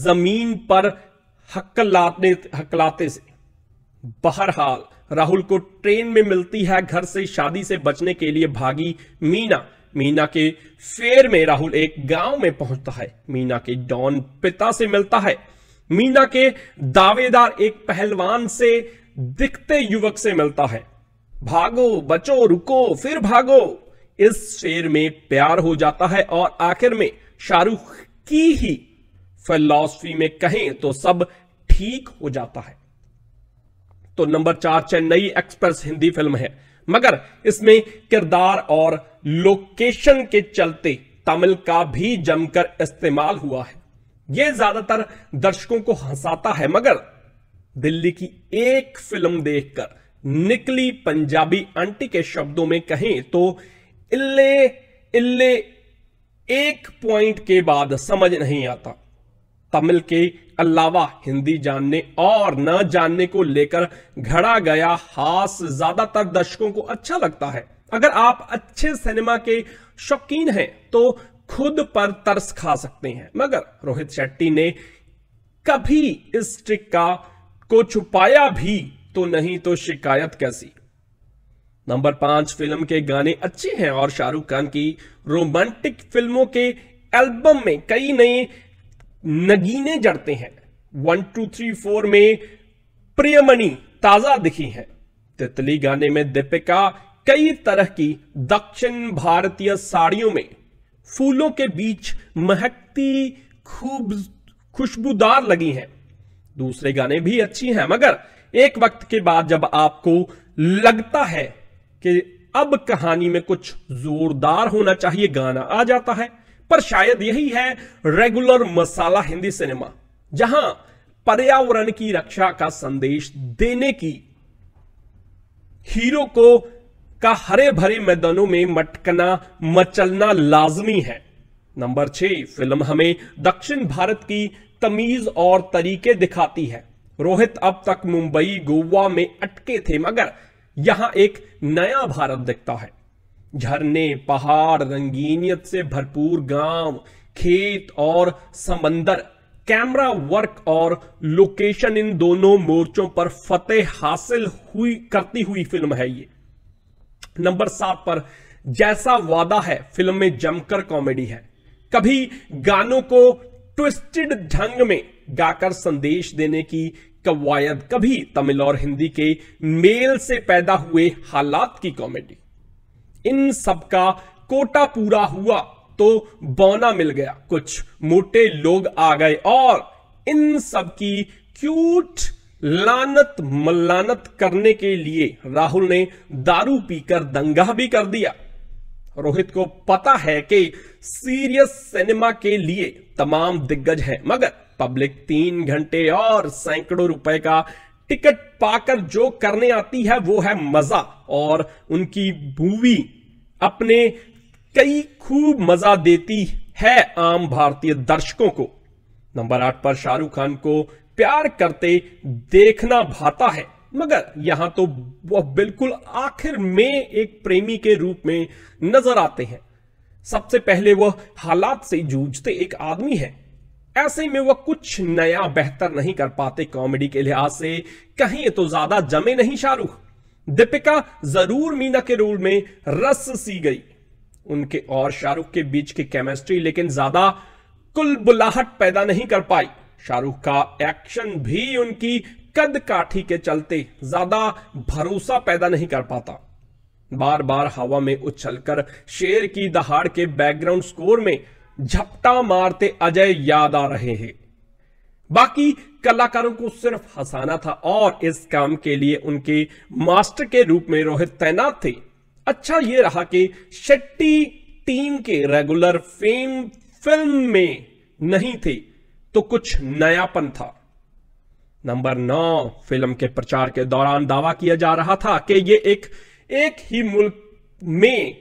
जमीन पर हकलाते हकलाते से बहरहाल राहुल को ट्रेन में मिलती है घर से शादी से बचने के लिए भागी मीना मीना के फेर में राहुल एक गांव में पहुंचता है मीना के डॉन पिता से मिलता है मीना के दावेदार एक पहलवान से दिखते युवक से मिलता है भागो बचो रुको फिर भागो इस शेर में प्यार हो जाता है और आखिर में शाहरुख की ही फिलॉसफी में कहें तो सब ठीक हो जाता है तो नंबर चार चेन्नई एक्सप्रेस हिंदी फिल्म है मगर इसमें किरदार और लोकेशन के चलते तमिल का भी जमकर इस्तेमाल हुआ है यह ज्यादातर दर्शकों को हंसाता है मगर दिल्ली की एक फिल्म देखकर निकली पंजाबी आंटी के शब्दों में कहें तो इल्ले इल्ले एक पॉइंट के बाद समझ नहीं आता तमिल के अलावा हिंदी जानने और न जानने को लेकर घड़ा गया हास ज्यादातर दर्शकों को अच्छा लगता है अगर आप अच्छे सिनेमा के शौकीन हैं तो खुद पर तरस खा सकते हैं मगर रोहित शेट्टी ने कभी इस ट्रिक का को छुपाया भी तो नहीं तो शिकायत कैसी नंबर पांच फिल्म के गाने अच्छे हैं और शाहरुख खान की रोमांटिक फिल्मों के एल्बम में कई नए नगीने जड़ते हैं वन टू थ्री फोर में प्रियमणि ताजा दिखी है तितली गाने में दीपिका कई तरह की दक्षिण भारतीय साड़ियों में फूलों के बीच महकती खूब खुशबूदार लगी हैं दूसरे गाने भी अच्छी हैं मगर एक वक्त के बाद जब आपको लगता है कि अब कहानी में कुछ जोरदार होना चाहिए गाना आ जाता है पर शायद यही है रेगुलर मसाला हिंदी सिनेमा जहां पर्यावरण की रक्षा का संदेश देने की हीरो को का हरे भरे मैदानों में मटकना मचलना लाजमी है नंबर छह फिल्म हमें दक्षिण भारत की तमीज और तरीके दिखाती है रोहित अब तक मुंबई गोवा में अटके थे मगर यहां एक नया भारत दिखता है झरने पहाड़ रंगीनियत से भरपूर गांव खेत और समंदर कैमरा वर्क और लोकेशन इन दोनों मोर्चों पर फतेह हासिल हुई करती हुई फिल्म है ये नंबर सात पर जैसा वादा है फिल्म में जमकर कॉमेडी है कभी गानों को ट्विस्टेड ढंग में गाकर संदेश देने की कवायद कभी तमिल और हिंदी के मेल से पैदा हुए हालात की कॉमेडी इन सब का कोटा पूरा हुआ तो बौना मिल गया कुछ मोटे लोग आ गए और इन सब की क्यूट लानत मलानत करने के लिए राहुल ने दारू पीकर दंगा भी कर दिया रोहित को पता है कि सीरियस सिनेमा के लिए तमाम दिग्गज हैं मगर पब्लिक तीन घंटे और सैकड़ों रुपए का टिकट पाकर जो करने आती है वो है मजा और उनकी मूवी अपने कई खूब मजा देती है आम भारतीय दर्शकों को नंबर आठ पर शाहरुख खान को प्यार करते देखना भाता है मगर यहां तो वह बिल्कुल आखिर में एक प्रेमी के रूप में नजर आते हैं सबसे पहले वह हालात से जूझते एक आदमी है ऐसे में वह कुछ नया बेहतर नहीं कर पाते कॉमेडी के लिहाज से कहीं तो ज्यादा जमे नहीं शाहरुख दीपिका जरूर मीना के रोल में रस सी गई उनके और शाहरुख के बीच की केमिस्ट्री लेकिन ज्यादा कुलबुलाहट पैदा नहीं कर पाई शाहरुख का एक्शन भी उनकी कद काठी के चलते ज्यादा भरोसा पैदा नहीं कर पाता बार बार हवा में उछलकर शेर की दहाड़ के बैकग्राउंड स्कोर में झपटा मारते अजय याद आ रहे हैं बाकी कलाकारों को सिर्फ हंसाना था और इस काम के लिए उनके मास्टर के रूप में रोहित तैनात थे अच्छा यह रहा कि शेट्टी टीम के रेगुलर फेम फिल्म में नहीं थे तो कुछ नयापन था नंबर नौ फिल्म के प्रचार के दौरान दावा किया जा रहा था कि यह एक एक ही मुल्क में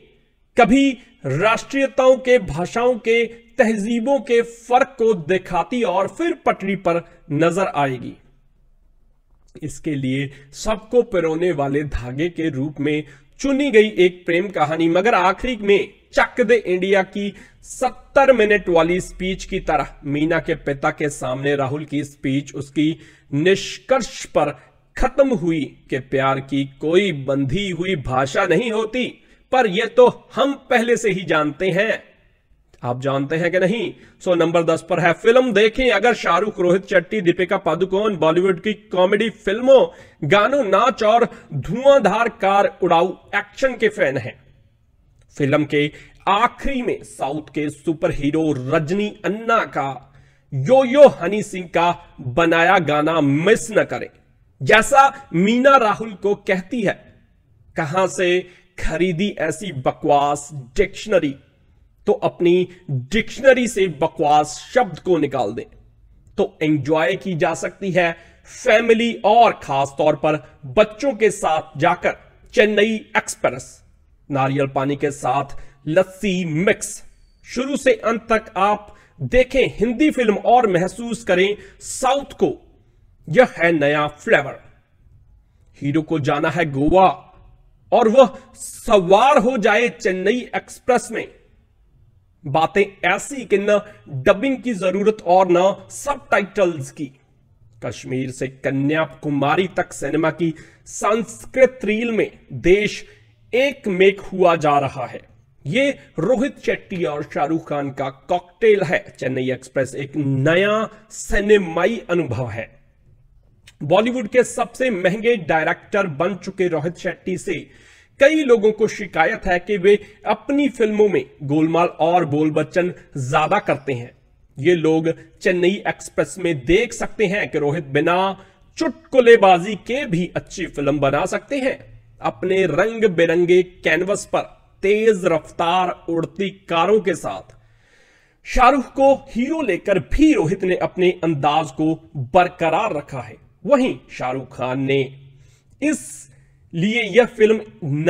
कभी राष्ट्रीयताओं के भाषाओं के तहजीबों के फर्क को दिखाती और फिर पटरी पर नजर आएगी इसके लिए सबको पिरोने वाले धागे के रूप में चुनी गई एक प्रेम कहानी मगर आखिरी में चक दे इंडिया की सत्तर मिनट वाली स्पीच की तरह मीना के पिता के सामने राहुल की स्पीच उसकी निष्कर्ष पर खत्म हुई कि प्यार की कोई बंधी हुई भाषा नहीं होती पर यह तो हम पहले से ही जानते हैं आप जानते हैं कि नहीं सो नंबर दस पर है फिल्म देखें अगर शाहरुख रोहित शेट्टी दीपिका पादुकोण बॉलीवुड की कॉमेडी फिल्मों गानों नाच और धुआंधार कार उड़ाऊ एक्शन के फैन हैं फिल्म के आखिरी में साउथ के सुपर हीरो रजनी अन्ना का यो यो हनी सिंह का बनाया गाना मिस न करें जैसा मीना राहुल को कहती है कहां से खरीदी ऐसी बकवास डिक्शनरी तो अपनी डिक्शनरी से बकवास शब्द को निकाल दें तो एंजॉय की जा सकती है फैमिली और खास तौर पर बच्चों के साथ जाकर चेन्नई एक्सप्रेस नारियल पानी के साथ लस्सी मिक्स शुरू से अंत तक आप देखें हिंदी फिल्म और महसूस करें साउथ को यह है नया फ्लेवर हीरो को जाना है गोवा और वह सवार हो जाए चेन्नई एक्सप्रेस में बातें ऐसी कि न डबिंग की जरूरत और न सबटाइटल्स की कश्मीर से कन्याकुमारी तक सिनेमा की संस्कृत रील में देश एक मेक हुआ जा रहा है ये रोहित शेट्टी और शाहरुख खान का कॉकटेल है चेन्नई एक्सप्रेस एक नया सिनेमाई अनुभव है बॉलीवुड के सबसे महंगे डायरेक्टर बन चुके रोहित शेट्टी से कई लोगों को शिकायत है कि वे अपनी फिल्मों में गोलमाल और बोल बच्चन ज्यादा करते हैं ये लोग चेन्नई एक्सप्रेस में देख सकते हैं कि रोहित बिना चुटकुलेबाजी के भी अच्छी फिल्म बना सकते हैं अपने रंग बिरंगे कैनवस पर तेज रफ्तार उड़ती कारों के साथ शाहरुख को हीरो लेकर भी रोहित ने अपने अंदाज को बरकरार रखा है वहीं शाहरुख खान ने इस लिए यह फिल्म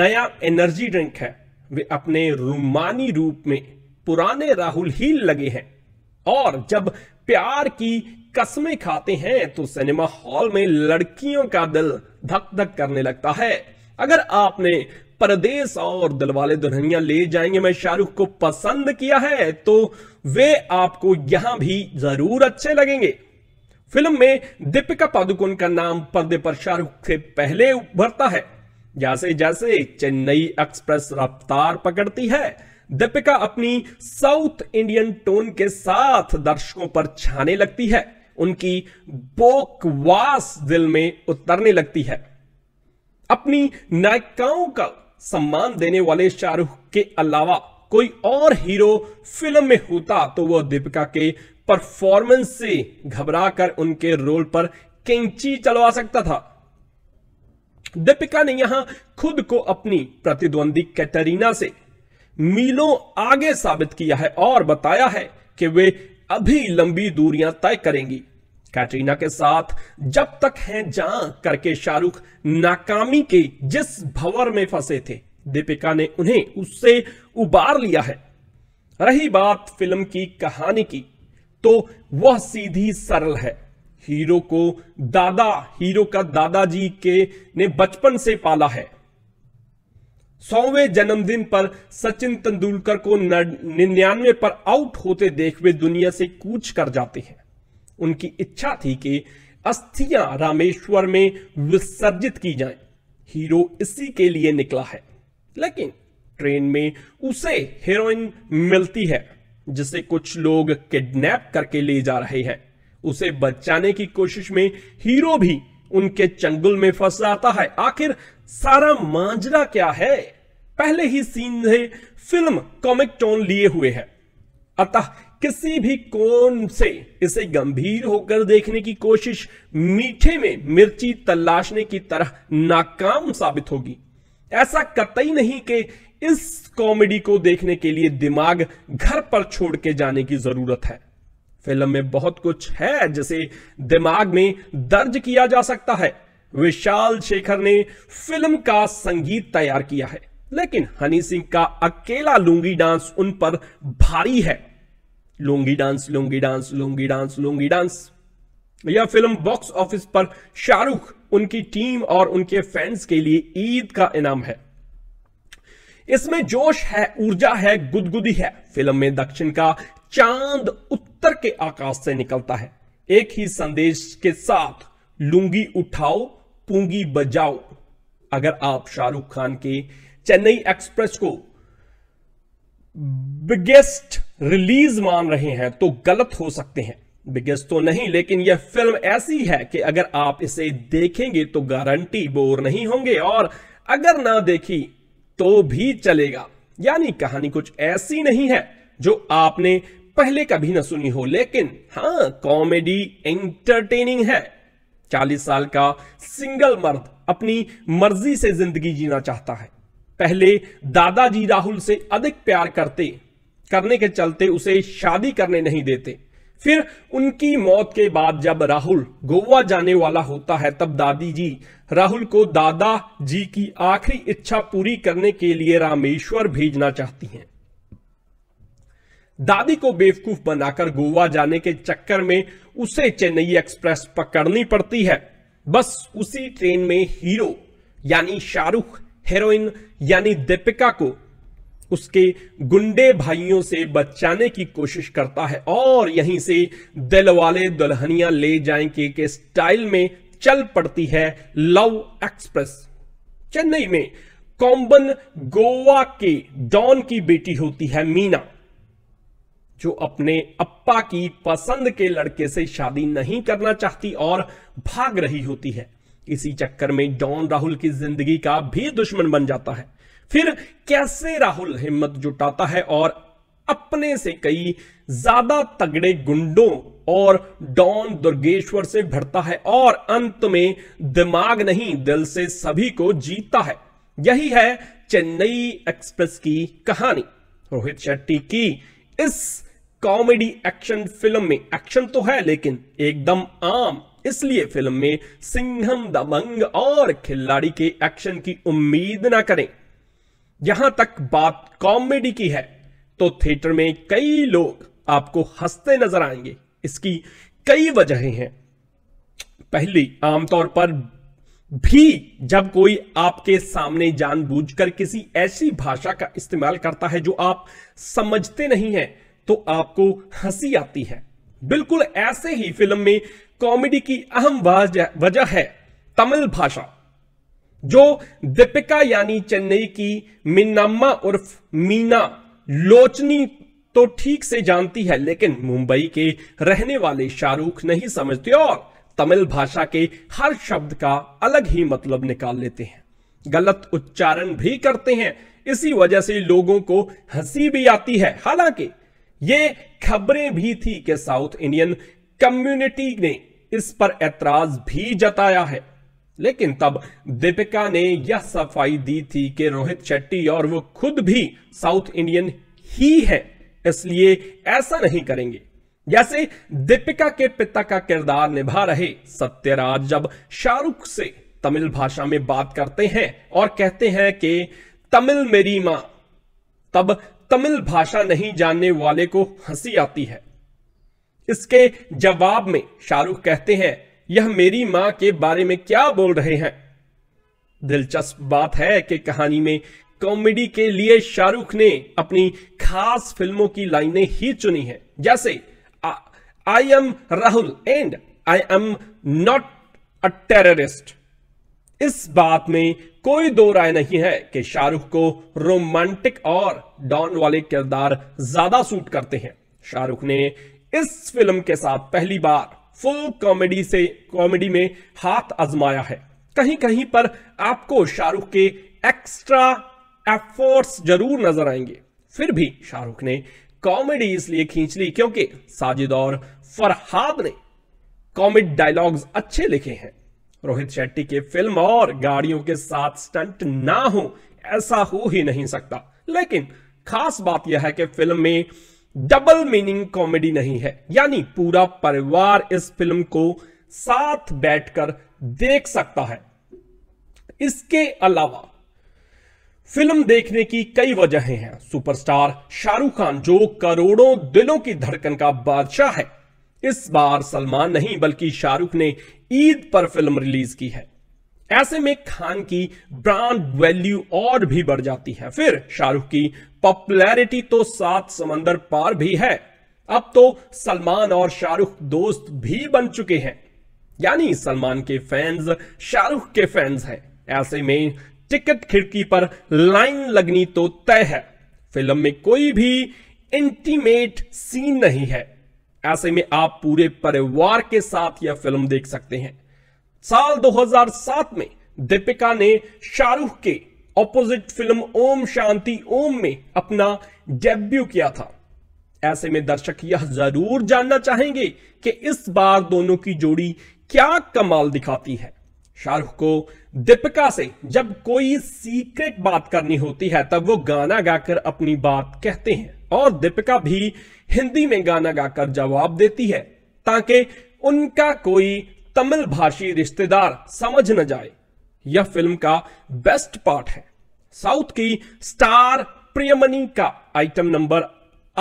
नया एनर्जी ड्रिंक है वे अपने रूमानी रूप में पुराने राहुल ही लगे हैं और जब प्यार की कस्में खाते हैं तो सिनेमा हॉल में लड़कियों का दिल धक धक करने लगता है अगर आपने परदेश और दिलवाले दुल्हनिया ले जाएंगे मैं शाहरुख को पसंद किया है तो वे आपको यहां भी जरूर अच्छे लगेंगे फिल्म में दीपिका पादुकोण का नाम पर्दे पर शाहरुख से पहले उभरता है जैसे जैसे चेन्नई एक्सप्रेस रफ्तार पकड़ती है दीपिका अपनी साउथ इंडियन टोन के साथ दर्शकों पर छाने लगती है उनकी बोकवास दिल में उतरने लगती है अपनी नायिकाओं का सम्मान देने वाले शाहरुख के अलावा कोई और हीरो फिल्म में होता तो वह दीपिका के परफॉर्मेंस से घबराकर उनके रोल पर कैंची चलवा सकता था दीपिका ने यहां खुद को अपनी प्रतिद्वंदी कैटरीना से मीलों आगे साबित किया है और बताया है कि वे अभी लंबी दूरियां तय करेंगी कैटरीना के साथ जब तक हैं जहां करके शाहरुख नाकामी के जिस भवर में फंसे थे दीपिका ने उन्हें उससे उबार लिया है रही बात फिल्म की कहानी की तो वह सीधी सरल है हीरो को दादा हीरो का दादाजी के ने बचपन से पाला है सौवे जन्मदिन पर सचिन तेंदुलकर को निन्यानवे पर आउट होते देख हुए दुनिया से कूच कर जाते हैं उनकी इच्छा थी कि अस्थियां रामेश्वर में विसर्जित की जाएं। हीरो इसी के लिए निकला है लेकिन ट्रेन में उसे हीरोइन मिलती है जिसे कुछ लोग किडनैप करके ले जा रहे हैं उसे बचाने की कोशिश में हीरो भी उनके चंगुल में फंस जाता है आखिर सारा मांजरा क्या है पहले ही सीन से फिल्म कॉमिक टोन लिए हुए है अतः किसी भी कोण से इसे गंभीर होकर देखने की कोशिश मीठे में मिर्ची तलाशने की तरह नाकाम साबित होगी ऐसा कतई नहीं कि इस कॉमेडी को देखने के लिए दिमाग घर पर छोड़ के जाने की जरूरत है फिल्म में बहुत कुछ है जिसे दिमाग में दर्ज किया जा सकता है विशाल शेखर ने फिल्म का संगीत तैयार किया है लेकिन हनी सिंह का अकेला लूंगी डांस उन पर भारी है lungi dance lungi dance lungi dance lungi dance यह फिल्म बॉक्स ऑफिस पर शाहरुख उनकी टीम और उनके फैंस के लिए ईद का इनाम है इसमें जोश है ऊर्जा है गुदगुदी है फिल्म में दक्षिण का चांद उत्तर के आकाश से निकलता है एक ही संदेश के साथ लुंगी उठाओ पूंगी बजाओ अगर आप शाहरुख खान के चेन्नई एक्सप्रेस को बिगेस्ट रिलीज मान रहे हैं तो गलत हो सकते हैं बिगेस्ट तो नहीं लेकिन यह फिल्म ऐसी है कि अगर आप इसे देखेंगे तो गारंटी बोर नहीं होंगे और अगर ना देखी तो भी चलेगा यानी कहानी कुछ ऐसी नहीं है जो आपने पहले कभी ना सुनी हो लेकिन हाँ कॉमेडी एंटरटेनिंग है चालीस साल का सिंगल मर्द अपनी मर्जी से जिंदगी जीना चाहता है पहले दादाजी राहुल से अधिक प्यार करते करने के चलते उसे शादी करने नहीं देते फिर उनकी मौत के बाद जब राहुल गोवा जाने वाला होता है तब दादी जी राहुल को दादा जी की आखिरी इच्छा पूरी करने के लिए रामेश्वर भेजना चाहती हैं। दादी को बेवकूफ बनाकर गोवा जाने के चक्कर में उसे चेन्नई एक्सप्रेस पकड़नी पड़ती है बस उसी ट्रेन में हीरो यानी शाहरुख हेरोइन यानी दीपिका को उसके गुंडे भाइयों से बचाने की कोशिश करता है और यहीं से दिल वाले दुल्हनिया ले जाएंगे के स्टाइल में चल पड़ती है लव एक्सप्रेस चेन्नई में कॉम्बन गोवा के डॉन की बेटी होती है मीना जो अपने अप्पा की पसंद के लड़के से शादी नहीं करना चाहती और भाग रही होती है इसी चक्कर में डॉन राहुल की जिंदगी का भी दुश्मन बन जाता है फिर कैसे राहुल हिम्मत जुटाता है और अपने से कई ज्यादा तगड़े गुंडों और डॉन दुर्गेश्वर से भरता है और अंत में दिमाग नहीं दिल से सभी को जीतता है यही है चेन्नई एक्सप्रेस की कहानी रोहित शेट्टी की इस कॉमेडी एक्शन फिल्म में एक्शन तो है लेकिन एकदम आम इसलिए फिल्म में सिंघम दबंग और खिलाड़ी के एक्शन की उम्मीद ना करें यहां तक बात कॉमेडी की है तो थिएटर में कई लोग आपको हंसते नजर आएंगे इसकी कई वजहें हैं पहली आमतौर पर भी जब कोई आपके सामने जानबूझकर किसी ऐसी भाषा का इस्तेमाल करता है जो आप समझते नहीं हैं तो आपको हंसी आती है बिल्कुल ऐसे ही फिल्म में कॉमेडी की अहम वजह है तमिल भाषा जो दीपिका यानी चेन्नई की मिन्नाम्मा उर्फ मीना लोचनी तो ठीक से जानती है लेकिन मुंबई के रहने वाले शाहरुख नहीं समझते और तमिल भाषा के हर शब्द का अलग ही मतलब निकाल लेते हैं गलत उच्चारण भी करते हैं इसी वजह से लोगों को हंसी भी आती है हालांकि ये खबरें भी थी कि साउथ इंडियन कम्युनिटी ने इस पर एतराज भी जताया है लेकिन तब दीपिका ने यह सफाई दी थी कि रोहित शेट्टी और वो खुद भी साउथ इंडियन ही है इसलिए ऐसा नहीं करेंगे जैसे दीपिका के पिता का किरदार निभा रहे सत्यराज जब शाहरुख से तमिल भाषा में बात करते हैं और कहते हैं कि तमिल मेरी मां तब तमिल भाषा नहीं जानने वाले को हंसी आती है इसके जवाब में शाहरुख कहते हैं यह मेरी मां के बारे में क्या बोल रहे हैं दिलचस्प बात है कि कहानी में कॉमेडी के लिए शाहरुख ने अपनी खास फिल्मों की लाइनें ही चुनी हैं जैसे I am Rahul and I am not a terrorist इस बात में कोई दो राय नहीं है कि शाहरुख को रोमांटिक और डॉन वाले किरदार ज्यादा सूट करते हैं शाहरुख ने इस फिल्म के साथ पहली बार फोक कॉमेडी से कॉमेडी में हाथ आजमाया है कहीं कहीं पर आपको शाहरुख के एक्स्ट्रा एफर्ट्स जरूर नजर आएंगे फिर भी शाहरुख ने कॉमेडी इसलिए खींच ली क्योंकि साजिद और फरहाद ने कॉमेड डायलॉग्स अच्छे लिखे हैं रोहित शेट्टी के फिल्म और गाड़ियों के साथ स्टंट ना हो ऐसा हो ही नहीं सकता लेकिन खास बात यह है कि फिल्म में डबल मीनिंग कॉमेडी नहीं है यानी पूरा परिवार इस फिल्म को साथ बैठकर देख सकता है इसके अलावा फिल्म देखने की कई वजहें हैं सुपरस्टार शाहरुख खान जो करोड़ों दिलों की धड़कन का बादशाह है इस बार सलमान नहीं बल्कि शाहरुख ने ईद पर फिल्म रिलीज की है ऐसे में खान की ब्रांड वैल्यू और भी बढ़ जाती है फिर शाहरुख की पॉपुलैरिटी तो सात समंदर पार भी है अब तो सलमान और शाहरुख दोस्त भी बन चुके हैं यानी सलमान के फैंस शाहरुख के फैंस हैं ऐसे में टिकट खिड़की पर लाइन लगनी तो तय है फिल्म में कोई भी इंटीमेट सीन नहीं है ऐसे में आप पूरे परिवार के साथ यह फिल्म देख सकते हैं साल 2007 में दीपिका ने शाहरुख के ऑपोजिट फिल्म ओम शांति ओम में अपना डेब्यू किया था ऐसे में दर्शक यह जरूर जानना चाहेंगे कि इस बार दोनों की जोड़ी क्या कमाल दिखाती है शाहरुख को दीपिका से जब कोई सीक्रेट बात करनी होती है तब वो गाना गाकर अपनी बात कहते हैं और दीपिका भी हिंदी में गाना गाकर जवाब देती है ताकि उनका कोई तमिल भाषी रिश्तेदार समझ न जाए यह फिल्म का बेस्ट पार्ट है साउथ की स्टार प्रियमनी का आइटम नंबर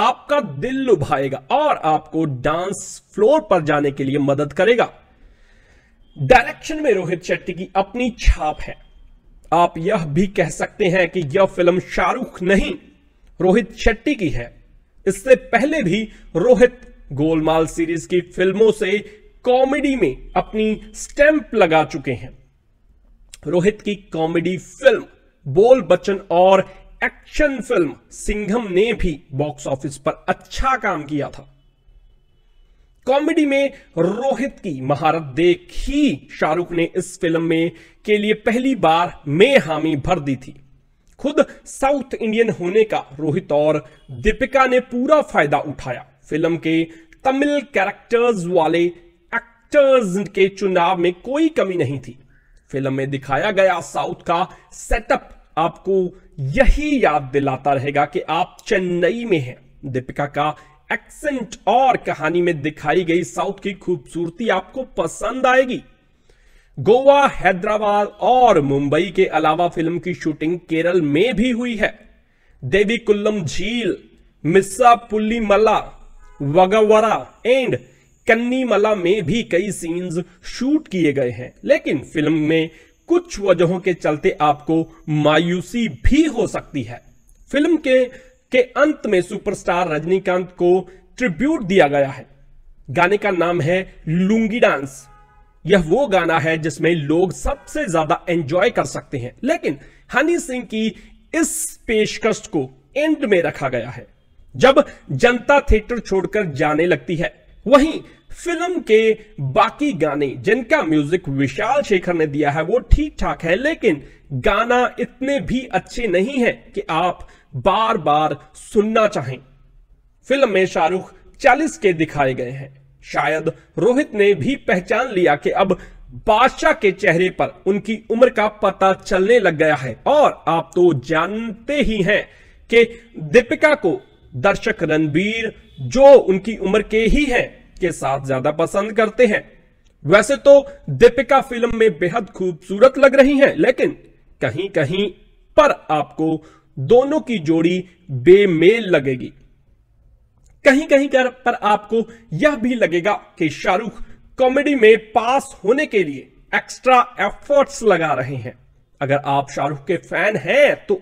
आपका दिल लुभाएगा और आपको डांस फ्लोर पर जाने के लिए मदद करेगा डायरेक्शन में रोहित शेट्टी की अपनी छाप है आप यह भी कह सकते हैं कि यह फिल्म शाहरुख नहीं रोहित शेट्टी की है इससे पहले भी रोहित गोलमाल सीरीज की फिल्मों से कॉमेडी में अपनी स्टैंप लगा चुके हैं रोहित की कॉमेडी फिल्म बोल बच्चन और एक्शन फिल्म सिंघम ने भी बॉक्स ऑफिस पर अच्छा काम किया था कॉमेडी में रोहित की महारत देख ही शाहरुख ने इस फिल्म में के लिए पहली बार में हामी भर दी थी खुद साउथ इंडियन होने का रोहित और दीपिका ने पूरा फायदा उठाया फिल्म के तमिल कैरेक्टर्स वाले एक्टर्स के चुनाव में कोई कमी नहीं थी फिल्म में दिखाया गया साउथ का सेटअप आपको यही याद दिलाता रहेगा कि आप चेन्नई में हैं दीपिका का एक्सेंट और कहानी में दिखाई गई साउथ की खूबसूरती आपको पसंद आएगी गोवा हैदराबाद और मुंबई के अलावा फिल्म की शूटिंग केरल में भी हुई है देवी कुल्लम झील मिस्सा पुल्ली मल्ला वगवरा एंड कन्नीमला में भी कई सीन्स शूट किए गए हैं लेकिन फिल्म में कुछ वजहों के चलते आपको मायूसी भी हो सकती है फिल्म के के अंत में सुपरस्टार रजनीकांत को ट्रिब्यूट दिया गया है गाने का नाम है लुंगी डांस यह वो गाना है जिसमें लोग सबसे ज्यादा एंजॉय कर सकते हैं लेकिन हनी सिंह की इस पेशकश को एंड में रखा गया है जब जनता थिएटर छोड़कर जाने लगती है वहीं फिल्म के बाकी गाने जिनका म्यूजिक विशाल शेखर ने दिया है वो ठीक ठाक है लेकिन गाना इतने भी अच्छे नहीं है कि आप बार बार सुनना चाहें फिल्म में शाहरुख 40 के दिखाए गए हैं शायद रोहित ने भी पहचान लिया कि अब बादशाह के चेहरे पर उनकी उम्र का पता चलने लग गया है और आप तो जानते ही हैं कि दीपिका को दर्शक रणबीर जो उनकी उम्र के ही हैं के साथ ज्यादा पसंद करते हैं वैसे तो दीपिका फिल्म में बेहद खूबसूरत लग रही हैं लेकिन कहीं कहीं पर आपको दोनों की जोड़ी बेमेल लगेगी कहीं कहीं कर पर आपको यह भी लगेगा कि शाहरुख कॉमेडी में पास होने के लिए एक्स्ट्रा एफर्ट्स लगा रहे हैं अगर आप शाहरुख के फैन हैं तो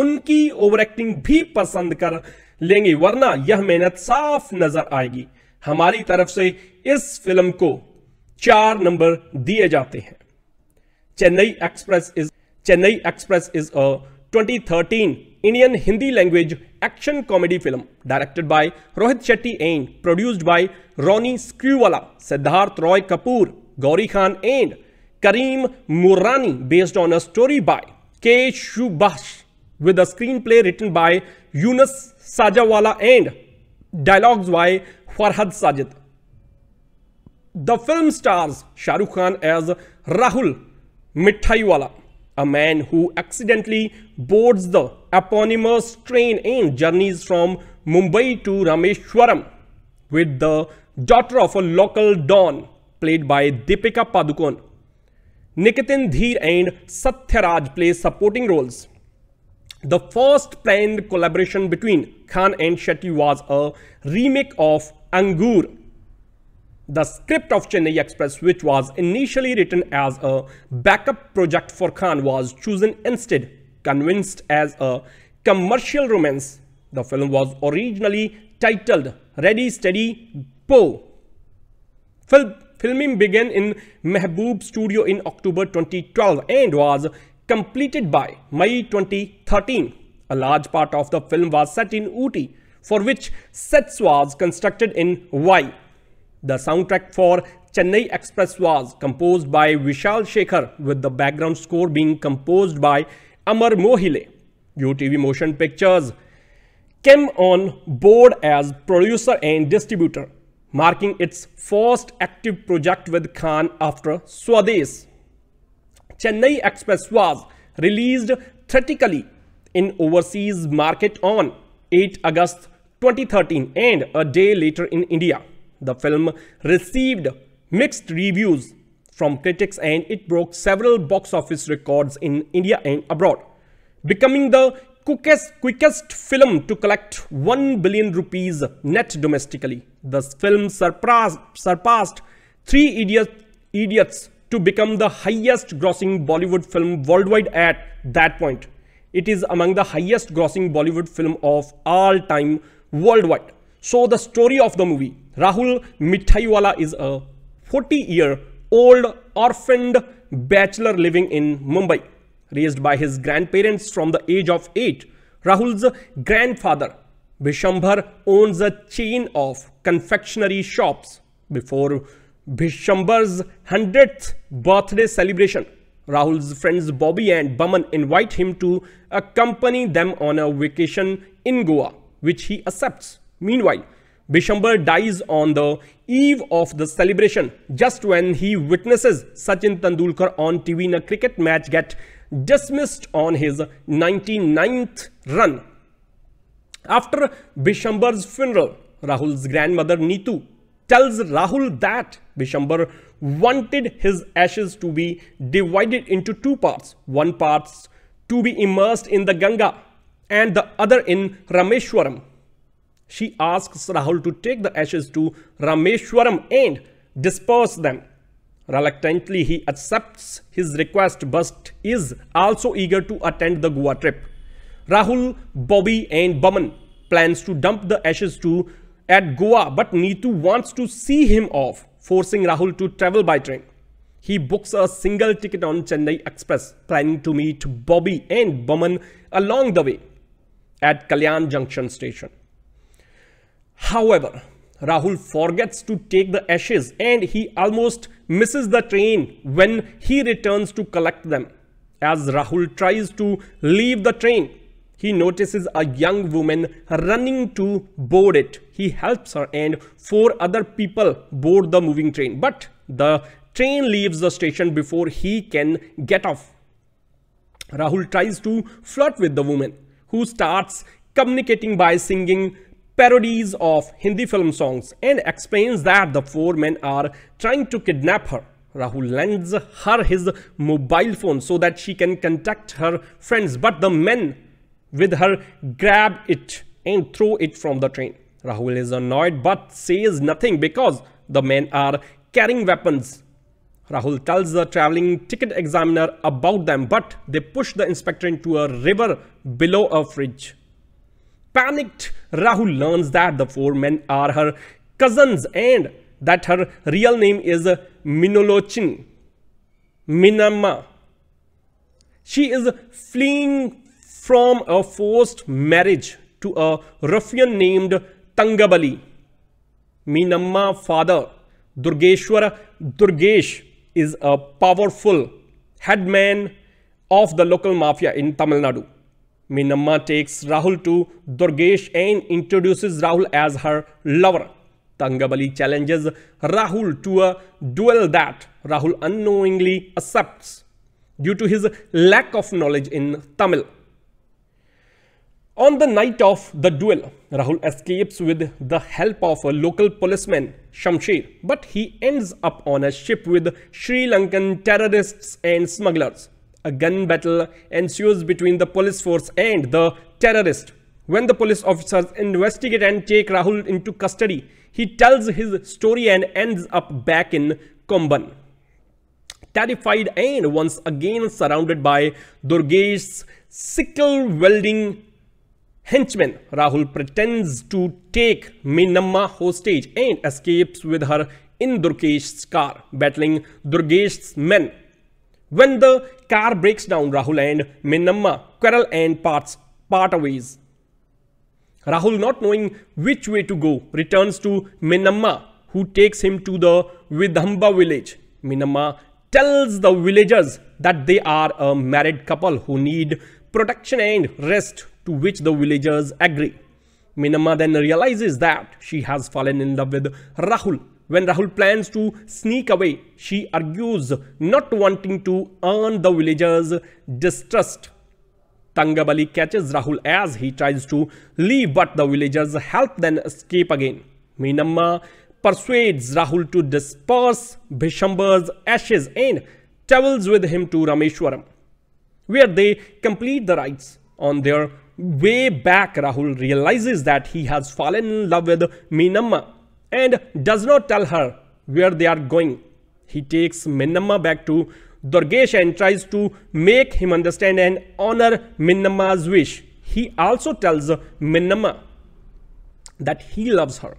उनकी ओवर एक्टिंग भी पसंद कर लेंगे वरना यह मेहनत साफ नजर आएगी हमारी तरफ से इस फिल्म को चार नंबर दिए जाते हैं Chennai express is Chennai express is a 2013 Indian Hindi language action comedy film directed by Rohit Shetty and produced by Ronnie Screwvala Siddharth Roy Kapur Gauri Khan and Karim Morani based on a story by K Subhash with screenplay written by Yunus Sajawala and dialogues by Farhad Sajid the film stars Shahrukh Khan as Rahul Mithaiwala a man who accidentally boards the eponymous train in journeys from Mumbai to Rameswaram with the daughter of a local don played by Deepika Padukone Nikitin Dheer and Sathyaraj play supporting roles The first planned collaboration between Khan and Shetty was a remake of Angur, the script of Chennai Express, which was initially written as a backup project for Khan, was chosen instead, convinced as a commercial romance. The film was originally titled Ready Steady Po*. filming began in Mehboob Studio in October 2012 and was completed by May 2013. A large part of the film was set in Uti, for which sets was constructed in Y. The soundtrack for Chennai Express was composed by Vishal Shekhar with the background score being composed by Amar Mohile. UTV Motion Pictures came on board as producer and distributor, marking its first active project with Khan after Swadesh. Chennai Express was released theatrically in overseas market on 8 August 2013 and a day later in India. The film received mixed reviews from critics and it broke several box office records in India and abroad, becoming the quickest, quickest film to collect 1 billion rupees net domestically. The film surpassed, surpassed Three Idiots to become the highest grossing Bollywood film worldwide at that point. It is among the highest grossing Bollywood film of all time worldwide. So the story of the movie, Rahul Mithaiwala is a 40 year old orphaned bachelor living in Mumbai. Raised by his grandparents from the age of 8, Rahul's grandfather Bishambhar owns a chain of confectionery shops. Before Bishamber's 100th birthday celebration. Rahul's friends Bobby and Baman invite him to accompany them on a vacation in Goa, which he accepts. Meanwhile, Bishambar dies on the eve of the celebration, just when he witnesses Sachin Tendulkar on TV in a cricket match get dismissed on his 99th run. After Bishambar's funeral, Rahul's grandmother Neetu tells Rahul that Vishambar wanted his ashes to be divided into two parts. One part to be immersed in the Ganga and the other in Rameshwaram. She asks Rahul to take the ashes to Rameshwaram and disperse them. Reluctantly, he accepts his request but is also eager to attend the Goa trip. Rahul, Bobby and Baman plans to dump the ashes to at Goa, but Neetu wants to see him off, forcing Rahul to travel by train. He books a single ticket on Chennai Express, planning to meet Bobby and Baman along the way at Kalyan Junction station. However, Rahul forgets to take the ashes and he almost misses the train when he returns to collect them. As Rahul tries to leave the train, he notices a young woman running to board it. He helps her and four other people board the moving train. But the train leaves the station before he can get off. Rahul tries to flirt with the woman who starts communicating by singing parodies of Hindi film songs and explains that the four men are trying to kidnap her. Rahul lends her his mobile phone so that she can contact her friends but the men with her, grab it and throw it from the train. Rahul is annoyed but says nothing because the men are carrying weapons. Rahul tells the traveling ticket examiner about them but they push the inspector into a river below a fridge. Panicked, Rahul learns that the four men are her cousins and that her real name is Minolochin. Minamma. She is fleeing from a forced marriage to a ruffian named Tangabali. Minamma father Durgeshwara Durgesh is a powerful headman of the local mafia in Tamil Nadu. Minamma takes Rahul to Durgesh and introduces Rahul as her lover. Tangabali challenges Rahul to a duel that Rahul unknowingly accepts due to his lack of knowledge in Tamil. On the night of the duel, Rahul escapes with the help of a local policeman, Shamshir, but he ends up on a ship with Sri Lankan terrorists and smugglers. A gun battle ensues between the police force and the terrorist. When the police officers investigate and take Rahul into custody, he tells his story and ends up back in Kumban, Terrified and once again surrounded by Durgesh's sickle welding henchman Rahul pretends to take Minamma hostage and escapes with her in Durgesh's car, battling Durgesh's men. When the car breaks down, Rahul and Minamma quarrel and parts part ways. Rahul, not knowing which way to go, returns to Minamma, who takes him to the Vidhamba village. Minamma tells the villagers that they are a married couple who need protection and rest to which the villagers agree. Minamma then realizes that she has fallen in love with Rahul. When Rahul plans to sneak away, she argues not wanting to earn the villagers' distrust. Tangabali catches Rahul as he tries to leave but the villagers help them escape again. Minamma persuades Rahul to disperse Bhishambar's ashes and travels with him to Rameshwaram, where they complete the rites on their Way back, Rahul realizes that he has fallen in love with Minamma and does not tell her where they are going. He takes Minamma back to Durgesh and tries to make him understand and honor Minnamma's wish. He also tells Minnamma that he loves her.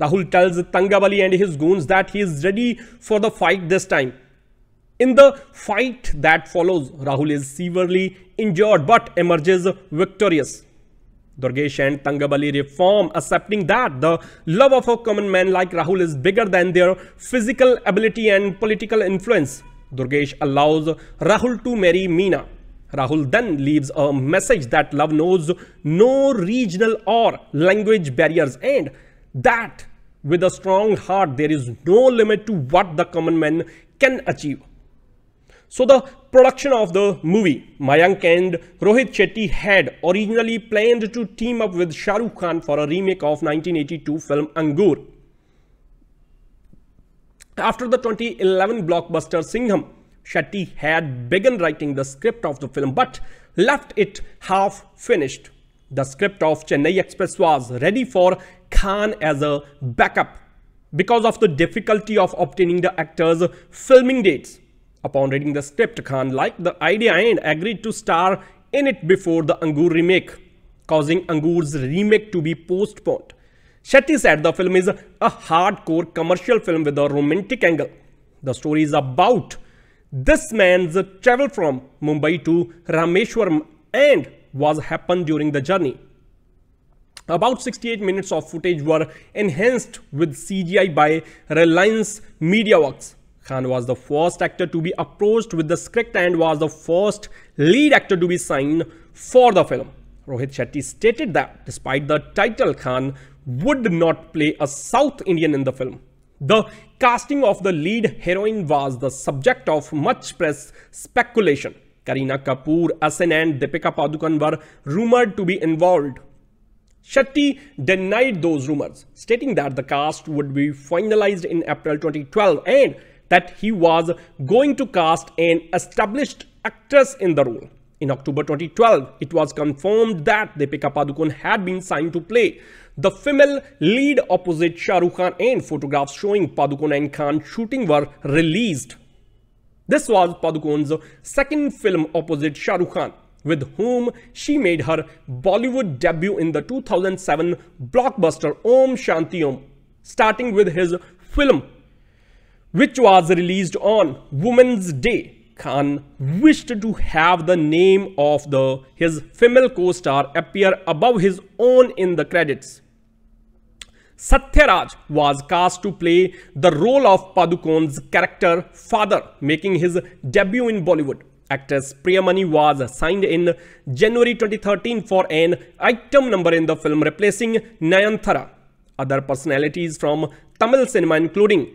Rahul tells Tangavali and his goons that he is ready for the fight this time. In the fight that follows, Rahul is severely injured but emerges victorious. Durgesh and Tangabali reform, accepting that the love of a common man like Rahul is bigger than their physical ability and political influence. Durgesh allows Rahul to marry Meena. Rahul then leaves a message that love knows no regional or language barriers and that with a strong heart there is no limit to what the common man can achieve. So the production of the movie, Mayank and Rohit Chetty had originally planned to team up with Shah Rukh Khan for a remake of 1982 film Angur. After the 2011 blockbuster Singham, Shetty had begun writing the script of the film but left it half finished. The script of Chennai Express was ready for Khan as a backup because of the difficulty of obtaining the actors' filming dates. Upon reading the script, Khan liked the idea and agreed to star in it before the Angur remake, causing Angur's remake to be postponed. Shetty said the film is a hardcore commercial film with a romantic angle. The story is about this man's travel from Mumbai to Rameshwaram and was happened during the journey. About 68 minutes of footage were enhanced with CGI by Reliance Media Works. Khan was the first actor to be approached with the script and was the first lead actor to be signed for the film. Rohit Shetty stated that despite the title, Khan would not play a South Indian in the film. The casting of the lead heroine was the subject of much press speculation. Karina Kapoor, Asin, and Deepika Padukone were rumored to be involved. Shetty denied those rumors, stating that the cast would be finalized in April 2012 and that he was going to cast an established actress in the role. In October 2012, it was confirmed that Deepika Padukone had been signed to play the female lead opposite Shah Rukh Khan and photographs showing Padukone and Khan shooting were released. This was Padukone's second film opposite Shah Rukh Khan with whom she made her Bollywood debut in the 2007 blockbuster Om Shanti Om starting with his film which was released on Women's Day. Khan wished to have the name of the, his female co-star appear above his own in the credits. Satyaraj was cast to play the role of Padukone's character father, making his debut in Bollywood. Actress Priyamani was signed in January 2013 for an item number in the film replacing Nayanthara. Other personalities from Tamil cinema including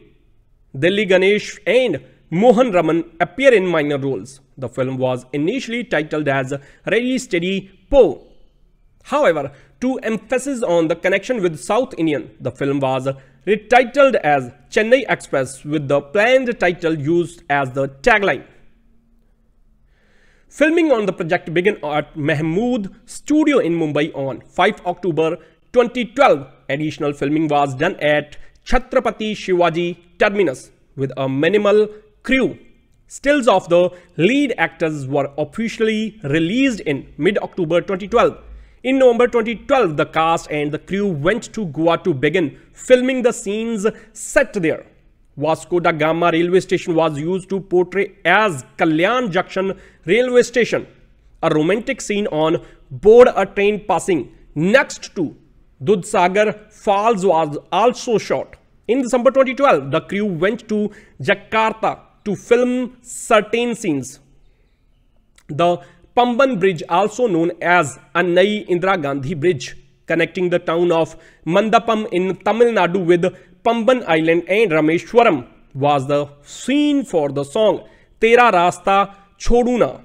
Delhi Ganesh and Mohan Raman appear in minor roles. The film was initially titled as Ready Steady Po. However, to emphasize on the connection with South Indian, the film was retitled as Chennai Express with the planned title used as the tagline. Filming on the project began at Mahmood Studio in Mumbai on 5 October 2012. Additional filming was done at Chhatrapati Shivaji terminus with a minimal crew. Stills of the lead actors were officially released in mid-October 2012. In November 2012, the cast and the crew went to Goa to begin filming the scenes set there. Vasco da Gama railway station was used to portray as Kalyan Junction railway station, a romantic scene on board a train passing next to Dudsagar Falls was also shot. In December 2012, the crew went to Jakarta to film certain scenes. The Pamban Bridge, also known as Annai Indira Gandhi Bridge, connecting the town of Mandapam in Tamil Nadu with Pamban Island and Rameshwaram, was the scene for the song Tera Rasta Choduna.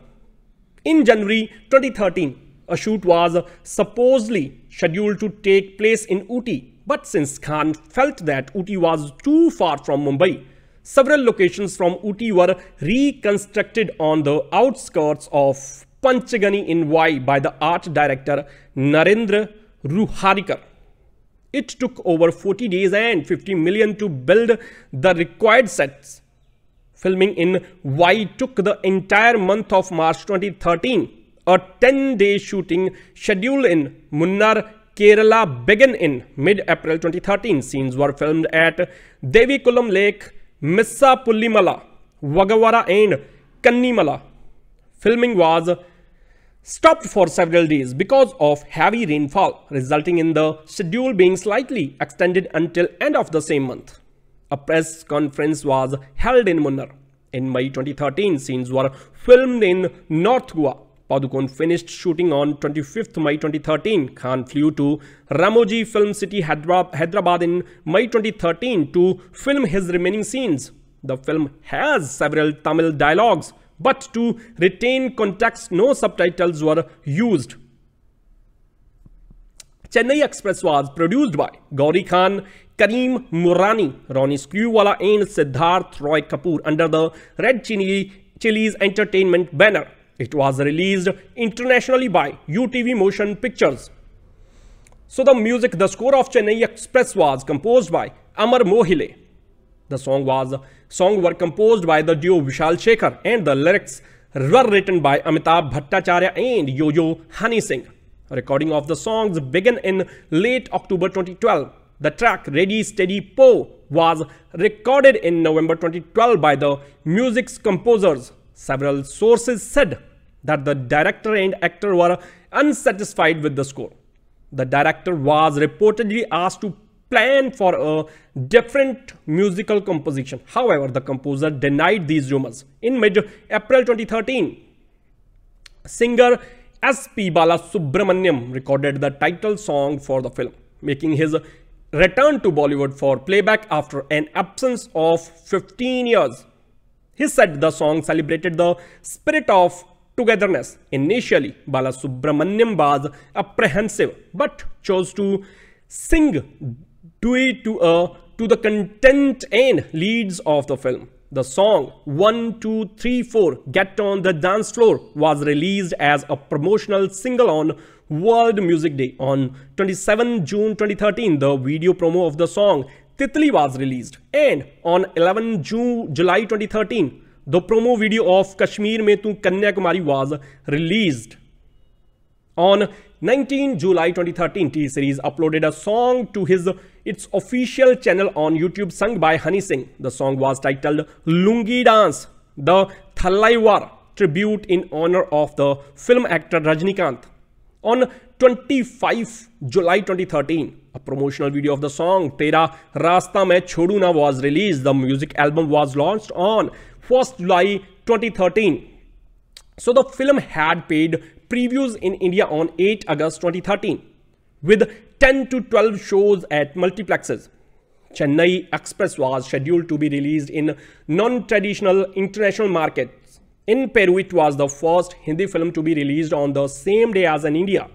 In January 2013, a shoot was supposedly scheduled to take place in Uti, but since Khan felt that Uti was too far from Mumbai, several locations from Uti were reconstructed on the outskirts of Panchagani in Y by the art director Narendra Ruharikar. It took over 40 days and 50 million to build the required sets. Filming in Y took the entire month of March 2013. A 10-day shooting schedule in Munnar Kerala began in mid-April 2013. Scenes were filmed at Devikulam Lake, Missa Pullimala, Wagawara, and Kannimala. Filming was stopped for several days because of heavy rainfall, resulting in the schedule being slightly extended until end of the same month. A press conference was held in Munnar. In May 2013, scenes were filmed in North Goa, Padukone finished shooting on 25th May 2013. Khan flew to Ramoji Film City, Hyderabad in May 2013 to film his remaining scenes. The film has several Tamil dialogues, but to retain context, no subtitles were used. Chennai Express was produced by Gauri Khan, Kareem Murani, Ronnie Skewala and Siddharth Roy Kapoor under the Red Chili Chili's Entertainment banner. It was released internationally by UTV Motion Pictures. So the music, the score of Chennai Express was composed by Amar Mohile. The song was song were composed by the duo Vishal Shekhar and the lyrics were written by Amitabh Bhattacharya and Yo-Yo Honey Singh. Recording of the songs began in late October 2012. The track Ready Steady Po was recorded in November 2012 by the music's composers Several sources said that the director and actor were unsatisfied with the score. The director was reportedly asked to plan for a different musical composition. However, the composer denied these rumors. In mid-April 2013, singer S.P. Balasubramanyam recorded the title song for the film, making his return to Bollywood for playback after an absence of 15 years. He said the song celebrated the spirit of togetherness. Initially, Balasubramaniam was apprehensive but chose to sing due to, uh, to the content and leads of the film. The song 1, 2, 3, 4 Get on the Dance Floor was released as a promotional single on World Music Day. On 27 June 2013, the video promo of the song Titli was released. And on 11 June, July 2013, the promo video of Kashmir Me Tu Kanyakumari was released. On 19 July 2013, T-Series uploaded a song to his its official channel on YouTube sung by Honey Singh. The song was titled Lungi Dance, the Thalaiwar tribute in honor of the film actor Rajnikant. On 25 July 2013, a promotional video of the song Tera Rasta Main Choduna was released. The music album was launched on 1st July 2013. So the film had paid previews in India on 8 August 2013 with 10 to 12 shows at multiplexes. Chennai Express was scheduled to be released in non-traditional international markets. In Peru, it was the first Hindi film to be released on the same day as in India.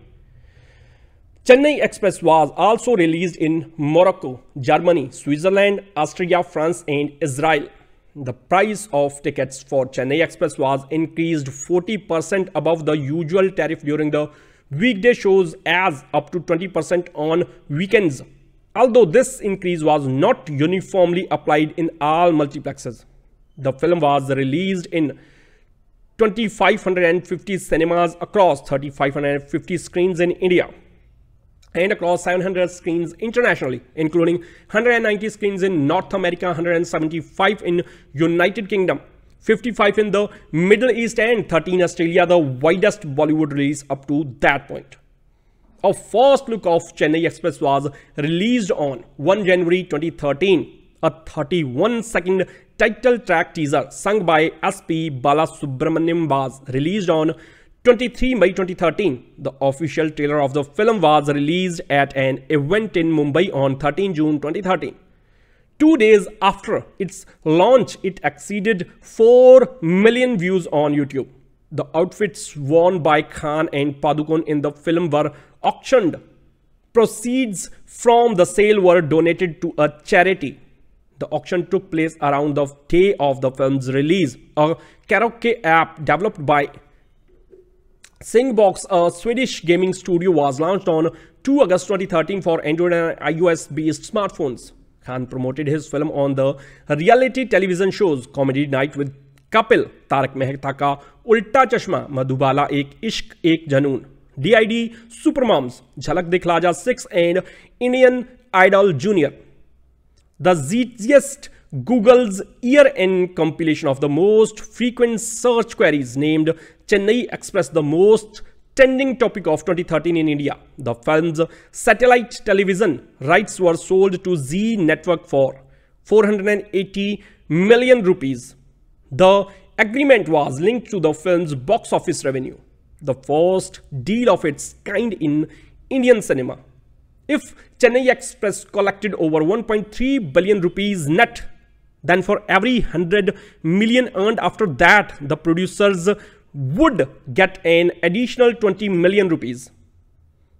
Chennai Express was also released in Morocco, Germany, Switzerland, Austria, France and Israel. The price of tickets for Chennai Express was increased 40% above the usual tariff during the weekday shows as up to 20% on weekends. Although this increase was not uniformly applied in all multiplexes. The film was released in 2550 cinemas across 3550 screens in India and across 700 screens internationally, including 190 screens in North America, 175 in United Kingdom, 55 in the Middle East and 13 Australia, the widest Bollywood release up to that point. A first look of Chennai Express was released on 1 January 2013, a 31 second title track teaser sung by SP Balasubramaniam was released on 23 May 2013, the official trailer of the film was released at an event in Mumbai on 13 June 2013. Two days after its launch, it exceeded 4 million views on YouTube. The outfits worn by Khan and Padukone in the film were auctioned. Proceeds from the sale were donated to a charity. The auction took place around the day of the film's release. A karaoke app developed by Singbox, a Swedish gaming studio, was launched on 2 August 2013 for Android and iOS-based smartphones. Khan promoted his film on the reality television shows Comedy Night with Kapil, Tarak Mehta Ka Ooltah चश्मा "Ek Ishq Ek Janun," DID Supermoms, Jalak झलक Six, and Indian Idol Junior. The the Google's year-end compilation of the most frequent search queries named Chennai Express, the most trending topic of 2013 in India. The film's satellite television rights were sold to Z Network for 480 million rupees. The agreement was linked to the film's box office revenue, the first deal of its kind in Indian cinema. If Chennai Express collected over 1.3 billion rupees net, then for every 100 million earned after that, the producers would get an additional 20 million rupees.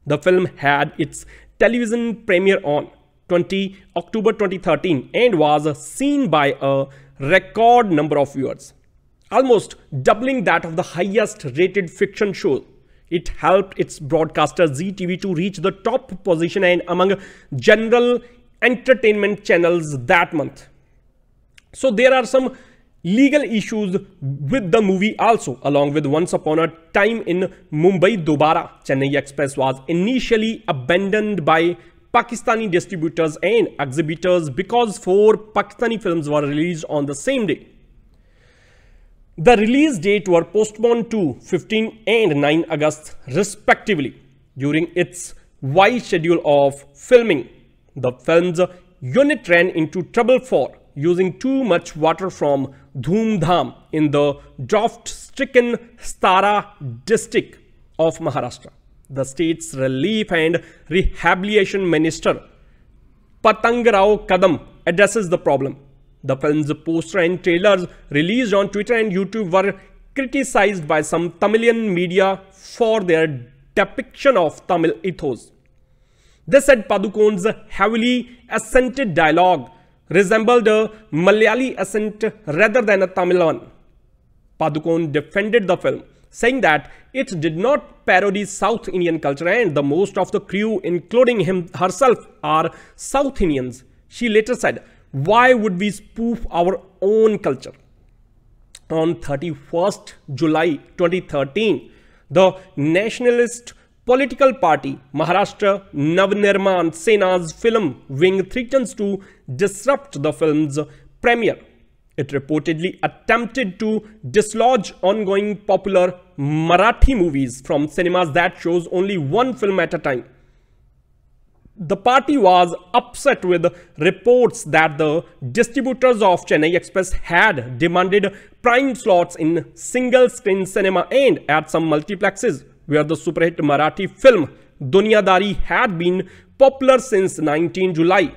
The film had its television premiere on 20 October 2013 and was seen by a record number of viewers, almost doubling that of the highest rated fiction show. It helped its broadcaster ZTV to reach the top position and among general entertainment channels that month. So there are some legal issues with the movie also along with Once Upon a Time in Mumbai Dobara. Chennai Express was initially abandoned by Pakistani distributors and exhibitors because four Pakistani films were released on the same day. The release date were postponed to 15 and 9 August respectively during its wide schedule of filming. The film's unit ran into trouble for using too much water from Dhom dam in the drought stricken Satara district of Maharashtra the state's relief and rehabilitation minister Patangrao Kadam address the problem the film poster and trailer release on Twitter and YouTube were criticise by some Tamilian media for their depiction of Tamil ethos this and Padukone's heavily accented dialogue resembled a Malayali accent rather than a Tamil one. Padukone defended the film, saying that it did not parody South Indian culture and the most of the crew, including him herself, are South Indians. She later said, why would we spoof our own culture? On 31st July 2013, the nationalist political party Maharashtra Navnirman Sena's film wing threatens to disrupt the film's premiere. It reportedly attempted to dislodge ongoing popular Marathi movies from cinemas that shows only one film at a time. The party was upset with reports that the distributors of Chennai Express had demanded prime slots in single screen cinema and at some multiplexes where the superhit Marathi film Duniyadari had been popular since 19 July.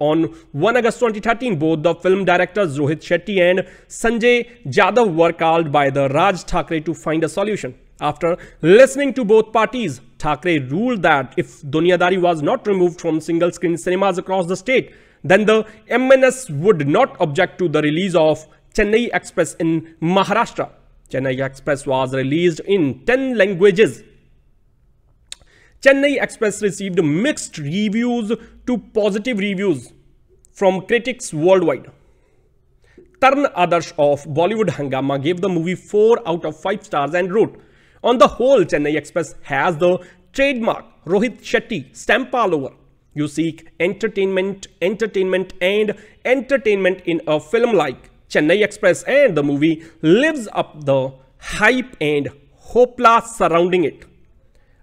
On 1 August 2013, both the film directors Rohit Shetty and Sanjay Jadhav were called by the Raj Thakre to find a solution. After listening to both parties, Thakre ruled that if Duniyadari was not removed from single screen cinemas across the state, then the MNS would not object to the release of Chennai Express in Maharashtra. Chennai Express was released in 10 languages. Chennai Express received mixed reviews to positive reviews from critics worldwide. Tarn Adarsh of Bollywood Hangama gave the movie 4 out of 5 stars and wrote, On the whole, Chennai Express has the trademark Rohit Shetty stamp all over. You seek entertainment, entertainment and entertainment in a film like Chennai Express and the movie lives up the hype and hopla surrounding it.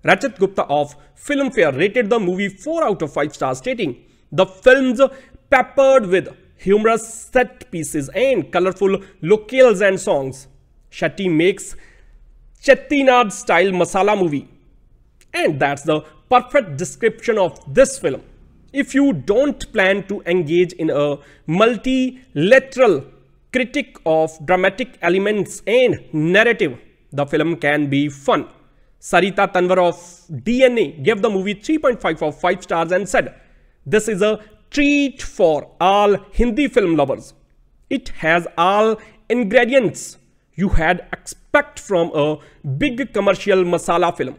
Rajat Gupta of Filmfare rated the movie 4 out of 5 stars stating, The film's peppered with humorous set pieces and colorful locales and songs. Shetty makes Chettinad style masala movie. And that's the perfect description of this film. If you don't plan to engage in a multilateral critic of dramatic elements and narrative, the film can be fun. Sarita Tanwar of DNA gave the movie 3.5 of 5 stars and said, This is a treat for all Hindi film lovers. It has all ingredients you had expect from a big commercial masala film.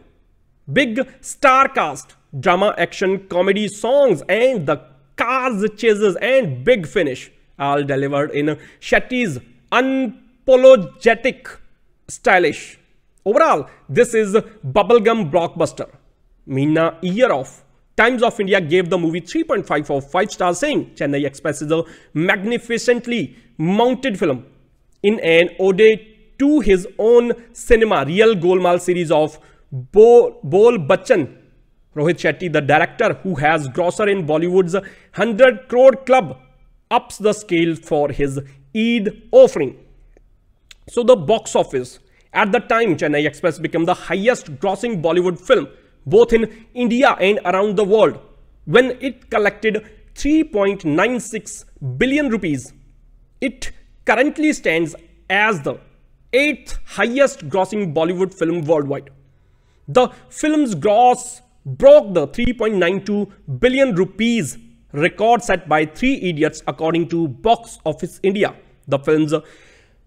Big star cast, drama, action, comedy, songs and the cars chases and big finish all delivered in Shetty's unapologetic stylish. Overall, this is bubblegum blockbuster. Meena year of Times of India gave the movie 3.5 of 5 stars saying Chennai Express is a magnificently mounted film in an ode to his own cinema real Golmaal series of Bo Bol Bachchan Rohit Shetty, the director who has grosser in Bollywood's 100 crore club ups the scale for his Eid offering. So the box office at the time Chennai Express became the highest grossing Bollywood film both in India and around the world when it collected 3.96 billion rupees. It currently stands as the 8th highest grossing Bollywood film worldwide. The film's gross broke the 3.92 billion rupees record set by Three Idiots according to Box Office India. The film's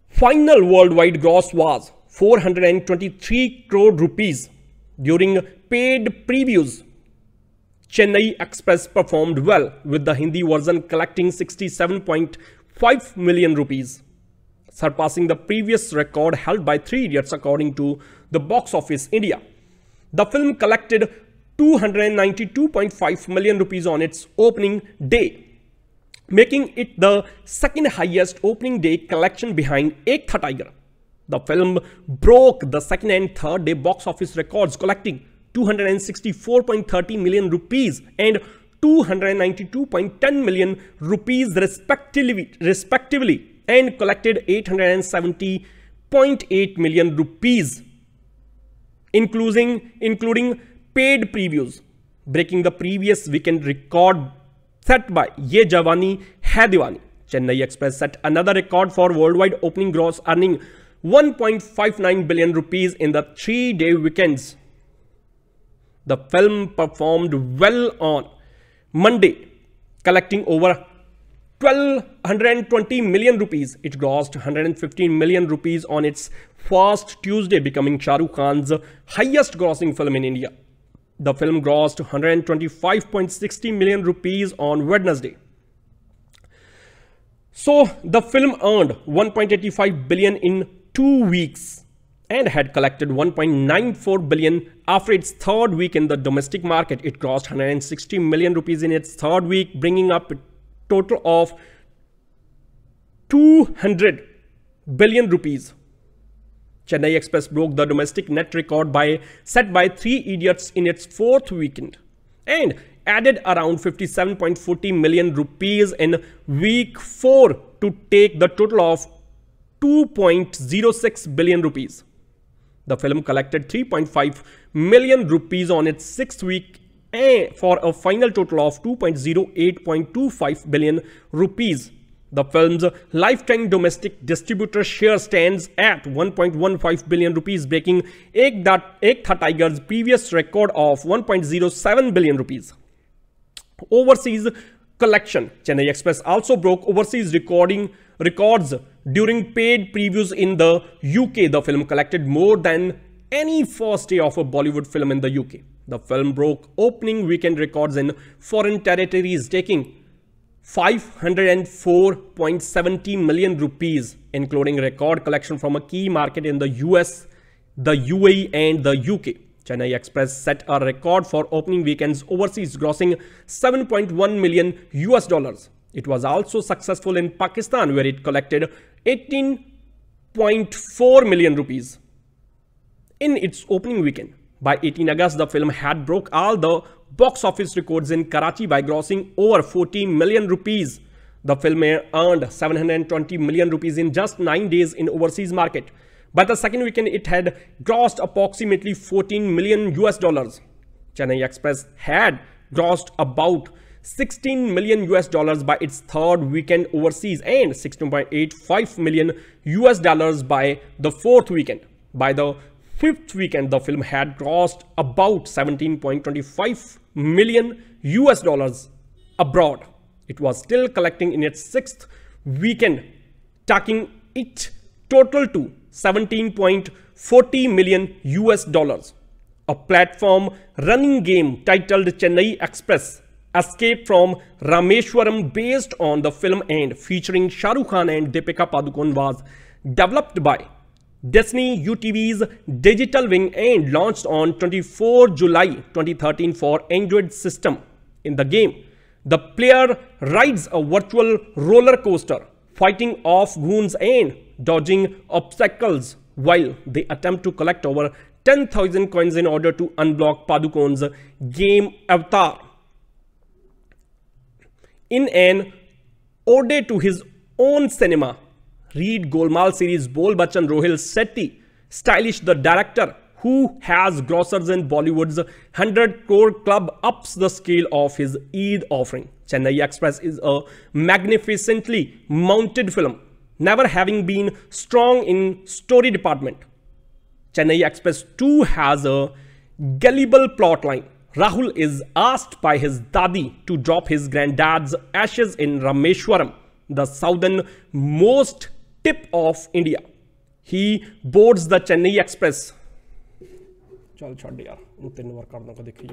final worldwide gross was 423 crore rupees. During paid previews, Chennai Express performed well with the Hindi version collecting 67.5 million rupees, surpassing the previous record held by Three Idiots according to the Box Office India. The film collected 292.5 million rupees on its opening day making it the second highest opening day collection behind Ek Tha Tiger. The film broke the second and third day box office records collecting 264.30 million rupees and 292.10 million rupees respectively, respectively and collected 870.8 million rupees including including paid previews breaking the previous weekend record set by Ye Javani Hadiwani. Chennai Express set another record for worldwide opening gross earning 1.59 billion rupees in the three-day weekends. The film performed well on Monday, collecting over 1220 million rupees. It grossed 115 million rupees on its first Tuesday, becoming Shahrukh Khan's highest grossing film in India. The film grossed 125.60 million rupees on Wednesday. So the film earned 1.85 billion in two weeks and had collected 1.94 billion after its third week in the domestic market. It crossed 160 million rupees in its third week, bringing up a total of 200 billion rupees Chennai Express broke the domestic net record by set by Three Idiots in its fourth weekend and added around 57.40 million rupees in week 4 to take the total of 2.06 billion rupees. The film collected 3.5 million rupees on its sixth week for a final total of 2.08.25 billion rupees the film's lifetime domestic distributor share stands at 1.15 billion rupees, breaking Ek, Tha Tiger's previous record of 1.07 billion rupees. Overseas collection. Chennai Express also broke overseas recording records during paid previews in the UK. The film collected more than any first day of a Bollywood film in the UK. The film broke opening weekend records in foreign territories, taking 504.70 million rupees, including record collection from a key market in the US, the UAE and the UK. Chennai Express set a record for opening weekends overseas grossing 7.1 million US dollars. It was also successful in Pakistan where it collected 18.4 million rupees in its opening weekend. By 18 August, the film had broke all the box office records in Karachi by grossing over 14 million rupees. The film earned 720 million rupees in just 9 days in overseas market. By the second weekend, it had grossed approximately 14 million US dollars. Chennai Express had grossed about 16 million US dollars by its third weekend overseas and 16.85 million US dollars by the fourth weekend. By the fifth weekend, the film had grossed about 17.25 million US dollars abroad. It was still collecting in its sixth weekend, taking it total to 17.40 million US dollars. A platform running game titled Chennai Express Escape from Rameshwaram based on the film and featuring Shah Rukh Khan and Deepika Padukone was developed by Destiny UTV's digital wing and launched on 24 July 2013 for Android system. In the game, the player rides a virtual roller coaster, fighting off goons and dodging obstacles while they attempt to collect over 10,000 coins in order to unblock Padukon's game avatar. In an ode to his own cinema, Reed Golmaal series Bol Bachchan Rohil Sethi, Stylish the director who has grossers in Bollywood's 100 crore club ups the scale of his Eid offering. Chennai Express is a magnificently mounted film, never having been strong in story department. Chennai Express 2 has a gullible plotline. Rahul is asked by his dadi to drop his granddad's ashes in Rameshwaram, the southernmost tip of India. He boards the Chennai Express. ਚਲ ਛੱਡ ਯਾਰ ਉਹ ਤਿੰਨ ਵਾਰ karna ko ਦੇਖੀ